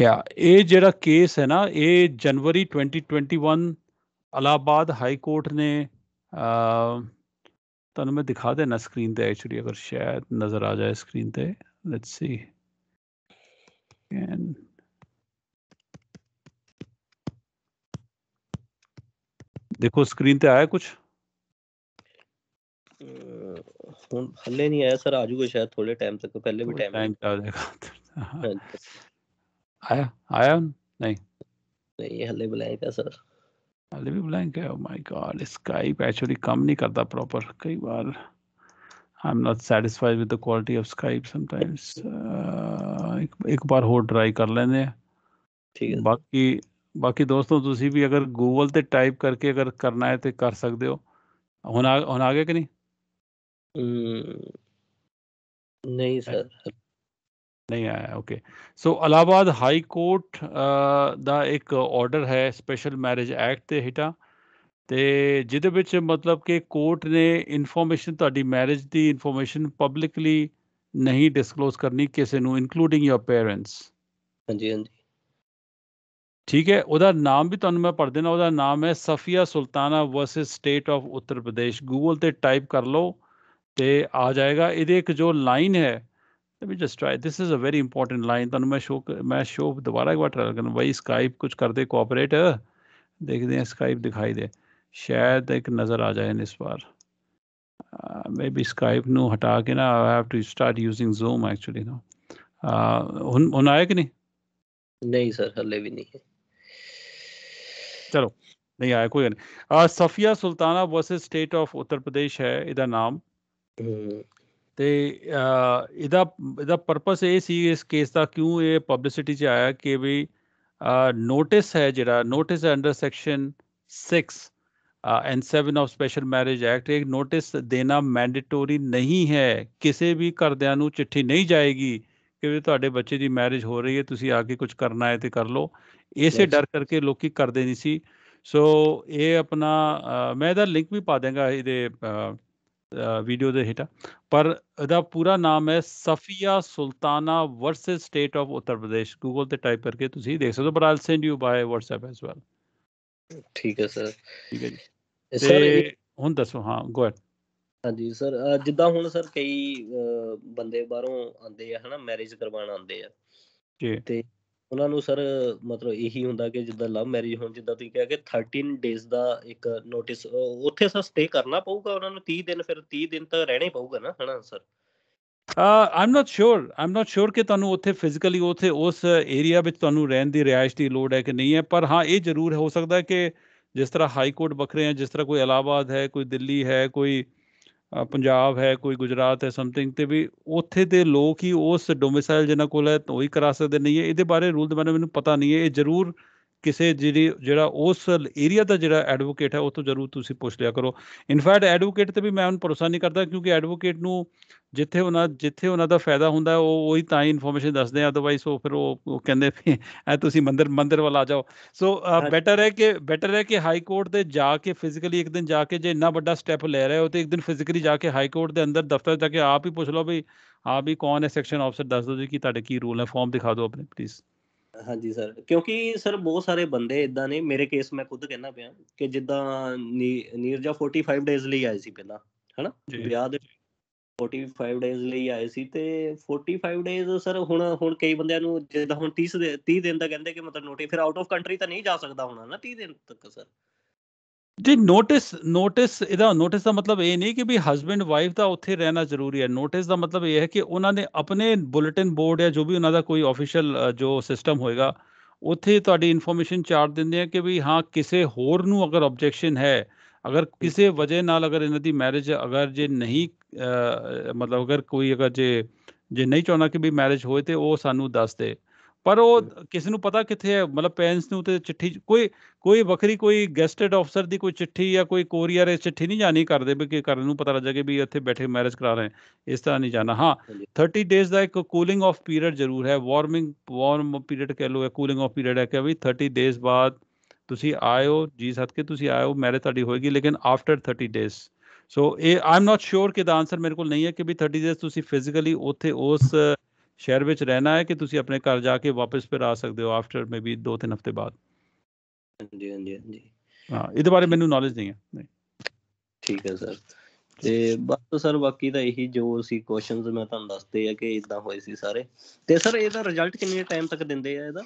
yeah ਇਹ ਜਿਹੜਾ ਕੇਸ ਹੈ ਨਾ ਇਹ ਜਨਵਰੀ 2021 अलाहाबाद हाई कोर्ट ने तुम मैं दिखा देना स्क्रीन पे एक्चुअली अगर शायद नजर आ जाए स्क्रीन पे लेट्स सी कैन देखो स्क्रीन पे आया कुछ हूं हल्ले नहीं आया सर आजू शायद थोड़े टाइम तक पहले भी टाइम टाइम आ जाएगा आया आया नहीं नहीं हल्ले बुलाया था सर अभी भी ब्लैंक है माय गॉड स्काइप एक्चुअली काम नहीं करता प्रॉपर कई बार I am not satisfied with the quality of Skype sometimes एक बार हो ट्राई कर लेने ठीक है बाकी बाकी दोस्तों ਤੁਸੀਂ ਵੀ ਅਗਰ ਗੂਗਲ ਤੇ ਟਾਈਪ ਕਰਕੇ ਅਗਰ ਕਰਨਾ ਹੈ ਤੇ ਕਰ ਸਕਦੇ ਹੋ ਹੁਣ ਆ ਹੁਣ ਆ ਗਿਆ ਕਿ ਨਹੀਂ ਨਹੀਂ ਸਰ ਨਹੀਂ ਆਇਆ okay so Allahabad high court ਦਾ ਇੱਕ ਆਰਡਰ ਹੈ ਸਪੈਸ਼ਲ ਮੈਰਿਜ ਐਕਟ ਤੇ ਹਿਟਾ ਤੇ ਜਿਹਦੇ ਵਿੱਚ ਮਤਲਬ ਕਿ ਕੋਰਟ ਨੇ ਇਨਫੋਰਮੇਸ਼ਨ ਤੁਹਾਡੀ ਮੈਰਿਜ ਦੀ ਇਨਫੋਰਮੇਸ਼ਨ ਪਬਲਿਕਲੀ ਨਹੀਂ ਡਿਸਕਲੋਸ ਕਰਨੀ ਕਿਸੇ ਨੂੰ ਇਨਕਲੂਡਿੰਗ ਯੋਰ ਪੇਰੈਂਟਸ ਹਾਂਜੀ ਹਾਂਜੀ ਠੀਕ ਹੈ ਉਹਦਾ ਨਾਮ ਵੀ ਤੁਹਾਨੂੰ ਮੈਂ ਪੜ ਦੇਣਾ ਉਹਦਾ ਨਾਮ ਹੈ Safia Sultana versus state of Uttar Pradesh Google ਤੇ ਟਾਈਪ ਕਰ ਲਓ ਤੇ ਆ ਜਾਏਗਾ ਇਹਦੇ ਇੱਕ ਜੋ ਲਾਈਨ ਹੈ let me just try this is a very important line तनु तो मैं शो मैं शो दोबारा एक बार ट्राई करना भाई स्काइप कुछ कर दे कोऑपरेट देखते हैं स्काइप दिखाई दे शायद एक नज़र आ जाए इस बार मे बी स्काइप नु हटा के ना I have to start using Zoom actually ना हुन आया कि नहीं नहीं सर हले भी नहीं है चलो नहीं आया कोई नहीं Safia uh, Sultana versus state of Uttar Pradesh है इधर नाम हम्म। ਤੇ ਇਹਦਾ ਇਹਦਾ ਪਰਪਸ ਇਹ ਸੀ ਇਸ ਕੇਸ ਦਾ ਕਿਉਂ ਇਹ ਪਬਲਿਸਿਟੀ 'ਚ ਆਇਆ ਕਿ ਵੀ ਨੋਟਿਸ ਹੈ ਜਿਹੜਾ notice under section 6 and 7 of special marriage act ਇੱਕ ਨੋਟਿਸ ਦੇਣਾ ਮੈਂਡੇਟਰੀ ਨਹੀਂ ਹੈ ਕਿਸੇ ਵੀ ਘਰਦਿਆਂ ਨੂੰ ਚਿੱਠੀ ਨਹੀਂ ਜਾਏਗੀ ਕਿ ਵੀ ਤੁਹਾਡੇ ਬੱਚੇ ਦੀ ਮੈਰਿਜ ਹੋ ਰਹੀ ਹੈ ਤੁਸੀਂ ਆ ਕੇ ਕੁਝ ਕਰਨਾ ਹੈ ਤੇ ਕਰ ਲਓ ਇਸੇ ਡਰ ਕਰਕੇ ਲੋਕੀ ਕਰਦੇ ਨਹੀਂ ਸੀ ਸੋ ਇਹ ਆਪਣਾ ਮੈਂ ਇਹਦਾ ਲਿੰਕ ਵੀ ਪਾ ਦੇਗਾ ਇਹਦੇ ਵੀਡੀਓ ਦੇ ਹੇਠਾਂ ਪਰ ਇਹਦਾ ਪੂਰਾ ਨਾਮ ਹੈ Safia Sultana versus state of Uttar Pradesh Google ਤੇ ਟਾਈਪ ਕਰਕੇ ਤੁਸੀਂ ਦੇਖ ਸਕਦੇ ਹੋ ਪਰ I'll send you by WhatsApp as well ਠੀਕ ਹੈ ਸਰ ਠੀਕ ਹੈ ਜੀ ਸਰ ਹੁਣ ਦੱਸੋ ਹਾਂ ਗੋ ਅਹ ਹਾਂਜੀ ਸਰ ਜਿੱਦਾਂ ਹੁਣ ਸਰ ਕਈ ਬੰਦੇ ਬਾਹਰੋਂ ਆਉਂਦੇ ਆ ਹਨਾ ਮੈਰਿਜ ਕਰਵਾਉਣ ਆਉਂਦੇ ਆ ਜੀ ਤੇ ਉਹਨਾਂ ਨੂੰ ਸਰ ਮਤਲਬ ਇਹੀ ਹੁੰਦਾ ਕਿ ਜਿੱਦਾਂ ਲਵ ਮੈਰਿਜ ਹੋਣ ਜਿੱਦਾਂ ਤੁਸੀਂ ਕਿਹਾ ਕਿ 13 ਡੇਜ਼ ਦਾ ਇੱਕ ਨੋਟਿਸ ਉੱਥੇ ਸਰ ਸਟੇ ਕਰਨਾ ਪਊਗਾ ਉਹਨਾਂ ਨੂੰ 30 ਦਿਨ ਫਿਰ 30 ਦਿਨ ਤਾਂ ਰਹਿਣਾ ਹੀ ਪਊਗਾ ਨਾ ਹਨਾ ਸਰ ਆਮ ਨਾਟ ਸ਼ੋਰ ਆਮ ਨਾਟ ਸ਼ੋਰ ਕਿ ਤੁਹਾਨੂੰ ਉੱਥੇ ਫਿਜ਼ੀਕਲੀ ਉੱਥੇ ਉਸ ਏਰੀਆ ਵਿੱਚ ਤੁਹਾਨੂੰ ਰਹਿਣ ਦੀ ਰਿਆਇਸ਼ ਦੀ ਲੋੜ ਹੈ ਕਿ ਨਹੀਂ ਹੈ ਪਰ ਹਾਂ ਇਹ ਜ਼ਰੂਰ ਹੋ ਸਕਦਾ ਹੈ ਕਿ ਜਿਸ ਤਰ੍ਹਾਂ ਹਾਈ ਕੋਰਟ ਬਖਰੇ ਹੈ ਜਿਸ ਤਰ੍ਹਾਂ ਕੋਈ ਇਲਾਹਾਬਾਦ ਹੈ ਕੋਈ ਦਿੱਲੀ ਹੈ ਕੋਈ ਪੰਜਾਬ ਹੈ ਕੋਈ ਗੁਜਰਾਤ ਹੈ ਸਮਥਿੰਗ ਤੇ ਵੀ ਉੱਥੇ ਦੇ ਲੋਕ ਹੀ ਉਸ ਡੋਮਿਸਾਈਲ ਜਿਹਨਾਂ ਕੋਲ ਹੈ ਉਹੀ ਕਰਾ ਸਕਦੇ ਨਹੀਂ ਹੈ ਇਹਦੇ ਬਾਰੇ ਰੂਲ ਦੇ ਬਾਰੇ ਮੈਨੂੰ ਪਤਾ ਨਹੀਂ ਹੈ ਇਹ ਜ਼ਰੂਰ ਕਿਸੇ ਜਿਹੜੀ ਜਿਹੜਾ ਉਸ ਏਰੀਆ ਦਾ ਜਿਹੜਾ ਐਡਵੋਕੇਟ ਹੈ ਉਹ ਤੋਂ ਜ਼ਰੂਰ ਤੁਸੀਂ ਪੁੱਛ ਲਿਆ ਕਰੋ ਇਨਫੈਕਟ ਐਡਵੋਕੇਟ ਤੇ ਵੀ ਮੈਂ ਹੁਣ ਭਰੋਸਾ ਨਹੀਂ ਕਰਦਾ ਕਿਉਂਕਿ ਐਡਵੋਕੇਟ ਨੂੰ ਜਿੱਥੇ ਉਹਨਾਂ ਜਿੱਥੇ ਉਹਨਾਂ ਦਾ ਫਾਇਦਾ ਹੁੰਦਾ ਉਹ ਉਹੀ ਤਾਂ ਹੀ ਇਨਫੋਰਮੇਸ਼ਨ ਦੱਸਦੇ ਆ ਅਦਰਵਾਈਜ਼ ਉਹ ਫਿਰ ਉਹ ਕਹਿੰਦੇ ਐ ਤੁਸੀਂ ਮੰਦਰ ਮੰਦਰ ਵੱਲ ਆ ਜਾਓ ਸੋ ਬੈਟਰ ਹੈ ਕਿ ਬੈਟਰ ਹੈ ਕਿ ਹਾਈ ਕੋਰਟ ਦੇ ਜਾ ਕੇ ਫਿਜ਼ੀਕਲੀ ਇੱਕ ਦਿਨ ਜਾ ਕੇ ਜੇ ਇੰਨਾ ਵੱਡਾ ਸਟੈਪ ਲੈ ਰਹੇ ਹੋ ਤੇ ਇੱਕ ਦਿਨ ਫਿਜ਼ੀਕਲੀ ਜਾ ਕੇ ਹਾਈ ਕੋਰਟ ਦੇ ਅੰਦਰ ਦਫ਼ਤਰ ਜਾ ਕੇ ਆਪ ਹੀ ਪੁੱਛ ਲਓ ਵੀ ਆਪ ਹੀ ਕੌਣ ਹੈ ਸੈਕਸ਼ਨ ਆਫਸਰ ਦੱਸ ਦਿਓ ਜੀ ਕਿ ਤੁਹਾਡੇ ਕੀ ਰੂਲ ਹੈ ਫਾਰਮ ਦਿਖਾ ਦਿਓ ਆਪਣੇ ਪਲੀਜ਼ ਹਾਂਜੀ ਸਰ ਕਿਉਂਕਿ ਸਰ ਬਹੁਤ ਸਾਰੇ ਬੰਦੇ ਇਦਾਂ ਨੇ ਮੇਰੇ ਕੇਸ ਮੈਂ ਖੁਦ ਕਹਿਣਾ ਪਿਆ ਕਿ ਜਿੱਦਾਂ ਨੀਰਜਾ 45 ਡੇਜ਼ ਲਈ ਆਏ ਸੀ ਪਹਿਲਾਂ ਹਨਾ ਵਿਆਹ ਦੇ 45 ਡੇਜ਼ ਲਈ ਆਏ ਸੀ ਤੇ 45 ਡੇਜ਼ ਸਰ ਹੁਣ ਹੁਣ ਕਈ ਬੰਦਿਆਂ ਨੂੰ ਜਿੱਦਾਂ ਹੁਣ 30 30 ਦਿਨ ਦਾ ਕਹਿੰਦੇ ਕਿ ਮਤਲਬ ਨੋਟੀ ਫਿਰ ਆਊਟ ਆਫ ਕੰਟਰੀ ਤਾਂ ਨਹੀਂ ਜਾ ਸਕਦਾ ਹੁਣ ਨਾ 30 ਦਿਨ ਤੱਕ ਸਰ ਜੀ ਨੋਟਿਸ ਨੋਟਿਸ ਇਹਦਾ ਨੋਟਿਸ ਦਾ ਮਤਲਬ ਇਹ ਨਹੀਂ ਕਿ ਵੀ ਹਸਬੰਡ ਵਾਈਫ ਦਾ ਉੱਥੇ ਰਹਿਣਾ ਜ਼ਰੂਰੀ ਹੈ ਨੋਟਿਸ ਦਾ ਮਤਲਬ ਇਹ ਹੈ ਕਿ ਉਹਨਾਂ ਨੇ ਆਪਣੇ ਬੁਲੇਟਿਨ ਬੋਰਡ ਜਾਂ ਜੋ ਵੀ ਉਹਨਾਂ ਦਾ ਕੋਈ ਅਫੀਸ਼ੀਅਲ ਜੋ ਸਿਸਟਮ ਹੋਏਗਾ ਉੱਥੇ ਤੁਹਾਡੀ ਇਨਫੋਰਮੇਸ਼ਨ ਚਾਰਟ ਦਿੰਦੇ ਆ ਕਿ ਵੀ ਹਾਂ ਕਿਸੇ ਹੋਰ ਨੂੰ ਅਗਰ ਆਬਜੈਕਸ਼ਨ ਹੈ ਅਗਰ ਕਿਸੇ ਵਜ੍ਹਾ ਨਾਲ ਅਗਰ ਇਹਨਾਂ ਦੀ ਮੈਰਿਜ ਅਗਰ ਜੇ ਨਹੀਂ ਮਤਲਬ ਅਗਰ ਕੋਈ ਅਗਰ ਜੇ ਜੇ ਨਹੀਂ ਚਾਹਣਾ ਕਿ ਵੀ ਮੈਰਿਜ ਹੋਏ ਤੇ ਉਹ ਸਾਨੂੰ ਦੱਸ ਦੇ ਪਰ ਉਹ ਕਿਸੇ ਨੂੰ ਪਤਾ ਕਿੱਥੇ ਹੈ ਮਤਲਬ ਪੈਨਸ ਨੂੰ ਤੇ ਚਿੱਠੀ ਕੋਈ ਕੋਈ ਵੱਖਰੀ ਕੋਈ ਗੈਸਟਡ ਅਫਸਰ ਦੀ ਕੋਈ ਚਿੱਠੀ ਜਾਂ ਕੋਈ ਕੋਰੀਅਰ ਇਸ ਚਿੱਠੀ ਨਹੀਂ ਜਾਣੀ ਕਰਦੇ ਵੀ ਕਿ ਕਰਨ ਨੂੰ ਪਤਾ ਲੱਗ ਜਾਗੇ ਵੀ ਇੱਥੇ ਬੈਠੇ ਮੈਰਿਜ ਕਰਾ ਰਹੇ ਇਸ ਤਰ੍ਹਾਂ ਨਹੀਂ ਜਾਣਾ ਹਾਂ 30 ਡੇਜ਼ ਦਾ ਇੱਕ ਕੂਲਿੰਗ ਆਫ ਪੀਰੀਅਡ ਜ਼ਰੂਰ ਹੈ ਵਾਰਮਿੰਗ ਵਾਰਮ ਪੀਰੀਅਡ ਕਹਿ ਲੋ ਹੈ ਕੂਲਿੰਗ ਆਫ ਪੀਰੀਅਡ ਹੈ ਕਿ ਵੀ 30 ਡੇਜ਼ ਬਾਅਦ ਤੁਸੀਂ ਆਇਓ ਜੀ ਕੇ ਤੁਸੀਂ ਆਇਓ ਮੈਰਿਜ ਤੁਹਾਡੀ ਹੋਏਗੀ ਲੇਕਿਨ ਆਫਟਰ 30 ਡੇਜ਼ ਸੋ ਇਹ ਆਮ ਨਾਟ ਸ਼ੋਰ ਕਿ ਦਾ ਆਨਸਰ ਮੇਰੇ ਕੋਲ ਨਹੀਂ ਹੈ ਕਿ ਵੀ 30 ਡੇਜ਼ ਤੁਸੀਂ ਫਿਜ਼ੀਕਲੀ ਉੱਥੇ ਉਸ ਸ਼ਹਿਰ ਵਿੱਚ ਰਹਿਣਾ ਹੈ ਕਿ ਤੁਸੀਂ ਆਪਣੇ ਘਰ ਜਾ ਕੇ ਵਾਪਸ ਫਿਰ ਆ ਸਕਦੇ ਹੋ ਆਫਟਰ ਮੇਬੀ 2-3 ਹਫ਼ਤੇ ਬਾਅਦ ਹਾਂਜੀ ਹਾਂਜੀ ਹਾਂਜੀ ਹਾਂ ਇਹਦੇ ਬਾਰੇ ਮੈਨੂੰ ਨੌਲੇਜ ਨਹੀਂ ਹੈ ਠੀਕ ਹੈ ਸਰ ਤੇ ਬਸ ਸਰ ਬਾਕੀ ਤਾਂ ਇਹੀ ਜੋ ਸੀ ਕੁਐਸਚਨਸ ਮੈਂ ਤੁਹਾਨੂੰ ਦੱਸਤੇ ਆ ਕਿ ਇਦਾਂ ਹੋਏ ਸੀ ਸਾਰੇ ਤੇ ਸਰ ਇਹਦਾ ਰਿਜ਼ਲਟ ਕਿੰਨੇ ਟਾਈਮ ਤੱਕ ਦਿੰਦੇ ਆ ਇਹਦਾ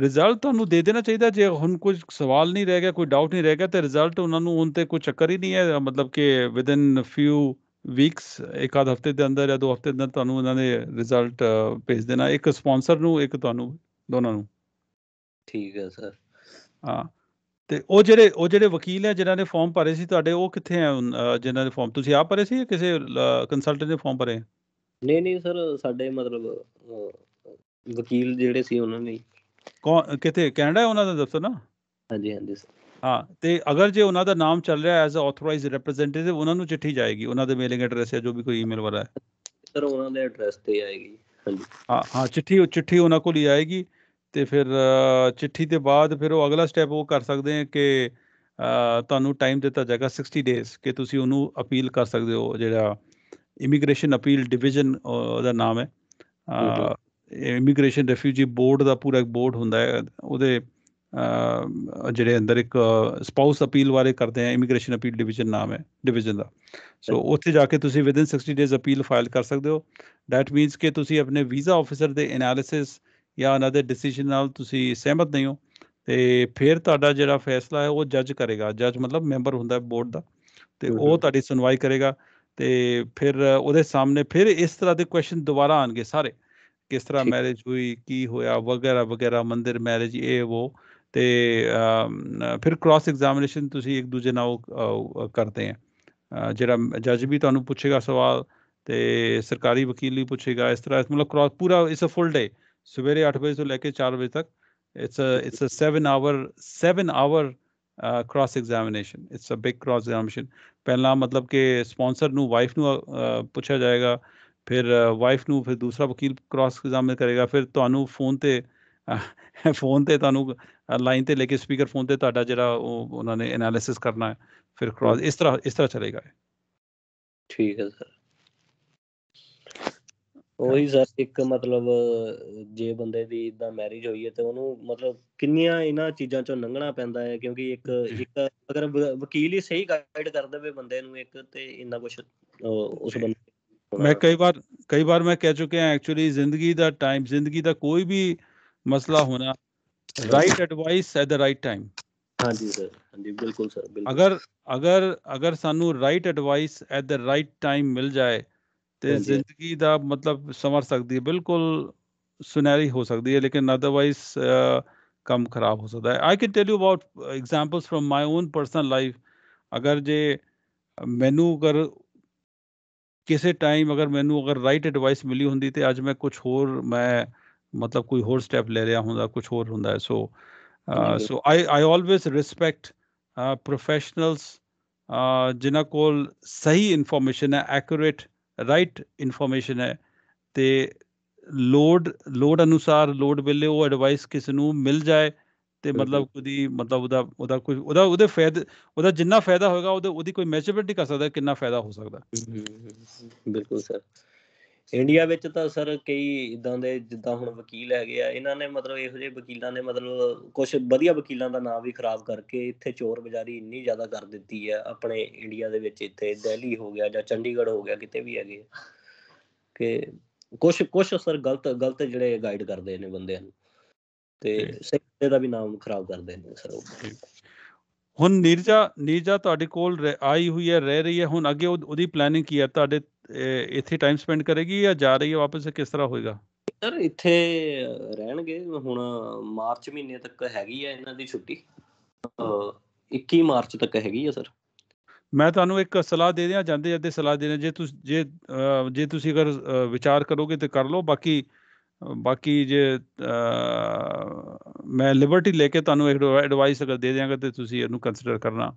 ਰਿਜ਼ਲਟ ਤੁਹਾਨੂੰ ਦੇ ਦੇਣਾ ਚਾਹੀਦਾ ਜੇ ਹੁਣ ਕੋਈ ਸਵਾਲ ਨਹੀਂ ਰਹਿ ਗਿਆ ਕੋਈ ਡਾਊਟ ਨਹੀਂ ਰਹਿ ਗਿਆ ਤੇ ਰਿਜ਼ਲਟ ਉਹਨਾਂ ਨੂੰ ਉਹਨਾਂ ਤੇ ਕੋਈ ਚੱਕਰ ਹੀ ਨਹੀਂ ਹੈ ਮਤਲਬ ਕਿ ਵਿਦਨ ਫਿਊ ਵੀਕਸ ਇੱਕ ਆਧ ਹਫਤੇ ਦੇ ਅੰਦਰ ਜਾਂ ਦੋ ਹਫਤੇ ਦੇ ਅੰਦਰ ਤੁਹਾਨੂੰ ਉਹਨਾਂ ਦੇ ਰਿਜ਼ਲਟ ਭੇਜ ਦੇਣਾ ਇੱਕ ਸਪਾਂਸਰ ਨੂੰ ਇੱਕ ਤੁਹਾਨੂੰ ਦੋਨਾਂ ਨੂੰ ਠੀਕ ਹੈ ਸਰ ਹਾਂ ਤੇ ਉਹ ਜਿਹੜੇ ਉਹ ਜਿਹੜੇ ਵਕੀਲ ਹੈ ਜਿਨ੍ਹਾਂ ਨੇ ਫਾਰਮ ਭਰੇ ਸੀ ਤੁਹਾਡੇ ਉਹ ਕਿੱਥੇ ਆ ਜਿਨ੍ਹਾਂ ਦੇ ਫਾਰਮ ਤੁਸੀਂ ਆਪ ਭਰੇ ਸੀ ਜਾਂ ਕਿਸੇ ਕੰਸਲਟੈਂਟ ਨੇ ਫਾਰਮ ਭਰੇ ਨਹੀਂ ਨਹੀਂ ਸਰ ਸਾਡੇ ਮਤਲਬ ਵਕੀਲ ਜਿਹੜੇ ਸੀ ਉਹਨਾਂ ਨੇ ਕਿੱਥੇ ਕੈਨੇਡਾ ਉਹਨਾਂ ਦਾ ਦਫ਼ਤਰ ਨਾ ਹਾਂਜੀ ਹਾਂਜੀ ਸਰ ਹਾਂ ਤੇ ਅਗਰ ਜੇ ਉਹਨਾਂ ਦਾ ਨਾਮ ਚੱਲ ਰਿਹਾ ਐਜ਼ ਅ ਆਥੋਰਾਈਜ਼ਡ ਰਿਪਰੈਜ਼ੈਂਟੇਟਿਵ ਉਹਨਾਂ ਨੂੰ ਚਿੱਠੀ ਜਾਏਗੀ ਉਹਨਾਂ ਦੇ ਮੇਲਿੰਗ ਐਡਰੈਸ ਜਾਂ ਜੋ ਵੀ ਕੋਈ ਈਮੇਲ ਵਾਲਾ ਹੈ ਸਰ ਉਹਨਾਂ ਦੇ ਐਡਰੈਸ ਤੇ ਆਏਗੀ ਹਾਂਜੀ ਹਾਂ ਹਾਂ ਚਿੱਠੀ ਉਹ ਚਿੱਠੀ ਉਹਨਾਂ ਕੋਲ ਹੀ ਆਏਗੀ ਤੇ ਫਿਰ ਚਿੱਠੀ ਦੇ ਬਾਅਦ ਫਿਰ ਉਹ ਅਗਲਾ ਸਟੈਪ ਉਹ ਕਰ ਸਕਦੇ ਹੈ ਕਿ ਤੁਹਾਨੂੰ ਟਾਈਮ ਦਿੱਤਾ ਜਾਏਗਾ 60 ਡੇਜ਼ ਕਿ ਤੁਸੀਂ ਉਹਨੂੰ ਅਪੀਲ ਕਰ ਸਕਦੇ ਹੋ ਜਿਹੜਾ ਇਮੀਗ੍ਰੇਸ਼ਨ ਅਪੀਲ ਡਿਵੀਜ਼ਨ ਦਾ ਨਾਮ ਹੈ ਇਮੀਗ੍ਰੇਸ਼ਨ ਰੈਫਿਊਜੀ ਬੋਰਡ ਦਾ ਪੂਰਾ ਇੱਕ ਬੋਰਡ ਹੁੰਦਾ ਹੈ ਉਹਦੇ ਜਿਹੜੇ ਅੰਦਰ ਇੱਕ ਸਪਾਊਸ ਅਪੀਲ ਵਾਲੇ ਕਰਦੇ ਆ ਇਮੀਗ੍ਰੇਸ਼ਨ ਅਪੀਲ ਡਿਵੀਜ਼ਨ ਨਾਮ ਹੈ ਡਿਵੀਜ਼ਨ ਦਾ ਸੋ ਉੱਥੇ ਜਾ ਕੇ ਤੁਸੀਂ ਵਿਦਿਨ 60 ਡੇਜ਼ ਅਪੀਲ ਫਾਈਲ ਕਰ ਸਕਦੇ ਹੋ ਥੈਟ ਮੀਨਸ ਕਿ ਤੁਸੀਂ ਆਪਣੇ ਵੀਜ਼ਾ ਆਫੀਸਰ ਦੇ ਐਨਾਲਿਸਿਸ ਜਾਂ ਉਹਨਾਂ ਦੇ ਡਿਸੀਜਨ ਨਾਲ ਤੁਸੀਂ ਸਹਿਮਤ ਨਹੀਂ ਹੋ ਤੇ ਫਿਰ ਤੁਹਾਡਾ ਜਿਹੜਾ ਫੈਸਲਾ ਹੈ ਉਹ ਜੱਜ ਕਰੇਗਾ ਜੱਜ ਮਤਲਬ ਮੈਂਬਰ ਹੁੰਦਾ ਹੈ ਬੋਰਡ ਦਾ ਤੇ ਉਹ ਤੁਹਾਡੀ ਸੁਣਵਾਈ ਕਰੇਗਾ ਤੇ ਫਿਰ ਉਹਦੇ ਸਾਹਮਣੇ ਫਿਰ ਇਸ ਤਰ੍ਹਾਂ ਦੇ ਕੁਐਸਚਨ ਦੁਬਾਰਾ ਆਣਗੇ ਸਾਰੇ ਕਿਸ ਤਰ੍ਹਾਂ ਮੈਰਿਜ ਹੋਈ ਕੀ ਹੋਇਆ ਵਗੈਰਾ ਵਗੈਰਾ ਮੰਦਿਰ ਮੈਰਿਜ ਇਹ ਉਹ ਤੇ ਫਿਰ ਕ੍ਰਾਸ ਐਗਜ਼ਾਮੀਨੇਸ਼ਨ ਤੁਸੀਂ ਇੱਕ ਦੂਜੇ ਨਾਲ ਕਰਦੇ ਆ ਜਿਹੜਾ ਜੱਜ ਵੀ ਤੁਹਾਨੂੰ ਪੁੱਛੇਗਾ ਸਵਾਲ ਤੇ ਸਰਕਾਰੀ ਵਕੀਲ ਵੀ ਪੁੱਛੇਗਾ ਇਸ ਤਰ੍ਹਾਂ ਮਤਲਬ ਕ੍ਰਾਸ ਪੂਰਾ ਇਸ ਅ ਫੁੱਲ ਡੇ ਸਵੇਰੇ 8 ਵਜੇ ਤੋਂ ਲੈ ਕੇ 4 ਵਜੇ ਤੱਕ it's a it's a 7 hour 7 hour cross examination it's a big cross examination ਪਹਿਲਾ ਮਤਲਬ ਕਿ ਸਪਾਂਸਰ ਨੂੰ ਵਾਈਫ ਨੂੰ ਪੁੱਛਿਆ ਜਾਏਗਾ ਫਿਰ ਵਾਈਫ ਨੂੰ ਫਿਰ ਦੂਸਰਾ ਵਕੀਲ ਕ੍ਰਾਸ ਐਗਜ਼ਾਮਿਨ ਕਰੇਗਾ ਫਿਰ ਤੁਹਾਨੂੰ ਫੋਨ ਤੇ ਫੋਨ ਤੇ ਤੁਹਾਨੂੰ ਲਾਈਨ ਤੇ ਲੈ ਕੇ ਸਪੀਕਰ ਫੋਨ ਤੇ ਤੁਹਾਡਾ ਜਿਹੜਾ ਉਹ ਉਹਨਾਂ ਨੇ ਐਨਾਲਿਸਿਸ ਕਰਨਾ ਹੈ ਫਿਰ ਕ੍ਰਾਸ ਇਸ ਤਰ੍ਹਾਂ ਇਸ ਤਰ੍ਹਾਂ ਚਲੇਗਾ ਠੀਕ ਹੈ ਸਰ ਉਹੀ ਸਰ ਇੱਕ ਮਤਲਬ ਜੇ ਬੰਦੇ ਦੀ ਇਦਾਂ ਮੈਰਿਜ ਹੋਈ ਹੈ ਤੇ ਉਹਨੂੰ ਮਤਲਬ ਕਿੰਨੀਆਂ ਇਹਨਾਂ ਚੀਜ਼ਾਂ ਚੋਂ ਲੰਘਣਾ ਪੈਂਦਾ ਹੈ ਕਿਉਂਕਿ ਇੱਕ ਇੱਕ ਅਗਰ ਵਕੀਲ ਹੀ ਸਹੀ ਗਾਈਡ ਕਰ ਦੇਵੇ ਬੰਦੇ ਨੂੰ ਇੱਕ ਤੇ ਇੰਨਾ ਕੁਝ ਉਸ ਬੰਦੇ ਮੈਂ ਕਈ ਵਾਰ ਕਈ ਵਾਰ ਮੈਂ ਕਹਿ ਚੁੱਕਿਆ ਐਕਚੁਅਲੀ ਜ਼ਿੰਦਗੀ ਦਾ ਟਾਈਮ ਜ਼ਿੰਦਗੀ ਦਾ ਕੋਈ ਵੀ ਮਸਲਾ ਹੋਣਾ right advice at the right time ਹਾਂਜੀ ਸਰ ਹਾਂਜੀ ਬਿਲਕੁਲ ਸਰ ਬਿਲਕੁਲ ਅਗਰ ਅਗਰ ਅਗਰ ਸਾਨੂੰ right advice at the right time ਮਿਲ ਜਾਏ ਤੇ ਜ਼ਿੰਦਗੀ ਦਾ ਮਤਲਬ ਸਮਰ ਸਕਦੀ ਹੈ ਬਿਲਕੁਲ ਸੁਨਹਿਰੀ ਹੋ ਸਕਦੀ ਹੈ ਲੇਕਿਨ ਅਦਰਵਾਈਜ਼ ਕੰਮ ਖਰਾਬ ਹੋ ਸਕਦਾ ਹੈ I can tell you about examples from my own personal life ਅਗਰ ਜੇ ਮੈਨੂੰ ਅਗਰ ਕਿਸੇ ਟਾਈਮ ਅਗਰ ਮੈਨੂੰ ਅਗਰ ਰਾਈਟ ਐਡਵਾਈਸ ਮਿਲੀ ਹੁੰਦੀ ਤੇ ਅੱਜ ਮੈਂ ਕੁਝ ਹੋਰ ਮੈਂ ਮਤਲਬ ਕੋਈ ਹੋਰ ਸਟੈਪ ਲੈ ਰਿਹਾ ਹੁੰਦਾ ਕੁਝ ਹੋਰ ਹੁੰਦਾ so so I I always respect professionals ਜਿਨ੍ਹਾਂ ਕੋਲ ਸਹੀ ਇਨਫੋਰਮੇਸ਼ਨ ਹੈ ਐਕੂਰੇਟ ਰਾਈਟ ਇਨਫੋਰਮੇਸ਼ਨ ਹੈ ਤੇ ਲੋਡ ਲੋਡ ਅਨੁਸਾਰ ਲੋਡ ਵੇਲੇ ਉਹ ਐਡਵਾਈਸ ਕਿਸ ਨੂੰ ਮਿਲ ਜਾਏ ਤੇ ਮਤਲਬ ਉਹਦੀ ਮਤਲਬ ਉਹਦਾ ਉਹਦਾ ਕੋਈ ਉਹਦਾ ਉਹਦੇ ਫਾਇਦਾ ਉਹਦਾ ਜਿੰਨਾ ਫਾਇਦਾ ਹੋਏਗਾ ਉਹਦੇ ਉਹਦੀ ਕੋਈ ਮੈਜ਼ਰਮੈਂਟ ਕਰ ਸਕਦਾ ਕਿੰਨਾ ਫਾਇਦਾ ਹੋ ਸਕਦਾ ਬਿਲਕੁਲ ਸਰ ਇੰਡੀਆ ਵਿੱਚ ਤਾਂ ਸਰ ਕਈ ਇਦਾਂ ਦੇ ਜਿੱਦਾਂ ਹੁਣ ਵਕੀਲ ਹੈਗੇ ਆ ਇਹਨਾਂ ਨੇ ਮਤਲਬ ਇਹੋ ਜਿਹੇ ਵਕੀਲਾਂ ਨੇ ਮਤਲਬ ਕੁਝ ਵਧੀਆ ਵਕੀਲਾਂ ਦਾ ਨਾਮ ਵੀ ਖਰਾਬ ਕਰਕੇ ਇੱਥੇ ਚੋਰ ਬਜ਼ਾਰੀ ਇੰਨੀ ਜ਼ਿਆਦਾ ਕਰ ਦਿੱਤੀ ਆ ਆਪਣੇ ਇੰਡੀਆ ਦੇ ਵਿੱਚ ਇੱਥੇ ਦਿੱਲੀ ਹੋ ਗਿਆ ਜਾਂ ਚੰਡੀਗੜ੍ਹ ਹੋ ਗਿਆ ਕਿਤੇ ਵੀ ਹੈਗੇ ਕਿ ਕੁਝ ਕੁਝ ਸਰ ਗਲਤ ਗਲਤ ਜਿਹੜੇ ਗਾਈਡ ਕਰਦੇ ਨੇ ਬੰਦੇ ਨੂੰ ਤੇ ਸਿੱਖੇ ਦਾ ਵੀ ਨਾਮ ਖਰਾਬ ਕਰਦੇ ਨੇ ਸਰ ਹੁਣ ਨੀਰਜਾ ਨੀਰਜਾ ਤੁਹਾਡੇ ਕੋਲ ਆਈ ਹੋਈ ਹੈ ਰਹਿ ਰਹੀ ਹੈ ਹੁਣ ਅੱਗੇ ਉਹਦੀ ਪਲੈਨਿੰਗ ਕੀ ਹੈ ਤੁਹਾਡੇ ਇੱਥੇ ਟਾਈਮ ਸਪੈਂਡ ਕਰੇਗੀ ਜਾਂ ਜਾ ਰਹੀ ਹੈ ਵਾਪਸ ਕਿਸ ਤਰ੍ਹਾਂ ਹੋਏਗਾ ਸਰ ਇੱਥੇ ਰਹਿਣਗੇ ਹੁਣ ਮਾਰਚ ਮਹੀਨੇ ਤੱਕ ਹੈਗੀ ਹੈ ਇਹਨਾਂ ਦੀ ਛੁੱਟੀ 21 ਮਾਰਚ ਤੱਕ ਹੈਗੀ ਹੈ ਸਰ ਮੈਂ ਤੁਹਾਨੂੰ ਇੱਕ ਸਲਾਹ ਦੇ ਦਿਆਂ ਜਾਂਦੇ ਜਾਂਦੇ ਸਲਾਹ ਦੇ ਦਿਆਂ ਜੇ ਤੁਸੀਂ ਜੇ ਜੇ ਤੁਸੀਂ ਅਗਰ ਵਿਚਾਰ ਕਰੋਗੇ ਤੇ ਕਰ ਲਓ ਬਾਕੀ ਬਾਕੀ ਜੇ ਮੈਂ ਲਿਬਰਟੀ ਲੈ ਕੇ ਤੁਹਾਨੂੰ ਇੱਕ ਐਡਵਾਈਸ ਅਗਰ ਦੇ ਦਿਆਂਗਾ ਤੇ ਤੁਸੀਂ ਇਹਨੂੰ ਕੰਸੀਡਰ ਕਰਨਾ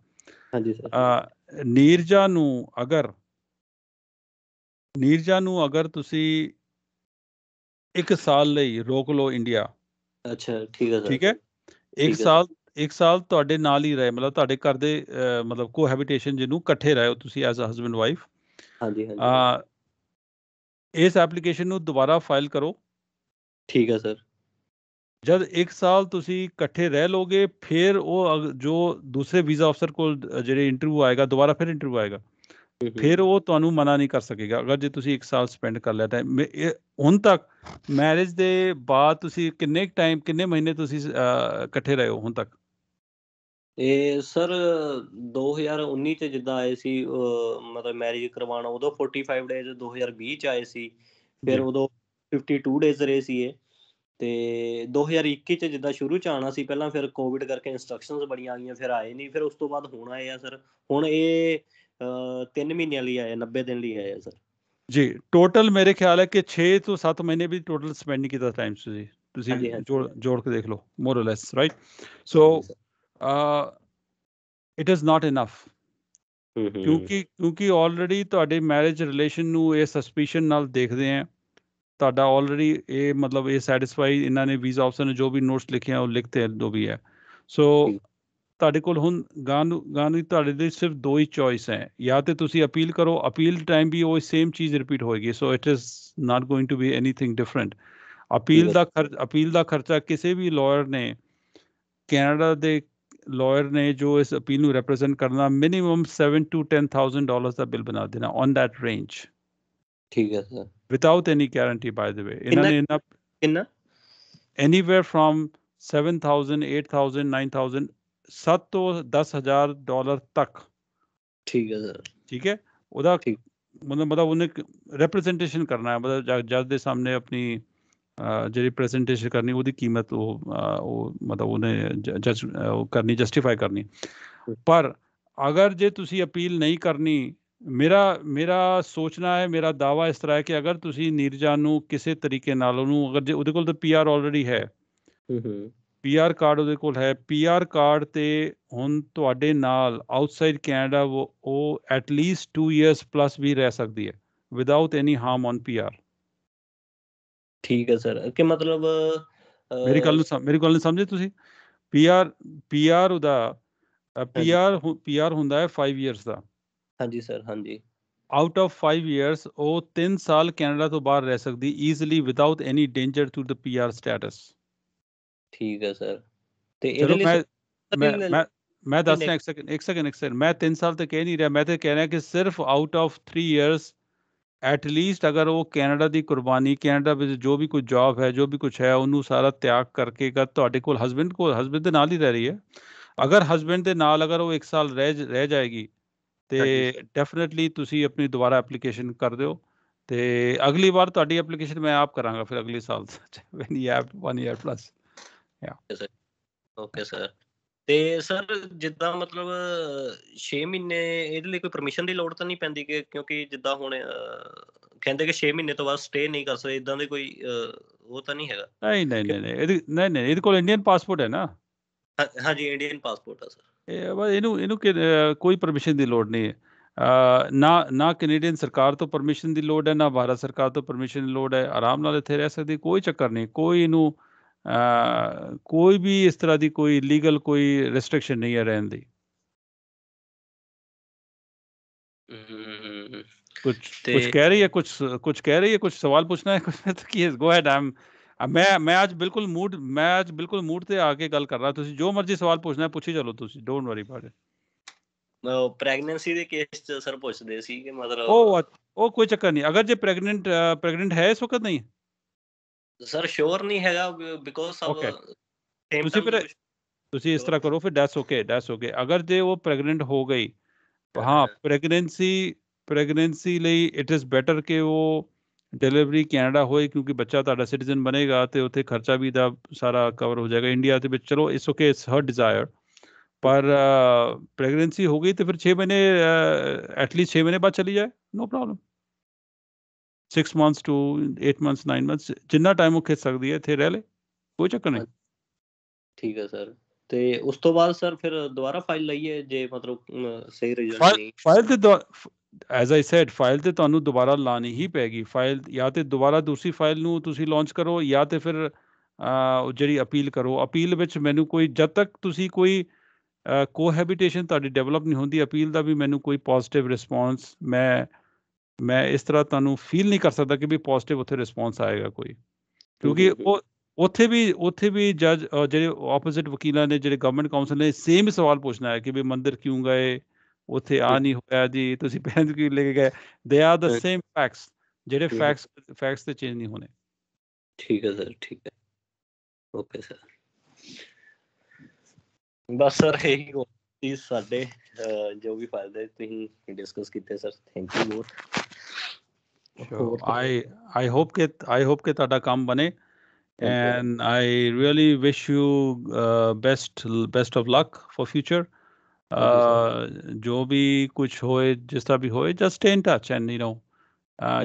ਹਾਂਜੀ ਸਰ ਨੀਰਜਾ ਨੂੰ ਅਗਰ ਨੀਰਜਾ ਨੂੰ ਅਗਰ ਤੁਸੀਂ 1 ਸਾਲ ਲਈ ਰੋਕ ਲਓ ਇੰਡੀਆ ਅੱਛਾ ਠੀਕ ਹੈ ਸਰ ਠੀਕ ਹੈ 1 ਸਾਲ 1 ਸਾਲ ਤੁਹਾਡੇ ਨਾਲ ਹੀ ਰਹੇ ਮਤਲਬ ਤੁਹਾਡੇ ਘਰ ਦੇ ਮਤਲਬ ਕੋਹੈਬਿਟੇਸ਼ਨ ਜਿਹਨੂੰ ਇਕੱਠੇ ਰਹੇ ਹੋ ਤੁਸੀਂ ਐਜ਼ ਅ ਹਸਬੰਡ ਵਾਈਫ ਹਾਂਜੀ ਹਾਂਜੀ ਆ ਇਸ ਐਪਲੀਕੇਸ਼ਨ ਨੂੰ ਦੁਬਾਰਾ ਫਾਈਲ ਕਰੋ ਠੀਕ ਹੈ ਸਰ ਜਦ 1 ਸਾਲ ਤੁਸੀਂ ਇਕੱਠੇ ਰਹਿ ਲੋਗੇ ਫਿਰ ਉਹ ਜੋ ਦੂਸਰੇ ਵੀਜ਼ਾ ਅਫਸਰ ਕੋਲ ਜਿਹੜੇ ਇੰਟਰਵਿਊ ਆਏਗਾ ਦੁਬਾਰਾ ਫਿਰ ਇੰਟਰਵਿਊ ਆਏਗਾ ਫਿਰ ਉਹ ਤੁਹਾਨੂੰ ਮਨਾ ਨਹੀਂ ਕਰ ਸਕੇਗਾ ਅਗਰ ਜੇ ਤੁਸੀਂ 1 ਸਾਲ ਸਪੈਂਡ ਕਰ ਲਿਆ ਤਾਂ ਹੁਣ ਤੱਕ ਮੈਰਿਜ ਦੇ ਬਾਅਦ ਤੁਸੀਂ ਕਿੰਨੇ ਟਾਈਮ ਕਿੰਨੇ ਮਹੀਨੇ ਤੁਸੀਂ ਇਕੱਠੇ ਰਹੇ ਹੋ ਹੁਣ ਤੱਕ ਇਹ ਸਰ 2019 ਚ ਜਿੱਦਾਂ ਆਏ ਸੀ ਮਤਲਬ ਮੈਰਿਜ ਕਰਵਾਉਣਾ ਉਦੋਂ 45 ਡੇਜ਼ 2020 ਚ ਆਏ ਸੀ ਫਿਰ ਉਦੋਂ 52 ਡੇਜ਼ ਰਹੇ ਸੀ ਇਹ ਤੇ 2021 ਚ ਜਿੱਦਾਂ ਸ਼ੁਰੂ ਚ ਆਣਾ ਸੀ ਪਹਿਲਾਂ ਫਿਰ ਕੋਵਿਡ ਕਰਕੇ ਇਨਸਟਰਕਸ਼ਨਸ ਬੜੀਆਂ ਆ ਗਈਆਂ ਫਿਰ ਆਏ ਨਹੀਂ ਫਿਰ ਉਸ ਤੋਂ ਬਾਅਦ ਹੁਣ ਆਏ ਆ ਸਰ ਹੁਣ ਇਹ 3 ਮਹੀਨਿਆਂ ਲਈ ਆਇਆ 90 ਦਿਨ ਲਈ ਆਇਆ ਸਰ ਜੀ ਟੋਟਲ ਮੇਰੇ ਖਿਆਲ ਹੈ ਕਿ 6 ਤੋਂ 7 ਮਹੀਨੇ ਵੀ ਟੋਟਲ ਸਪੈਂਡ ਕੀਤਾ ਟਾਈਮ ਤੁਸੀਂ ਤੁਸੀਂ ਜੋੜ ਜੋੜ ਕੇ ਦੇਖ ਲਓ more or less right so uh it is not enough ਕਿਉਂਕਿ ਕਿਉਂਕਿ ਆਲਰੇਡੀ ਤੁਹਾਡੇ ਮੈਰਿਜ ਰਿਲੇਸ਼ਨ ਨੂੰ ਇਹ ਸਸਪੀਸ਼ਨ ਨਾਲ ਦੇਖਦੇ ਆ ਤੁਹਾਡਾ ਆਲਰੇਡੀ ਇਹ ਮਤਲਬ ਇਹ ਸੈਟੀਸਫਾਈ ਇਹਨਾਂ ਨੇ ਵੀਜ਼ਾ ਆਫਸਰ ਨੇ ਜੋ ਵੀ ਨੋਟਸ ਲਿਖੇ ਆ ਉਹ ਲਿਖਤੇ ਜੋ ਵੀ ਹੈ ਸੋ ਤੁਹਾਡੇ ਕੋਲ ਹੁਣ ਗਾਂ ਨੂੰ ਗਾਂ ਨੂੰ ਤੁਹਾਡੇ ਦੇ ਸਿਰਫ ਦੋ ਹੀ ਚੋਇਸ ਹੈ ਜਾਂ ਤੇ ਤੁਸੀਂ ਅਪੀਲ ਕਰੋ ਅਪੀਲ ਟਾਈਮ ਵੀ ਉਹ ਸੇਮ ਚੀਜ਼ ਰਿਪੀਟ ਹੋਏਗੀ so it is not going to be anything different appeal ਦਾ ਖਰਚ ਅਪੀਲ ਦਾ ਖਰਚਾ ਕਿਸੇ ਵੀ ਲਾਇਰ ਨੇ ਕੈਨੇਡਾ ਦੇ ਲਾਇਰ ਨੇ ਜੋ ਇਸ ਅਪੀਲ ਨੂੰ ਰਿਪਰੈਜ਼ੈਂਟ ਕਰਨਾ ਮਿਨੀਮਮ 7 ਟੂ 10000 ਡਾਲਰ ਦਾ ਬਿੱਲ ਬਣਾ ਦੇਣਾ ਔਨ ਥੈਟ ਰੇਂਜ ਠੀਕ ਹੈ sir without any guarantee by the way ਇਹਨਾਂ ਨੇ ਇਹਨਾਂ ਕਿੰਨਾ ਐਨੀਵੇਅਰ ਫਰਮ 7000 8000 9000 7 ਤੋਂ 10000 ਡਾਲਰ ਤੱਕ ਠੀਕ ਹੈ ਸਰ ਠੀਕ ਹੈ ਉਹਦਾ ਮਤਲਬ ਮਤਲਬ ਉਹਨੇ ਰਿਪਰੈਜ਼ੈਂਟੇਸ਼ਨ ਕਰਨਾ ਹੈ ਮਤਲਬ ਜੱਜ ਦੇ ਸਾਹਮਣੇ ਆਪਣੀ ਜਿਹੜੀ ਪ੍ਰੈਜੈਂਟੇਸ਼ਨ ਕਰਨੀ ਉਹਦੀ ਕੀਮਤ ਉਹ ਉਹ ਮਤਲਬ ਉਹਨੇ ਜੱਜ ਉਹ ਕਰਨੀ ਜਸਟੀਫਾਈ ਕਰਨੀ ਪਰ ਅਗਰ ਜੇ ਤੁਸੀਂ ਅਪੀਲ ਨਹੀਂ ਕਰਨੀ ਮੇਰਾ ਮੇਰਾ ਸੋਚਣਾ ਹੈ ਮੇਰਾ ਦਾਵਾ ਇਸ ਤਰ੍ਹਾਂ ਹੈ ਕਿ ਅਗਰ ਤੁਸੀਂ ਨੀਰਜਾਨ ਨੂੰ ਕਿਸੇ ਤਰੀਕੇ ਨਾਲ ਉਹਨੂੰ ਅਗਰ ਜੇ ਉਹਦੇ ਕੋਲ ਤਾਂ ਪੀਆਰ ਆਲਰੇਡੀ ਹੈ ਹੂੰ ਹੂੰ ਪੀਆਰ ਕਾਰਡ ਉਹਦੇ ਕੋਲ ਹੈ ਪੀਆਰ ਕਾਰਡ ਤੇ ਹੁਣ ਤੁਹਾਡੇ ਨਾਲ ਆਊਟਸਾਈਡ ਕੈਨੇਡਾ ਉਹ ਐਟ ਲੀਸਟ 2 ਇਅਰਸ ਪਲੱਸ ਵੀ ਰਹਿ ਸਕਦੀ ਹੈ without any harm on PR ਠੀਕ ਹੈ ਸਰ ਕਿ ਮਤਲਬ ਮੇਰੀ ਗੱਲ ਨੂੰ ਮੇਰੀ ਗੱਲ ਨੂੰ ਸਮਝੇ ਤੁਸੀਂ ਪੀਆਰ ਪੀਆਰ ਉਹਦਾ ਪੀਆਰ ਪੀਆਰ ਹੁੰਦਾ ਹੈ 5 ਇਅਰਸ ਦਾ ਹਾਂਜੀ ਸਰ ਹਾਂਜੀ ਆਊਟ ਆਫ 5 ਇਅਰਸ ਉਹ 3 ਸਾਲ ਕੈਨੇਡਾ ਤੋਂ ਬਾਹਰ ਰਹਿ ਸਕਦੀ easily without any danger to the PR status ਠੀਕ ਹੈ ਸਰ ਤੇ ਇਹਦੇ ਲਈ ਮੈਂ ਮੈਂ ਮੈਂ ਦੱਸ ਰਿਹਾ ਇੱਕ ਸੈਕਿੰਡ ਇੱਕ ਸੈਕਿੰਡ ਇੱਕ ਸੈਕਿੰਡ ਮੈਂ 3 ਸਾਲ ਤੇ ਕਹਿ ਨਹੀਂ ਰਿਹਾ ਮੈਂ ਤੇ ਕਹਿ ਰਿਹਾ ਕਿ ਸਿਰਫ out of 3 years at least ਅਗਰ ਉਹ ਕੈਨੇਡਾ ਦੀ ਕੁਰਬਾਨੀ ਕੈਨੇਡਾ ਵਿੱਚ ਜੋ ਵੀ ਕੋਈ ਜੌਬ ਹੈ ਜੋ ਵੀ ਕੁਝ ਹੈ ਉਹਨੂੰ ਸਾਰਾ ਤਿਆਗ ਕਰਕੇ ਕਰ ਤੁਹਾਡੇ ਕੋਲ ਹਸਬੰਡ ਕੋਲ ਹਸਬੰਡ ਦੇ ਨਾਲ ਹੀ ਰਹਿ ਰਹੀ ਹੈ ਅਗਰ ਹਸਬੰਡ ਦੇ ਨਾਲ ਅਗਰ ਉਹ 1 ਸਾਲ ਰਹਿ ਰਹਿ ਜਾਏਗੀ ਤੇ ਡੈਫੀਨਿਟਲੀ ਤੁਸੀਂ ਆਪਣੀ ਦੁਬਾਰਾ ਐਪਲੀਕੇਸ਼ਨ ਕਰ ਦਿਓ ਤੇ ਅਗਲੀ ਵਾਰ ਤੁਹਾਡੀ ਐਪਲੀਕੇਸ਼ਨ ਮੈਂ ਆਪ ਕਰਾਂਗਾ ਫਿਰ ਅਗਲੇ ਸਾਲ when you have 1 year plus ਯਾ ਓਕੇ ਸਰ ਤੇ ਸਰ ਜਿੱਦਾਂ ਮਤਲਬ 6 ਮਹੀਨੇ ਇਹਦੇ ਲਈ ਕੋਈ ਪਰਮਿਸ਼ਨ ਦੀ ਲੋੜ ਤਾਂ ਨਹੀਂ ਪੈਂਦੀ ਕਿ ਕਿਉਂਕਿ ਜਿੱਦਾਂ ਹੁਣ ਕਹਿੰਦੇ ਕਿ 6 ਮਹੀਨੇ ਤੋਂ ਬਾਅਦ ਸਟੇ ਨਹੀਂ ਕਰ ਸਕਦੇ ਇਦਾਂ ਦੇ ਕੋਈ ਉਹ ਤਾਂ ਨਹੀਂ ਹੈਗਾ ਨਹੀਂ ਨਹੀਂ ਨਹੀਂ ਇਹਦੇ ਨਹੀਂ ਨਹੀਂ ਇਹਦੇ ਕੋਲ ਇੰਡੀਅਨ ਪਾਸਪੋਰਟ ਹੈ ਨਾ ਹਾਂਜੀ ਇੰਡੀਅਨ ਪਾਸਪੋਰਟ ਆ ਸਰ ਇਹ ਬਸ ਇਹਨੂੰ ਇਹਨੂੰ ਕੋਈ ਪਰਮਿਸ਼ਨ ਦੀ ਲੋੜ ਨਹੀਂ ਹੈ ਨਾ ਨਾ ਕੈਨੇਡੀਅਨ ਸਰਕਾਰ ਤੋਂ ਪਰਮਿਸ਼ਨ ਦੀ ਲੋੜ ਹੈ ਨਾ ਭਾਰਤ ਸਰਕਾਰ ਤੋਂ ਪਰਮਿਸ਼ਨ ਦੀ ਲੋੜ ਹੈ ਆਰਾਮ ਨਾਲ ਇੱਥੇ ਰਹਿ ਸਕਦੇ ਕੋਈ ਚੱਕਰ ਨਹੀਂ ਕੋਈ ਇਹਨੂੰ ਕੋਈ ਵੀ ਇਸ ਤਰ੍ਹਾਂ ਦੀ ਕੋਈ ਇਲੀਗਲ ਕੋਈ ਰੈਸਟ੍ਰਿਕਸ਼ਨ ਨਹੀਂ ਹੈ ਰਹਿਣ ਦੀ ਕੁਝ ਕੁਝ ਕਹਿ ਰਹੀ ਹੈ ਕੁਝ ਕੁਝ ਕਹਿ ਰਹੀ ਹੈ ਕੁਝ ਸਵਾਲ ਪੁੱਛਣਾ ਹੈ ਕੁਝ ਤਾਂ ਕੀ ਗੋ ਹੈਡ ਆਮ ਮੈਂ ਮੈਂ ਅੱਜ ਬਿਲਕੁਲ ਮੂਡ ਮੈਂ ਅੱਜ ਬਿਲਕੁਲ ਮੂਡ ਤੇ ਆ ਕੇ ਗੱਲ ਕਰ ਰਹਾ ਤੁਸੀਂ ਜੋ ਮਰਜ਼ੀ ਸਵਾਲ ਪੁੱਛਣਾ ਹੈ ਪੁੱਛੀ ਚਲੋ ਤੁਸੀਂ don't worry about it pregnancy ਦੇ ਕੇਸ ਚ ਸਰ ਪੁੱਛਦੇ ਸੀ ਕਿ ਮਤਲਬ ਉਹ ਉਹ ਕੋਈ ਚੱਕਰ ਨਹੀਂ ਅਗਰ ਜੇ ਪ੍ਰੈਗਨੈਂਟ ਪ੍ਰੈਗਨੈਂਟ ਹੈ ਇਸ ਵਕਤ ਨਹੀਂ ਸਰ ਸ਼ੋਰ ਨਹੀਂ ਹੈਗਾ ਬਿਕੋਜ਼ ਆਫ ਸੇਮ ਤੁਸੀਂ ਫਿਰ ਤੁਸੀਂ ਇਸ ਤਰ੍ਹਾਂ ਕਰੋ ਫਿਰ ਡੈਟਸ ਓਕੇ ਡੈਟਸ ਓਕੇ ਅਗਰ ਜੇ ਉਹ ਪ੍ਰੈਗਨੈਂਟ ਹੋ ਗਈ ਹਾਂ ਪ੍ਰੈਗਨੈਂਸੀ ਪ੍ਰੈਗਨੈਂਸੀ ਲਈ ਇਟ ਇਜ਼ ਬੈਟਰ ਕਿ ਉਹ ਡਿਲੀਵਰੀ ਕੈਨੇਡਾ ਹੋਏ ਕਿਉਂਕਿ ਬੱਚਾ ਤੁਹਾਡਾ ਸਿਟੀਜ਼ਨ ਬਣੇਗਾ ਤੇ ਉੱਥੇ ਖਰਚਾ ਵੀ ਦਾ ਸਾਰਾ ਕਵਰ ਹੋ ਜਾਏਗਾ ਇੰਡੀਆ ਦੇ ਵਿੱਚ ਚਲੋ ਇਸ ਓਕੇ ਇਸ ਹਰ ਡਿਜ਼ਾਇਰ ਪਰ ਪ੍ਰੈਗਨੈਂਸੀ ਹੋ ਗਈ ਤੇ ਫਿਰ 6 ਮਹੀਨੇ ਐਟਲੀਸਟ 6 ਮਹੀਨੇ ਬਾਅਦ ਚਲੀ ਜਾਏ no problem 6 months to 8 months 9 months ਜਿੰਨਾ ਟਾਈਮ ਉਹ ਖਿੱਚ ਸਕਦੀ ਹੈ ਇੱਥੇ ਰਹਿ ਲੈ ਕੋਈ ਚੱਕਰ ਨਹੀਂ ਠੀਕ ਹੈ ਸਰ ਤੇ ਉਸ ਤੋਂ ਬਾਅਦ ਸਰ ਫਿਰ ਦੁਬਾਰਾ ਫਾਈਲ ਲਈਏ ਜੇ ਮਤਲਬ ਸਹੀ ਰਿਜ਼ਲਟ ਨਹੀਂ ਫਾਈਲ ਤੇ ਐਸ ਆਈ ਸੈਡ ਫਾਈਲ ਤੇ ਤੁਹਾਨੂੰ ਦੁਬਾਰਾ ਲਾਣੀ ਹੀ ਪੈਗੀ ਫਾਈਲ ਜਾਂ ਤੇ ਦੁਬਾਰਾ ਦੂਸਰੀ ਫਾਈਲ ਨੂੰ ਤੁਸੀਂ ਲਾਂਚ ਕਰੋ ਜਾਂ ਤੇ ਫਿਰ ਜਿਹੜੀ ਅਪੀਲ ਕਰੋ ਅਪੀਲ ਵਿੱਚ ਮੈਨੂੰ ਕੋਈ ਜਦ ਤੱਕ ਤੁਸੀਂ ਕੋਈ ਕੋਹੈਬਿਟੇਸ਼ਨ ਤੁਹਾਡੀ ਡਿਵੈਲਪ ਨਹੀਂ ਹੁੰਦੀ ਅਪੀਲ ਦਾ ਵੀ ਮੈਨੂੰ ਕੋਈ ਪੋਜ਼ਿਟਿਵ ਰਿਸਪੌਂਸ ਮੈਂ ਮੈਂ ਇਸ ਤਰ੍ਹਾਂ ਤੁਹਾਨੂੰ ਫੀਲ ਨਹੀਂ ਕਰ ਸਕਦਾ ਕਿ ਵੀ ਪੋਜ਼ਿਟਿਵ ਉੱਥੇ ਰਿਸਪੌਂਸ ਆਏਗਾ ਕੋਈ ਕਿਉਂਕਿ ਉਹ ਉੱਥੇ ਵੀ ਉੱਥੇ ਵੀ ਜੱਜ ਜਿਹੜੇ ਆਪੋਜ਼ਿਟ ਵਕੀਲਾਂ ਨੇ ਜਿਹੜੇ ਗਵਰਨਮੈਂਟ ਕਾਉਂਸਲ ਨੇ ਸੇਮ ਸਵਾਲ ਪੁੱਛਣਾ ਹੈ ਕਿ ਵੀ ਮੰਦਿਰ ਕਿਉਂ ਗਏ ਉੱਥੇ ਆ ਨਹੀਂ ਹੋਇਆ ਜੀ ਤੁਸੀਂ ਪਹਿਲਾਂ ਕਿਉਂ ਲੈ ਕੇ ਗਏ they are the same facts ਜਿਹੜੇ ਫੈਕਟਸ ਫੈਕਟਸ ਤੇ ਚੇਂਜ ਨਹੀਂ ਹੋਣੇ ਠੀਕ ਹੈ ਸਰ ਠੀਕ ਹੈ ਓਕੇ ਸਰ ਬਸ ਸਰ ਇਹੀ ਸੀ ਸਾਡੇ ਜੋ ਵੀ ਫਾਇਦੇ ਤੁਸੀਂ ਡਿਸਕਸ ਕੀਤੇ ਸਰ ਥੈਂਕ ਯੂ ਬਹੁਤ I I hope I I hope get that come bane. and I really wish you uh, best best of luck जो भी कुछ होए जिस तरह भी होए just stay in touch and you know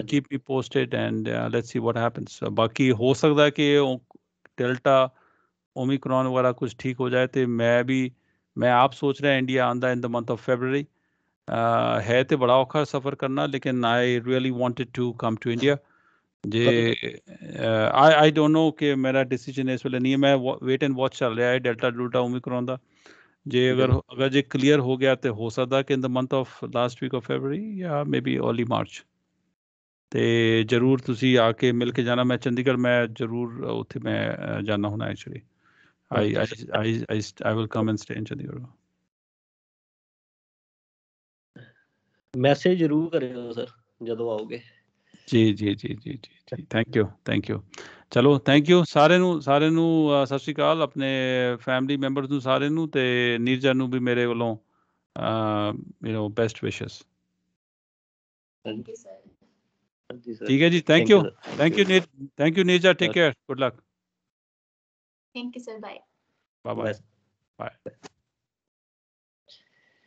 keep me posted and let's see what happens बाकी हो सकता है कि डेल्टा ओमिक्रॉन वगैरह कुछ ठीक हो जाए तो मैं भी मैं आप सोच रहे हैं इंडिया आंदा in the month of February ਹੈ ਤੇ ਬੜਾ ਔਖਾ ਸਫ਼ਰ ਕਰਨਾ ਲੇਕਿਨ I really wanted to come to India ਜੇ ਆਈ ਆਈ ਡੋਨਟ ਨੋ ਕਿ ਮੇਰਾ ਡਿਸੀਜਨ ਇਸ ਵੇਲੇ ਨਹੀਂ ਹੈ ਮੈਂ ਵੇਟ ਐਂਡ ਵਾਚ ਚੱਲ ਰਿਹਾ ਹੈ ਡੈਲਟਾ ਡੂਟਾ ਓਮਿਕਰੋਨ ਦਾ ਜੇ ਅਗਰ ਅਗਰ ਜੇ ਕਲੀਅਰ ਹੋ ਗਿਆ ਤੇ ਹੋ ਸਕਦਾ ਕਿ in the month of last week of February ਜਾਂ ਮੇਬੀ अर्ਲੀ ਮਾਰਚ ਤੇ ਜਰੂਰ ਤੁਸੀਂ ਆ ਕੇ ਮਿਲ ਕੇ ਜਾਣਾ ਮੈਂ ਚੰਡੀਗੜ੍ਹ ਮੈਂ ਜਰੂਰ ਉੱਥੇ ਮੈਂ ਜਾਣਾ ਹੋਣਾ actually I I I I will come and stay in Chandigarh message ਜ਼ਰੂਰ ਕਰਿਓ ਸਰ ਜਦੋਂ ਆਓਗੇ ਜੀ ਜੀ ਜੀ ਜੀ ਜੀ ਥੈਂਕ ਯੂ ਥੈਂਕ ਯੂ ਚਲੋ ਥੈਂਕ ਯੂ ਸਾਰੇ ਨੂੰ ਸਾਰੇ ਨੂੰ ਸਤਿ ਸ਼੍ਰੀ ਅਕਾਲ ਆਪਣੇ ਫੈਮਿਲੀ ਮੈਂਬਰਸ ਨੂੰ ਸਾਰੇ ਨੂੰ ਤੇ ਨੀਰਜਾ ਨੂੰ ਵੀ ਮੇਰੇ ਵੱਲੋਂ you know best wishes thank you sir ਠੀਕ ਹੈ ਜੀ thank you thank you Neer thank you Neerja take care good luck thank you sir bye bye bye